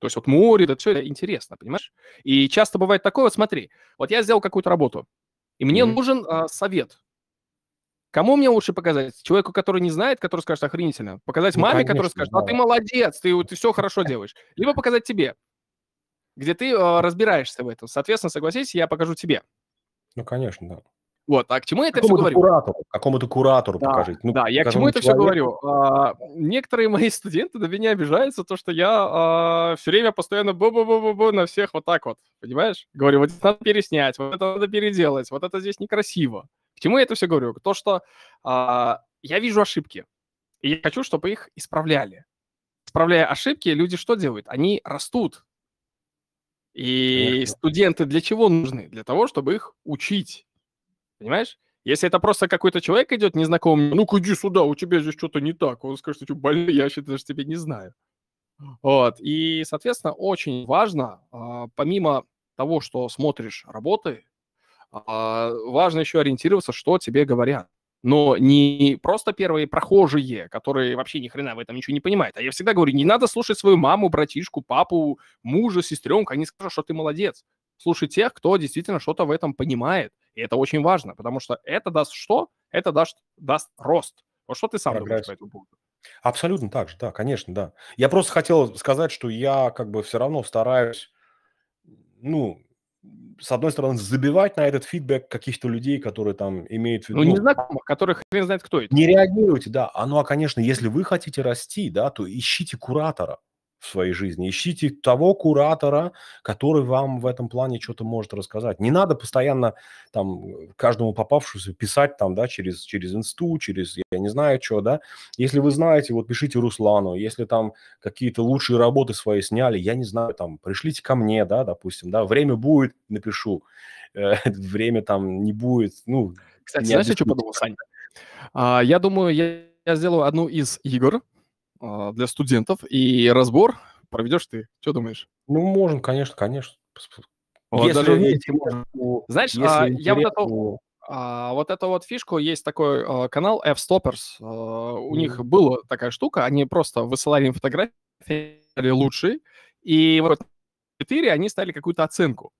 то есть вот море, это все это интересно, понимаешь? И часто бывает такое, вот смотри, вот я сделал какую-то работу, и мне mm-hmm. нужен э, совет, Кому мне лучше показать? Человеку, который не знает, который скажет охренительно. Показать ну, маме, конечно, которая скажет, а ты молодец, ты, ты все хорошо делаешь. Либо показать тебе, где ты э, разбираешься в этом. Соответственно, согласись, я покажу тебе.
Ну, конечно, да.
Вот, а к чему я это все говорю?
Куратору, какому-то куратору да,
покажите. Ну, да, я к чему это человеку. все говорю? А, некоторые мои студенты на меня обижаются, то, что я а, все время постоянно бу-бу-бу-бу-бу на всех вот так вот, понимаешь? Говорю, вот это надо переснять, вот это надо переделать, вот это здесь некрасиво. К чему я это все говорю? То, что а, я вижу ошибки, и я хочу, чтобы их исправляли. Исправляя ошибки, люди что делают? Они растут. И Конечно. студенты для чего нужны? Для того, чтобы их учить. Понимаешь? Если это просто какой-то человек идет незнакомый, ну-ка иди сюда, у тебя здесь что-то не так. Он скажет, что больной, я вообще-то даже тебя не знаю. Вот. И, соответственно, очень важно, а, помимо того, что смотришь работы а, важно еще ориентироваться, что тебе говорят но не просто первые прохожие, которые вообще ни хрена в этом ничего не понимают. А я всегда говорю, не надо слушать свою маму, братишку, папу, мужа, сестренку, они скажут, что ты молодец. Слушай тех, кто действительно что-то в этом понимает. И это очень важно, потому что это даст что? Это даст, даст рост. Вот что ты сам Прогресс. думаешь по этому поводу?
Абсолютно так же, да, конечно, да. Я просто хотел сказать, что я как бы все равно стараюсь, ну, с одной стороны, забивать на этот фидбэк каких-то людей, которые там имеют в ну, виду... Ну, не
знакомых, которых хрен знает, кто это.
Не реагируйте, да. А ну, а, конечно, если вы хотите расти, да, то ищите куратора в своей жизни. Ищите того куратора, который вам в этом плане что-то может рассказать. Не надо постоянно там каждому попавшемуся писать там, да, через, через инсту, через я не знаю что, да. Если вы знаете, вот пишите Руслану. Если там какие-то лучшие работы свои сняли, я не знаю, там, пришлите ко мне, да, допустим, да, время будет, напишу.
Э, время там не будет, ну... Кстати, знаешь, я что подумал, Саня? А, я думаю, я я сделаю одну из игр, а, для студентов, и разбор проведешь ты. Что думаешь? Ну, можем, конечно, конечно. Вот, если даже умеете, можно. Знаешь, если а, я вот это... А, вот эту вот фишку есть такой а, канал F-Stoppers. А, у mm. них была такая штука, они просто высылали им фотографии, лучшие, и вот четыре они стали какую-то оценку.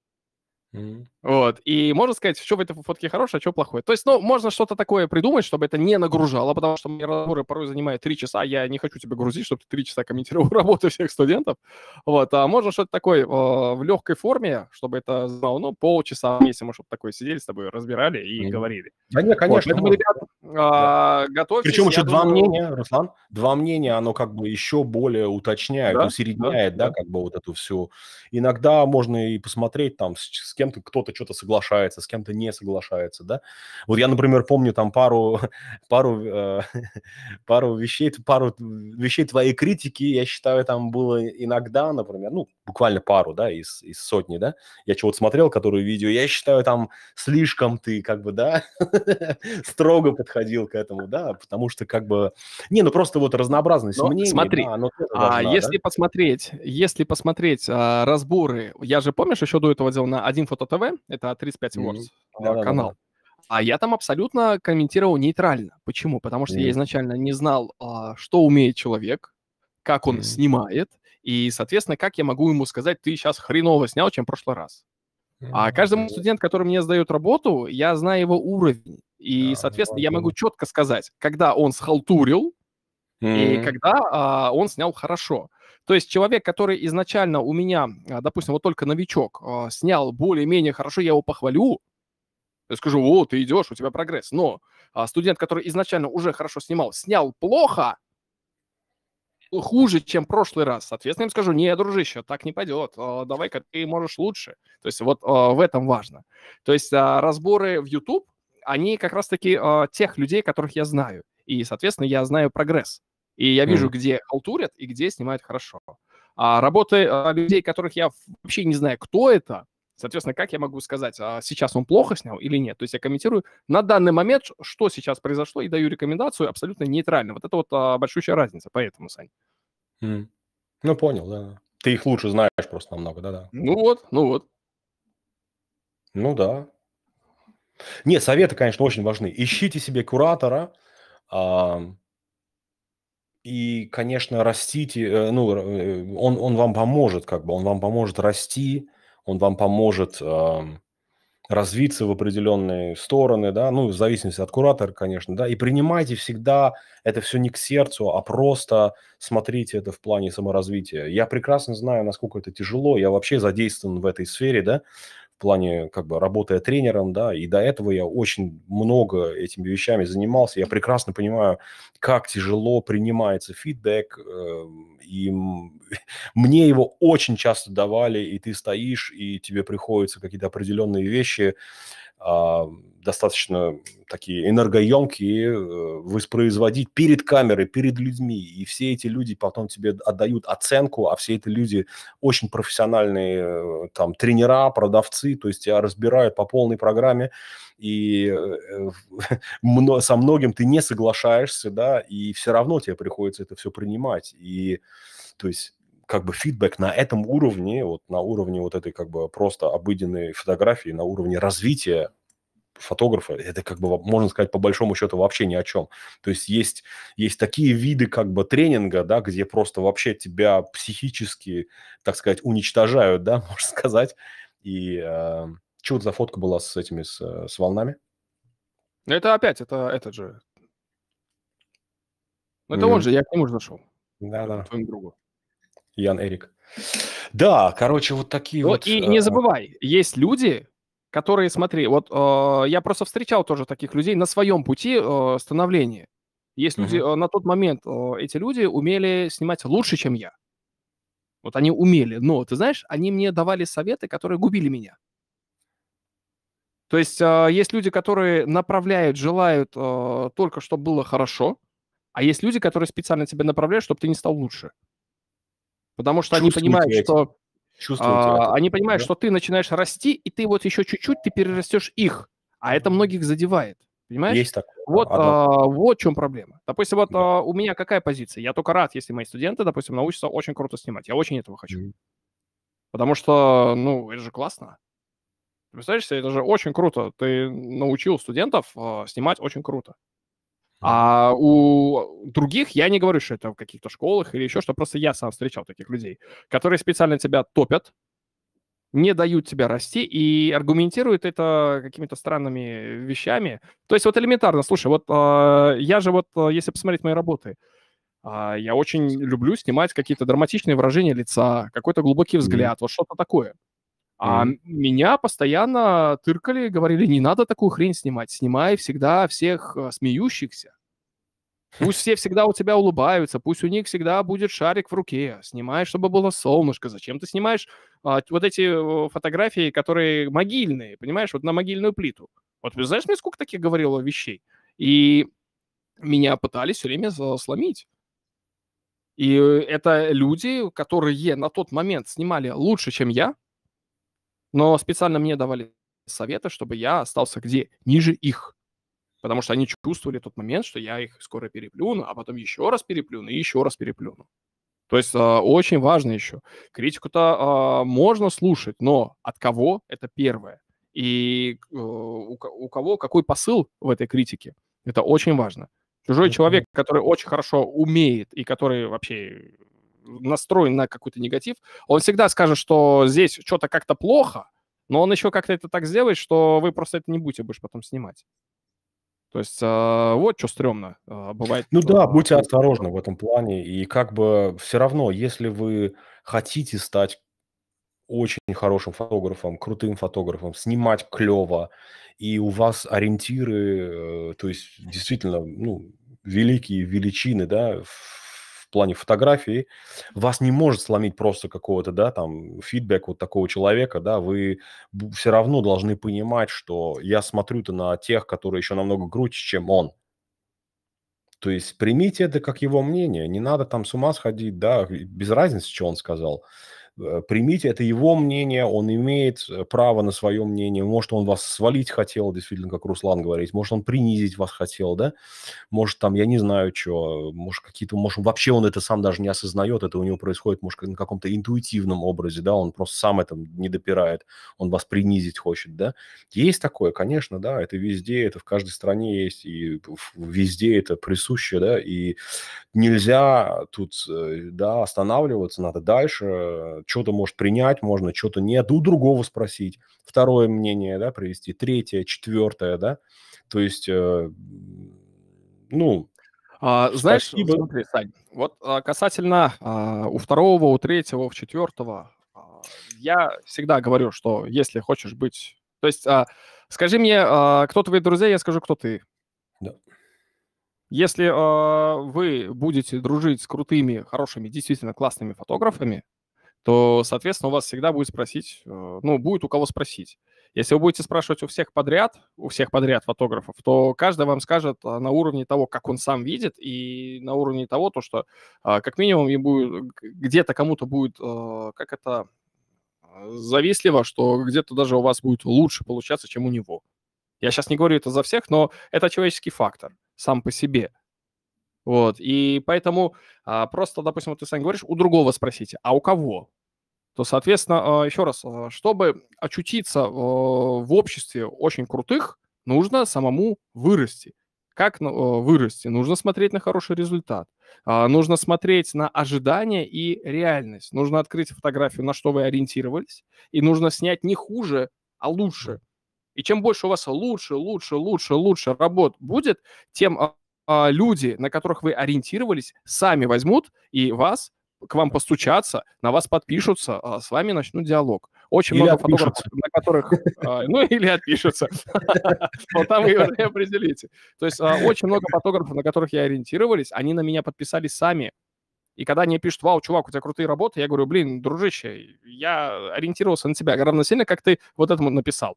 Вот. И можно сказать, что в этой фотке хорошее, а что плохое. То есть, ну, можно что-то такое придумать, чтобы это не нагружало, потому что мне разборы порой занимают три часа. Я не хочу тебя грузить, чтобы ты три часа комментировал работу всех студентов. Вот. А можно что-то такое э, в легкой форме, чтобы это знал, ну, полчаса вместе мы чтобы такое сидели с тобой, разбирали и mm-hmm. говорили.
Да нет, конечно. Вот. Поэтому, ну,
ребят, а, да. готовьтесь. Причем еще два думаю... мнения,
Руслан, два мнения, оно как бы еще более уточняет, да? усередняет, да? да, как бы вот эту всю. Иногда можно и посмотреть там с, с кем кем-то кто-то что-то соглашается, с кем-то не соглашается, да. Вот я, например, помню там пару, пару, э, пару вещей, пару вещей твоей критики, я считаю, там было иногда, например, ну, буквально пару, да, из, из сотни, да, я чего-то смотрел, которые видео, я считаю, там слишком ты, как бы, да, строго подходил к этому, да, потому что, как бы, не, ну, просто вот разнообразность мнений. Смотри, да, а если
да? посмотреть, если посмотреть а, разборы, я же, помнишь, еще до этого делал на один Фото ТВ, это 35 Words mm-hmm. канал. Да, да. А я там абсолютно комментировал нейтрально. Почему? Потому что mm-hmm. я изначально не знал, а, что умеет человек, как он mm-hmm. снимает, и, соответственно, как я могу ему сказать, ты сейчас хреново снял, чем в прошлый раз. А каждому студент, который мне сдает работу, я знаю его уровень. И, yeah, соответственно, yeah. я могу четко сказать, когда он схалтурил, mm-hmm. и когда а, он снял хорошо. То есть человек, который изначально у меня, а, допустим, вот только новичок, а, снял более-менее хорошо, я его похвалю, я скажу, о, ты идешь, у тебя прогресс. Но а, студент, который изначально уже хорошо снимал, снял плохо, хуже, чем в прошлый раз. Соответственно, я им скажу, не, дружище, так не пойдет, давай-ка ты можешь лучше. То есть вот в этом важно. То есть разборы в YouTube, они как раз-таки тех людей, которых я знаю. И, соответственно, я знаю прогресс. И я вижу, mm. где халтурят и где снимают хорошо. А работы а, людей, которых я вообще не знаю, кто это, соответственно, как я могу сказать, а сейчас он плохо снял или нет? То есть я комментирую на данный момент, что сейчас произошло, и даю рекомендацию абсолютно нейтрально. Вот это вот а, большущая разница, поэтому, Сань.
Mm. Ну, понял, да. Ты их лучше знаешь просто намного, да-да.
Ну вот, ну вот.
Ну да. Не, советы, конечно, очень важны. Ищите себе куратора, и, конечно, растите, э, ну, э, он, он вам поможет, как бы, он вам поможет расти, он вам поможет э, развиться в определенные стороны, да, ну, в зависимости от куратора, конечно, да, и принимайте всегда это все не к сердцу, а просто смотрите это в плане саморазвития. Я прекрасно знаю, насколько это тяжело, я вообще задействован в этой сфере, да, в плане как бы работая тренером, да, и до этого я очень много этими вещами занимался, я прекрасно понимаю, как тяжело принимается фидбэк, э, и мне его очень часто давали, и ты стоишь, и тебе приходится какие-то определенные вещи, э, а, достаточно такие энергоемкие э, воспроизводить перед камерой, перед людьми. И все эти люди потом тебе отдают оценку, а все эти люди очень профессиональные э, там тренера, продавцы, то есть тебя разбирают по полной программе, и э, со многим ты не соглашаешься, да, и все равно тебе приходится это все принимать. И то есть как бы фидбэк на этом уровне, вот на уровне вот этой как бы просто обыденной фотографии, на уровне развития фотографа, это как бы, можно сказать, по большому счету вообще ни о чем. То есть есть, есть такие виды как бы тренинга, да, где просто вообще тебя психически, так сказать, уничтожают, да, можно сказать. И э, чего за фотка была с этими, с, э, с волнами?
Ну, это опять, это этот же. Ну, это mm. он же, я к нему же нашел. Да, да. Твоему другу.
Ян Эрик. Да, короче, вот такие Но вот... И э, не забывай,
есть люди, которые, смотри, вот э, я просто встречал тоже таких людей на своем пути э, становления. Есть люди, mm на тот момент э, эти люди умели снимать лучше, чем я. Вот они умели, но, ты знаешь, они мне давали советы, которые губили меня. То есть э, есть люди, которые направляют, желают э, только, чтобы было хорошо, а есть люди, которые специально тебя направляют, чтобы ты не стал лучше. Потому что они понимают, эти. что а, они понимают, да? что ты начинаешь расти, и ты вот еще чуть-чуть ты перерастешь их, а это многих задевает. Понимаешь? Есть так. Вот, а, вот в чем проблема. Допустим, вот да. а, у меня какая позиция? Я только рад, если мои студенты, допустим, научатся очень круто снимать. Я очень этого хочу. mm Потому что, ну, это же классно. Представляешь это же очень круто. Ты научил студентов э, снимать очень круто. А, а у других я не говорю, что это в каких-то школах или еще что, просто я сам встречал таких людей, которые специально тебя топят, не дают тебя расти и аргументируют это какими-то странными вещами. То есть вот элементарно, слушай, вот а, я же вот, а, если посмотреть мои работы, я очень люблю снимать какие-то драматичные выражения лица, какой-то глубокий взгляд, mm. вот что-то такое. А mm. меня постоянно тыркали, говорили, не надо такую хрень снимать, снимай всегда всех э, смеющихся. Пусть все всегда у тебя улыбаются, пусть у них всегда будет шарик в руке. Снимай, чтобы было солнышко. Зачем ты снимаешь а, вот эти фотографии, которые могильные, понимаешь, вот на могильную плиту? Вот знаешь, мне сколько таких говорило вещей? И меня пытались все время сломить. И э, это люди, которые на тот момент снимали лучше, чем я, но специально мне давали советы, чтобы я остался где? Ниже их. Потому что они чувствовали тот момент, что я их скоро переплюну, а потом еще раз переплюну и еще раз переплюну. То есть э, очень важно еще. Критику-то э, можно слушать, но от кого это первое. И э, у, у кого какой посыл в этой критике. Это очень важно. Чужой человек, который очень хорошо умеет и который вообще настроен на какой-то негатив, он всегда скажет, что здесь что-то как-то плохо, но он еще как-то это так сделает, что вы просто это не будете больше потом снимать. То есть э, вот что стрёмно э, бывает.
Ну да, будьте осторожны в этом плане. И как бы все равно, если вы хотите стать очень хорошим фотографом, крутым фотографом, снимать клево, и у вас ориентиры, э, то есть действительно, ну, великие величины, да, в плане фотографии, вас не может сломить просто какого-то, да, там, фидбэк вот такого человека, да, вы все равно должны понимать, что я смотрю-то на тех, которые еще намного круче, чем он. То есть примите это как его мнение, не надо там с ума сходить, да, без разницы, что он сказал. Э, примите, это его мнение, он имеет э, право на свое мнение, может, он вас свалить хотел, действительно, как Руслан говорит, может, он принизить вас хотел, да, может, там, я не знаю, что, может, какие-то, может, вообще он это сам даже не осознает, это у него происходит, может, на каком-то интуитивном образе, да, он просто сам это не допирает, он вас принизить хочет, да, есть такое, конечно, да, это везде, это в каждой стране есть, и везде это присуще, да, и нельзя тут, э, да, останавливаться, надо дальше что-то может принять, можно что-то нет, у другого спросить, второе мнение, да,
привести, третье, четвертое, да, то есть, э, ну, а, знаешь, спасибо. смотри, Сань, вот а, касательно а, у второго, у третьего, у четвертого, а, я всегда говорю, что если хочешь быть, то есть, а, скажи мне, а, кто твои друзья, я скажу, кто ты. Да. Если э, вы будете дружить с крутыми, хорошими, действительно классными фотографами, то, соответственно, у вас всегда будет спросить, э, ну, будет у кого спросить. Если вы будете спрашивать у всех подряд, у всех подряд фотографов, то каждый вам скажет а, на уровне того, как он сам видит, и на уровне того, то, что а, как минимум ему будет, где-то кому-то будет, э, как это, э, завистливо, что где-то даже у вас будет лучше получаться, чем у него. Я сейчас не говорю это за всех, но это человеческий фактор сам по себе – вот, и поэтому а, просто, допустим, вот ты сам говоришь, у другого спросите, а у кого? То, соответственно, а, еще раз, а, чтобы очутиться а, в обществе очень крутых, нужно самому вырасти. Как ну, вырасти? Нужно смотреть на хороший результат. Нужно смотреть на ожидания и реальность. Нужно открыть фотографию, на что вы ориентировались, и нужно снять не хуже, а лучше. И чем больше у вас лучше, лучше, лучше, лучше работ будет, тем э, люди, на которых вы ориентировались, сами возьмут и вас к вам постучаться, на вас подпишутся, а с вами начнут диалог. Очень или много отпишутся. фотографов, на которых... А, ну, или отпишутся. Вот там вы определите. То есть а, очень много фотографов, на которых я ориентировались, они на меня подписались сами. И когда они пишут, вау, чувак, у тебя крутые работы, я говорю, блин, дружище, я ориентировался на тебя равно сильно, как ты вот этому написал.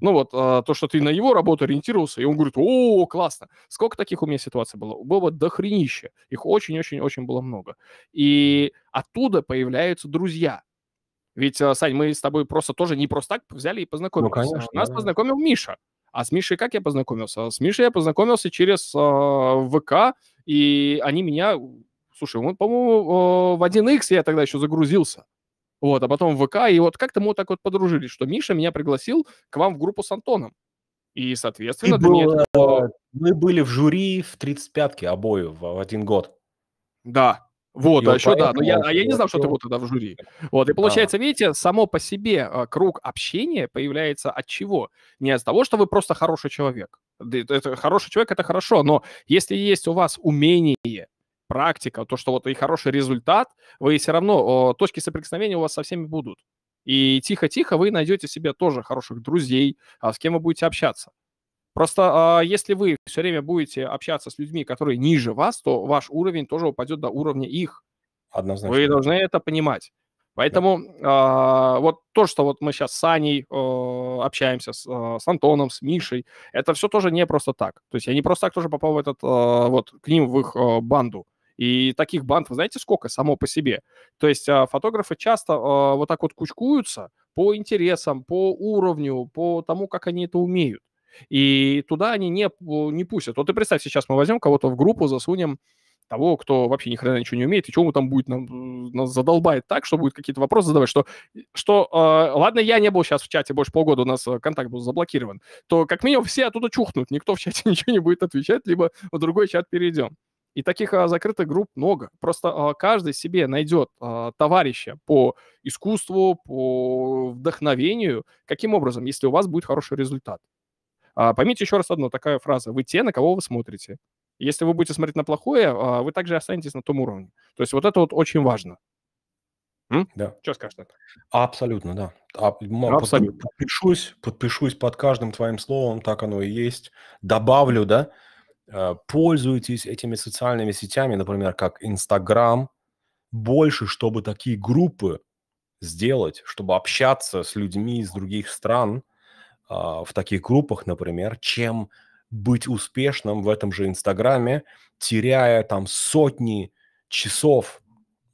Ну вот, а, то, что ты на его работу ориентировался, и он говорит, о, классно. Сколько таких у меня ситуаций было? Было дохренище. Их очень-очень-очень было много. И оттуда появляются друзья. Ведь, а, Сань, мы с тобой просто тоже не просто так взяли и ну, познакомились. Ну, конечно, Нас да, познакомил Миша. А с Мишей как я познакомился? С Мишей я познакомился через э, ВК, и они меня... Слушай, он, по-моему, э, в 1X я тогда еще загрузился. Вот, а потом в ВК, и вот как-то мы вот так вот подружились, что Миша меня пригласил к вам в группу с Антоном. И, соответственно, Ты был,
это... Мы были в жюри в 35-ке обоих в один год. Да, вот, и а еще, да, но я, а я не знал, что ты был тогда в
жюри. Вот, и получается, да. видите, само по себе а, круг общения появляется от чего? Не от того, что вы просто хороший человек. Это, хороший человек – это хорошо, но если есть у вас умение практика, то, что вот и хороший результат, вы все равно, точки соприкосновения у вас со всеми будут. И тихо-тихо вы найдете себе тоже хороших друзей, а, с кем вы будете общаться. Просто а, если вы все время будете общаться с людьми, которые ниже вас, то ваш уровень тоже упадет до уровня их. Однозначно. Вы должны это понимать. Поэтому да. э, вот то, что вот мы сейчас с Аней э, общаемся, с, э, с Антоном, с Мишей, это все тоже не просто так. То есть я не просто так тоже попал в этот, э, вот, к ним в их э, банду. И таких банд, вы знаете, сколько само по себе? То есть а, фотографы часто а, вот так вот кучкуются по интересам, по уровню, по тому, как они это умеют. И туда они не, не пустят. Вот ты представь, сейчас мы возьмем кого-то в группу, засунем того, кто вообще ни хрена ничего не умеет, и чего ему там будет, нам, э, нас задолбает так, что будет какие-то вопросы задавать, что, э, что э, ладно, я не был сейчас в чате больше полгода, у нас э, контакт был заблокирован, то как минимум все оттуда чухнут, никто в чате ничего не будет отвечать, либо в другой чат перейдем. И таких а, закрытых групп много. Просто а, каждый себе найдет а, товарища по искусству, по вдохновению. Каким образом, если у вас будет хороший результат? А, поймите еще раз одно, такая фраза. Вы те, на кого вы смотрите. Если вы будете смотреть на плохое, а, вы также останетесь на том уровне. То есть вот это вот очень важно. М? Да. Что скажешь
Абсолютно, да. А, а, Абсолютно. Подпишусь, подпишусь под каждым твоим словом, так оно и есть. Добавлю, да, Э, пользуетесь этими социальными сетями, например, как Инстаграм, больше, чтобы такие группы сделать, чтобы общаться с людьми из других стран э, в таких группах, например, чем быть успешным в этом же Инстаграме, теряя там сотни часов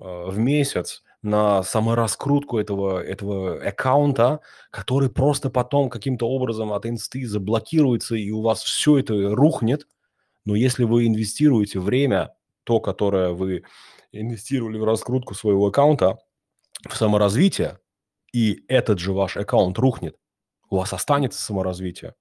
э, в месяц на самораскрутку этого, этого аккаунта, который просто потом каким-то образом от инсты заблокируется, и у вас все это рухнет – но если вы инвестируете время, то, которое вы инвестировали в раскрутку своего аккаунта, в саморазвитие, и этот же ваш аккаунт рухнет, у вас останется саморазвитие.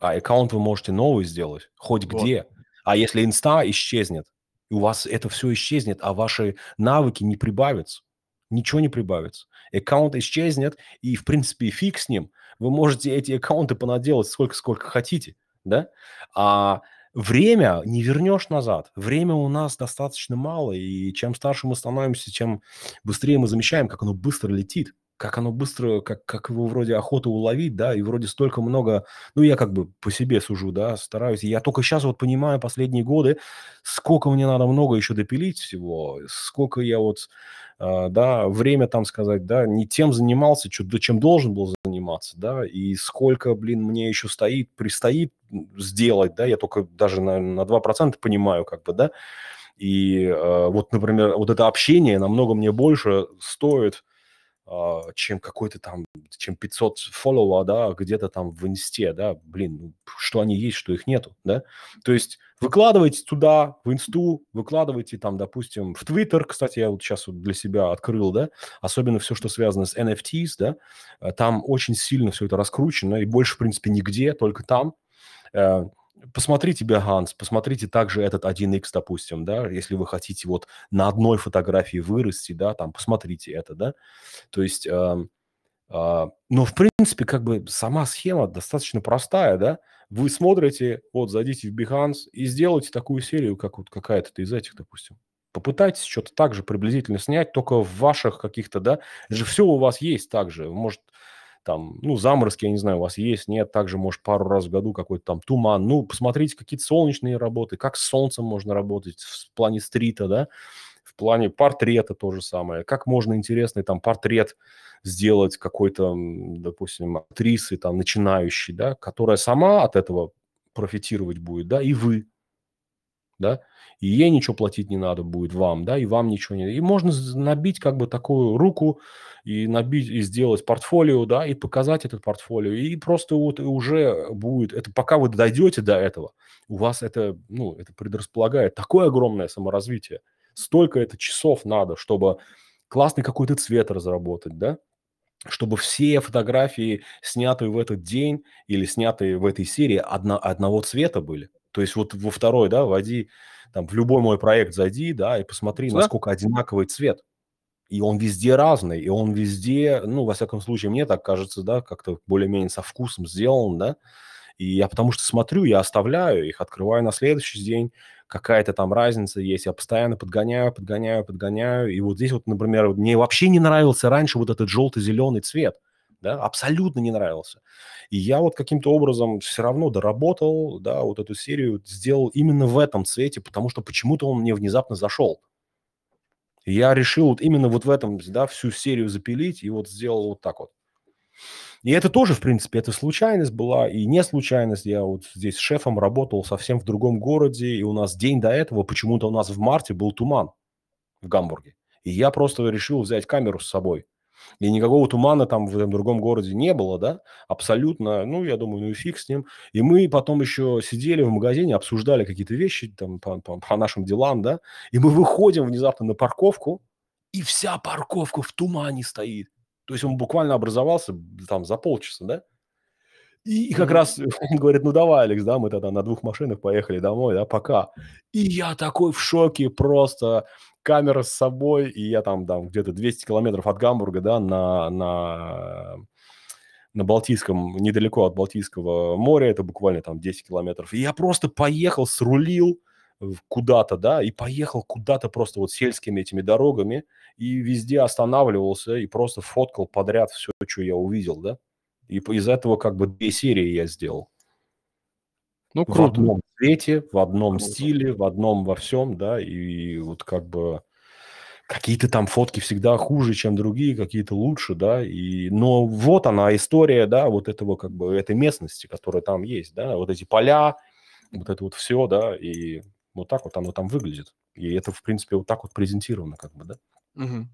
А аккаунт вы можете новый сделать, хоть вот. где. А если инста исчезнет, у вас это все исчезнет, а ваши навыки не прибавятся. Ничего не прибавится. Аккаунт исчезнет, и, в принципе, фиг с ним. Вы можете эти аккаунты понаделать сколько-сколько хотите, да? А Время не вернешь назад. Время у нас достаточно мало, и чем старше мы становимся, тем быстрее мы замечаем, как оно быстро летит как оно быстро, как, как его вроде охота уловить, да, и вроде столько много, ну, я как бы по себе сужу, да, стараюсь. я только сейчас вот понимаю последние годы, сколько мне надо много еще допилить всего, сколько я вот, а, да, время там сказать, да, не тем занимался, чем должен был заниматься, да, и сколько, блин, мне еще стоит, предстоит сделать, да, я только даже на, на 2% понимаю, как бы, да, и э, вот, например, вот это общение намного мне больше стоит, а, чем какой-то там, чем 500 фоллоуа, да, где-то там в инсте, да, блин, ну, что они есть, что их нету, да. То есть выкладывайте туда, в инсту, выкладывайте там, допустим, в Твиттер, кстати, я вот сейчас вот для себя открыл, да, особенно все, что связано с NFTs, да, э, там очень сильно все это раскручено, и больше, в принципе, нигде, только там. Э, посмотрите Behance, посмотрите также этот 1x, допустим, да, если вы хотите вот на одной фотографии вырасти, да, там, посмотрите это, да. То есть, э, э, но в принципе, как бы сама схема достаточно простая, да. Вы смотрите, вот, зайдите в Behance и сделайте такую серию, как вот какая-то из этих, допустим. Попытайтесь что-то также приблизительно снять, только в ваших каких-то, да, это же все у вас есть также. Может, там, ну, заморозки, я не знаю, у вас есть, нет, также, может, пару раз в году какой-то там туман. Ну, посмотрите какие-то солнечные работы, как с солнцем можно работать в плане стрита, да, в плане портрета то же самое. Как можно интересный там портрет сделать какой-то, допустим, актрисы там начинающей, да, которая сама от этого профитировать будет, да, и вы – да, и ей ничего платить не надо будет вам, да, и вам ничего не... И можно набить как бы такую руку и набить, и сделать портфолио, да, и показать этот портфолио, и просто вот уже будет, это пока вы дойдете до этого, у вас это, ну, это предрасполагает такое огромное саморазвитие, столько это часов надо, чтобы классный какой-то цвет разработать, да, чтобы все фотографии, снятые в этот день или снятые в этой серии, одно, одного цвета были. То есть вот во второй, да, вводи, там, в любой мой проект зайди, да, и посмотри, да? насколько одинаковый цвет. И он везде разный, и он везде, ну, во всяком случае, мне так кажется, да, как-то более-менее со вкусом сделан, да. И я потому что смотрю, я оставляю их, открываю на следующий день, какая-то там разница есть, я постоянно подгоняю, подгоняю, подгоняю. И вот здесь вот, например, мне вообще не нравился раньше вот этот желто-зеленый цвет, да, абсолютно не нравился. И я вот каким-то образом все равно доработал, да, вот эту серию сделал именно в этом цвете, потому что почему-то он мне внезапно зашел. И я решил вот именно вот в этом, да, всю серию запилить и вот сделал вот так вот. И это тоже, в принципе, это случайность была и не случайность. Я вот здесь с шефом работал совсем в другом городе, и у нас день до этого, почему-то у нас в марте был туман в Гамбурге. И я просто решил взять камеру с собой. И никакого тумана там в этом другом городе не было, да, абсолютно, ну, я думаю, ну и фиг с ним. И мы потом еще сидели в магазине, обсуждали какие-то вещи там по, по, по нашим делам, да, и мы выходим внезапно на парковку, и вся парковка в тумане стоит. То есть он буквально образовался там за полчаса, да? И, и как раз он говорит, ну давай, Алекс, да, мы тогда на двух машинах поехали домой, да, пока. И я такой в шоке просто камера с собой, и я там, там где-то 200 километров от Гамбурга, да, на, на, на Балтийском, недалеко от Балтийского моря, это буквально там 10 километров. И я просто поехал, срулил куда-то, да, и поехал куда-то просто вот сельскими этими дорогами, и везде останавливался, и просто фоткал подряд все, что я увидел, да. И из этого как бы две серии я сделал.
Ну, круто. В одном
цвете, в одном круто. стиле, в одном во всем, да, и вот как бы какие-то там фотки всегда хуже, чем другие, какие-то лучше, да, и, но вот она история, да, вот этого как бы, этой местности, которая там есть, да, вот эти поля, вот это вот все, да, и вот так вот оно там выглядит. И это, в принципе, вот так вот презентировано, как бы, да.
Угу.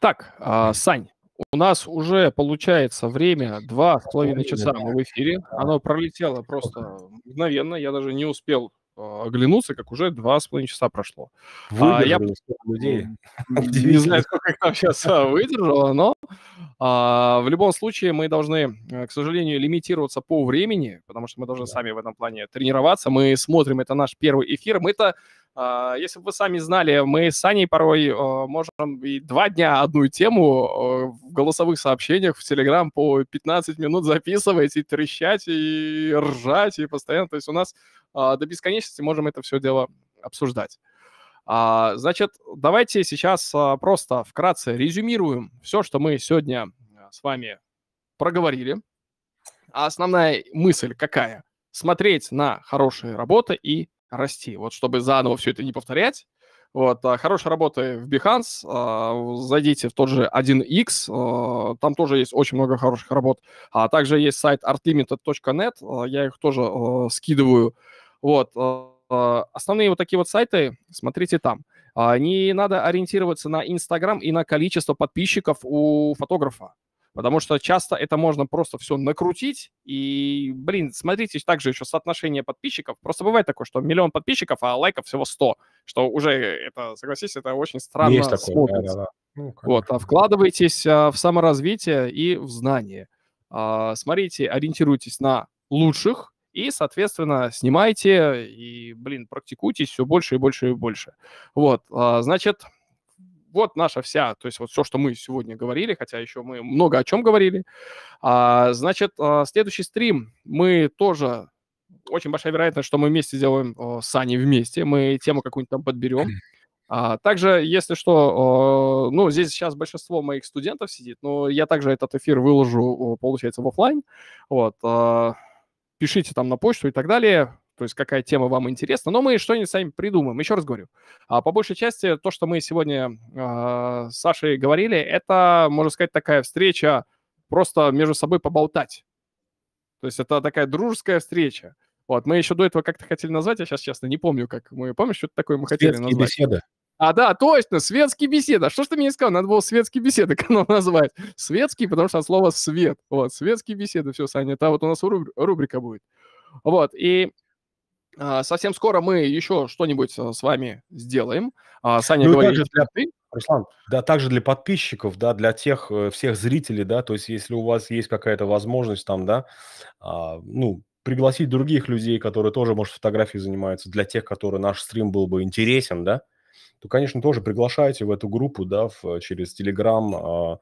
Так, а, Сань, у нас уже получается время два с половиной часа мы в эфире. Оно пролетело просто мгновенно. Я даже не успел э, оглянуться, как уже два с половиной часа прошло. Выдержали а, я людей. не знаю, сколько их там сейчас э, выдержало, но а, в любом случае мы должны, э, к сожалению, лимитироваться по времени, потому что мы должны сами в этом плане тренироваться. Мы смотрим, это наш первый эфир. Мы-то а, если бы вы сами знали, мы с Аней порой э, можем и два дня одну тему э, в голосовых сообщениях в Телеграм по 15 минут записывать и трещать, и ржать, и постоянно. То есть у нас а, до бесконечности можем это все дело обсуждать. А, значит, давайте сейчас просто вкратце резюмируем все, что мы сегодня с вами проговорили. А основная мысль какая? Смотреть на хорошие работы и расти. Вот чтобы заново все это не повторять, вот, а, хорошая работа в Behance. А, зайдите в тот же 1x, а, там тоже есть очень много хороших работ. А также есть сайт artlimited.net, я их тоже скидываю. Вот, основные вот такие вот сайты смотрите там. Не надо ориентироваться на Инстаграм и на количество подписчиков у фотографа. Потому что часто это можно просто все накрутить. И, блин, смотрите также еще соотношение подписчиков. Просто бывает такое, что миллион подписчиков, а лайков всего 100. Что уже, это, согласитесь, это очень ну, странно Есть такое, смотрится. Да, да, да. Ну, вот, а вкладывайтесь а, в саморазвитие и в знание. А, смотрите, ориентируйтесь на лучших, и, соответственно, снимайте и, блин, практикуйтесь все больше и больше и больше. Вот, а, значит, вот наша вся, то есть вот все, что мы сегодня говорили, хотя еще мы много о чем говорили. А, значит, а, следующий стрим мы тоже очень большая вероятность, что мы вместе сделаем с Аней вместе, мы тему какую-нибудь там подберем. А, также, если что, ну, здесь сейчас большинство моих студентов сидит, но я также этот эфир выложу, получается, в офлайн. Вот, а, пишите там на почту и так далее то есть какая тема вам интересна, но мы что-нибудь сами придумаем. Еще раз говорю, а по большей части то, что мы сегодня а, с Сашей говорили, это, можно сказать, такая встреча просто между собой поболтать. То есть это такая дружеская встреча. Вот, мы еще до этого как-то хотели назвать, я сейчас, честно, не помню, как мы, помнишь, что-то такое мы Светские хотели Светские беседы. А, да, точно, светские беседы. А что ж ты мне не сказал? Надо было светские беседы канал назвать. Светские, потому что от слова свет. Вот, светские беседы, все, Саня, это вот у нас рубрика будет. Вот, и а, совсем скоро мы еще что-нибудь э, с вами сделаем. А, Саня ну, говорит,
для, ты... Руслан, да, также для подписчиков, да, для тех э, всех зрителей, да, то есть если у вас есть какая-то возможность там, да, а, ну, пригласить других людей, которые тоже, может, фотографией занимаются, для тех, которые наш стрим был бы интересен, да, то, конечно, тоже приглашайте в эту группу, да, в, через Telegram,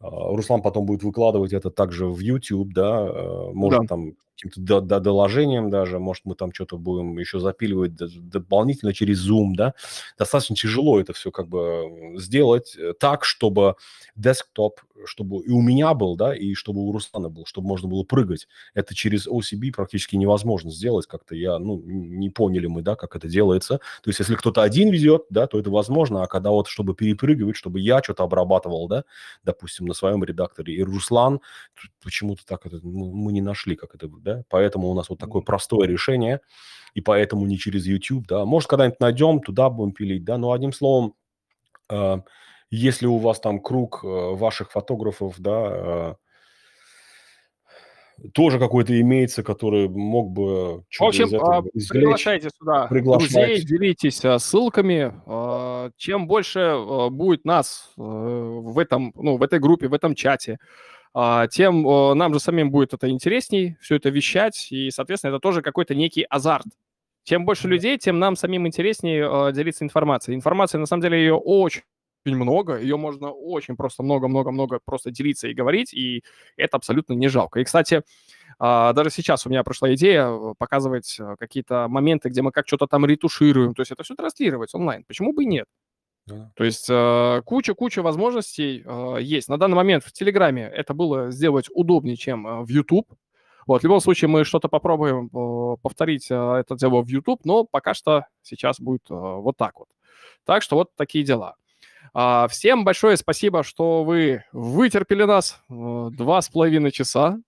Руслан потом будет выкладывать это также в YouTube, да, э, можно да. там каким-то до до доложением даже, может, мы там что-то будем еще запиливать дополнительно через Zoom, да, достаточно тяжело это все как бы э, сделать э, так, чтобы десктоп, чтобы и у меня был, да, и чтобы у Руслана был, чтобы можно было прыгать. Это через OCB практически невозможно сделать как-то, я, ну, не поняли мы, да, как это делается. То есть если кто-то один везет да, то это возможно, а когда вот, чтобы перепрыгивать, чтобы я что-то обрабатывал, да, допустим, на своем редакторе, и Руслан, почему-то так это, ну, мы не нашли, как это да, поэтому у нас вот такое простое решение, и поэтому не через YouTube, да, может, когда-нибудь найдем, туда будем пилить, да, но одним словом, э, если у вас там круг э, ваших фотографов, да, э, тоже какой-то имеется, который мог бы В общем, из извлечь, приглашайте сюда приглашать. друзей,
делитесь ссылками. Чем больше будет нас в этом, ну, в этой группе, в этом чате, а, тем нам же самим будет это интересней, все это вещать, и, соответственно, это тоже какой-то некий азарт. Чем больше людей, тем нам самим интереснее а, делиться информацией. Информации на самом деле, ее очень очень много, ее можно очень просто много-много-много просто делиться и говорить, и это абсолютно не жалко. И, кстати, а, даже сейчас у меня прошла идея э, показывать э, какие-то моменты, где мы как что-то там ретушируем, то есть это все транслировать онлайн, почему бы и нет? То есть куча-куча э, возможностей э, есть. На данный момент в Телеграме это было сделать удобнее, чем э, в YouTube. Вот, в любом случае, мы что-то попробуем повторить это дело в YouTube, но пока что сейчас будет вот так вот. Так что вот такие дела. А, всем большое спасибо, что вы вытерпели нас два с половиной часа.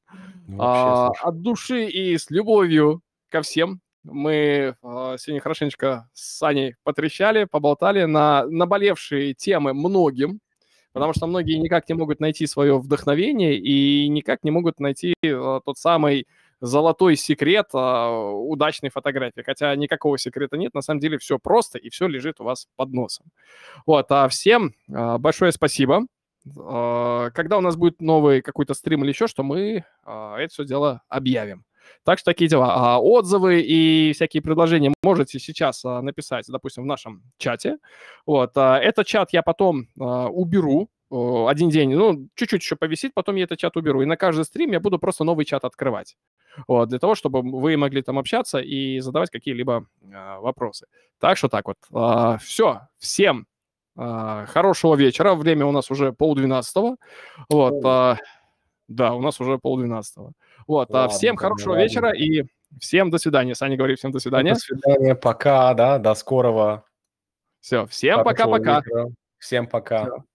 Ну, вообще, а, от души и с любовью ко всем мы а, сегодня хорошенечко с Аней потрещали, поболтали на наболевшие темы многим, потому что многие никак не могут найти свое вдохновение и никак не могут найти а, тот самый золотой секрет а, удачной фотографии. Хотя никакого секрета нет, на самом деле все просто и все лежит у вас под носом. Вот, а всем большое спасибо. Когда у нас будет новый какой-то стрим или еще что, мы это все дело объявим. Так что такие дела. А, отзывы и всякие предложения можете сейчас а, написать, допустим, в нашем чате. Вот. А, этот чат я потом уберу, э, один день, ну, чуть-чуть еще повисит, потом я этот чат уберу. И на каждый стрим я буду просто новый чат открывать. Вот, для того, чтобы вы могли там общаться и задавать какие-либо э, вопросы. Так что так вот. Э, все. Всем э, хорошего вечера. Время у нас уже полдвенадцатого. Вот. Э, да, у нас уже полдвенадцатого. Вот, а, Ладно, всем хорошего ладно. вечера и всем до свидания. Саня говорит всем до ну, свидания. До
свидания, пока, да, до скорого.
Все, всем пока-пока. Всем пока. Все.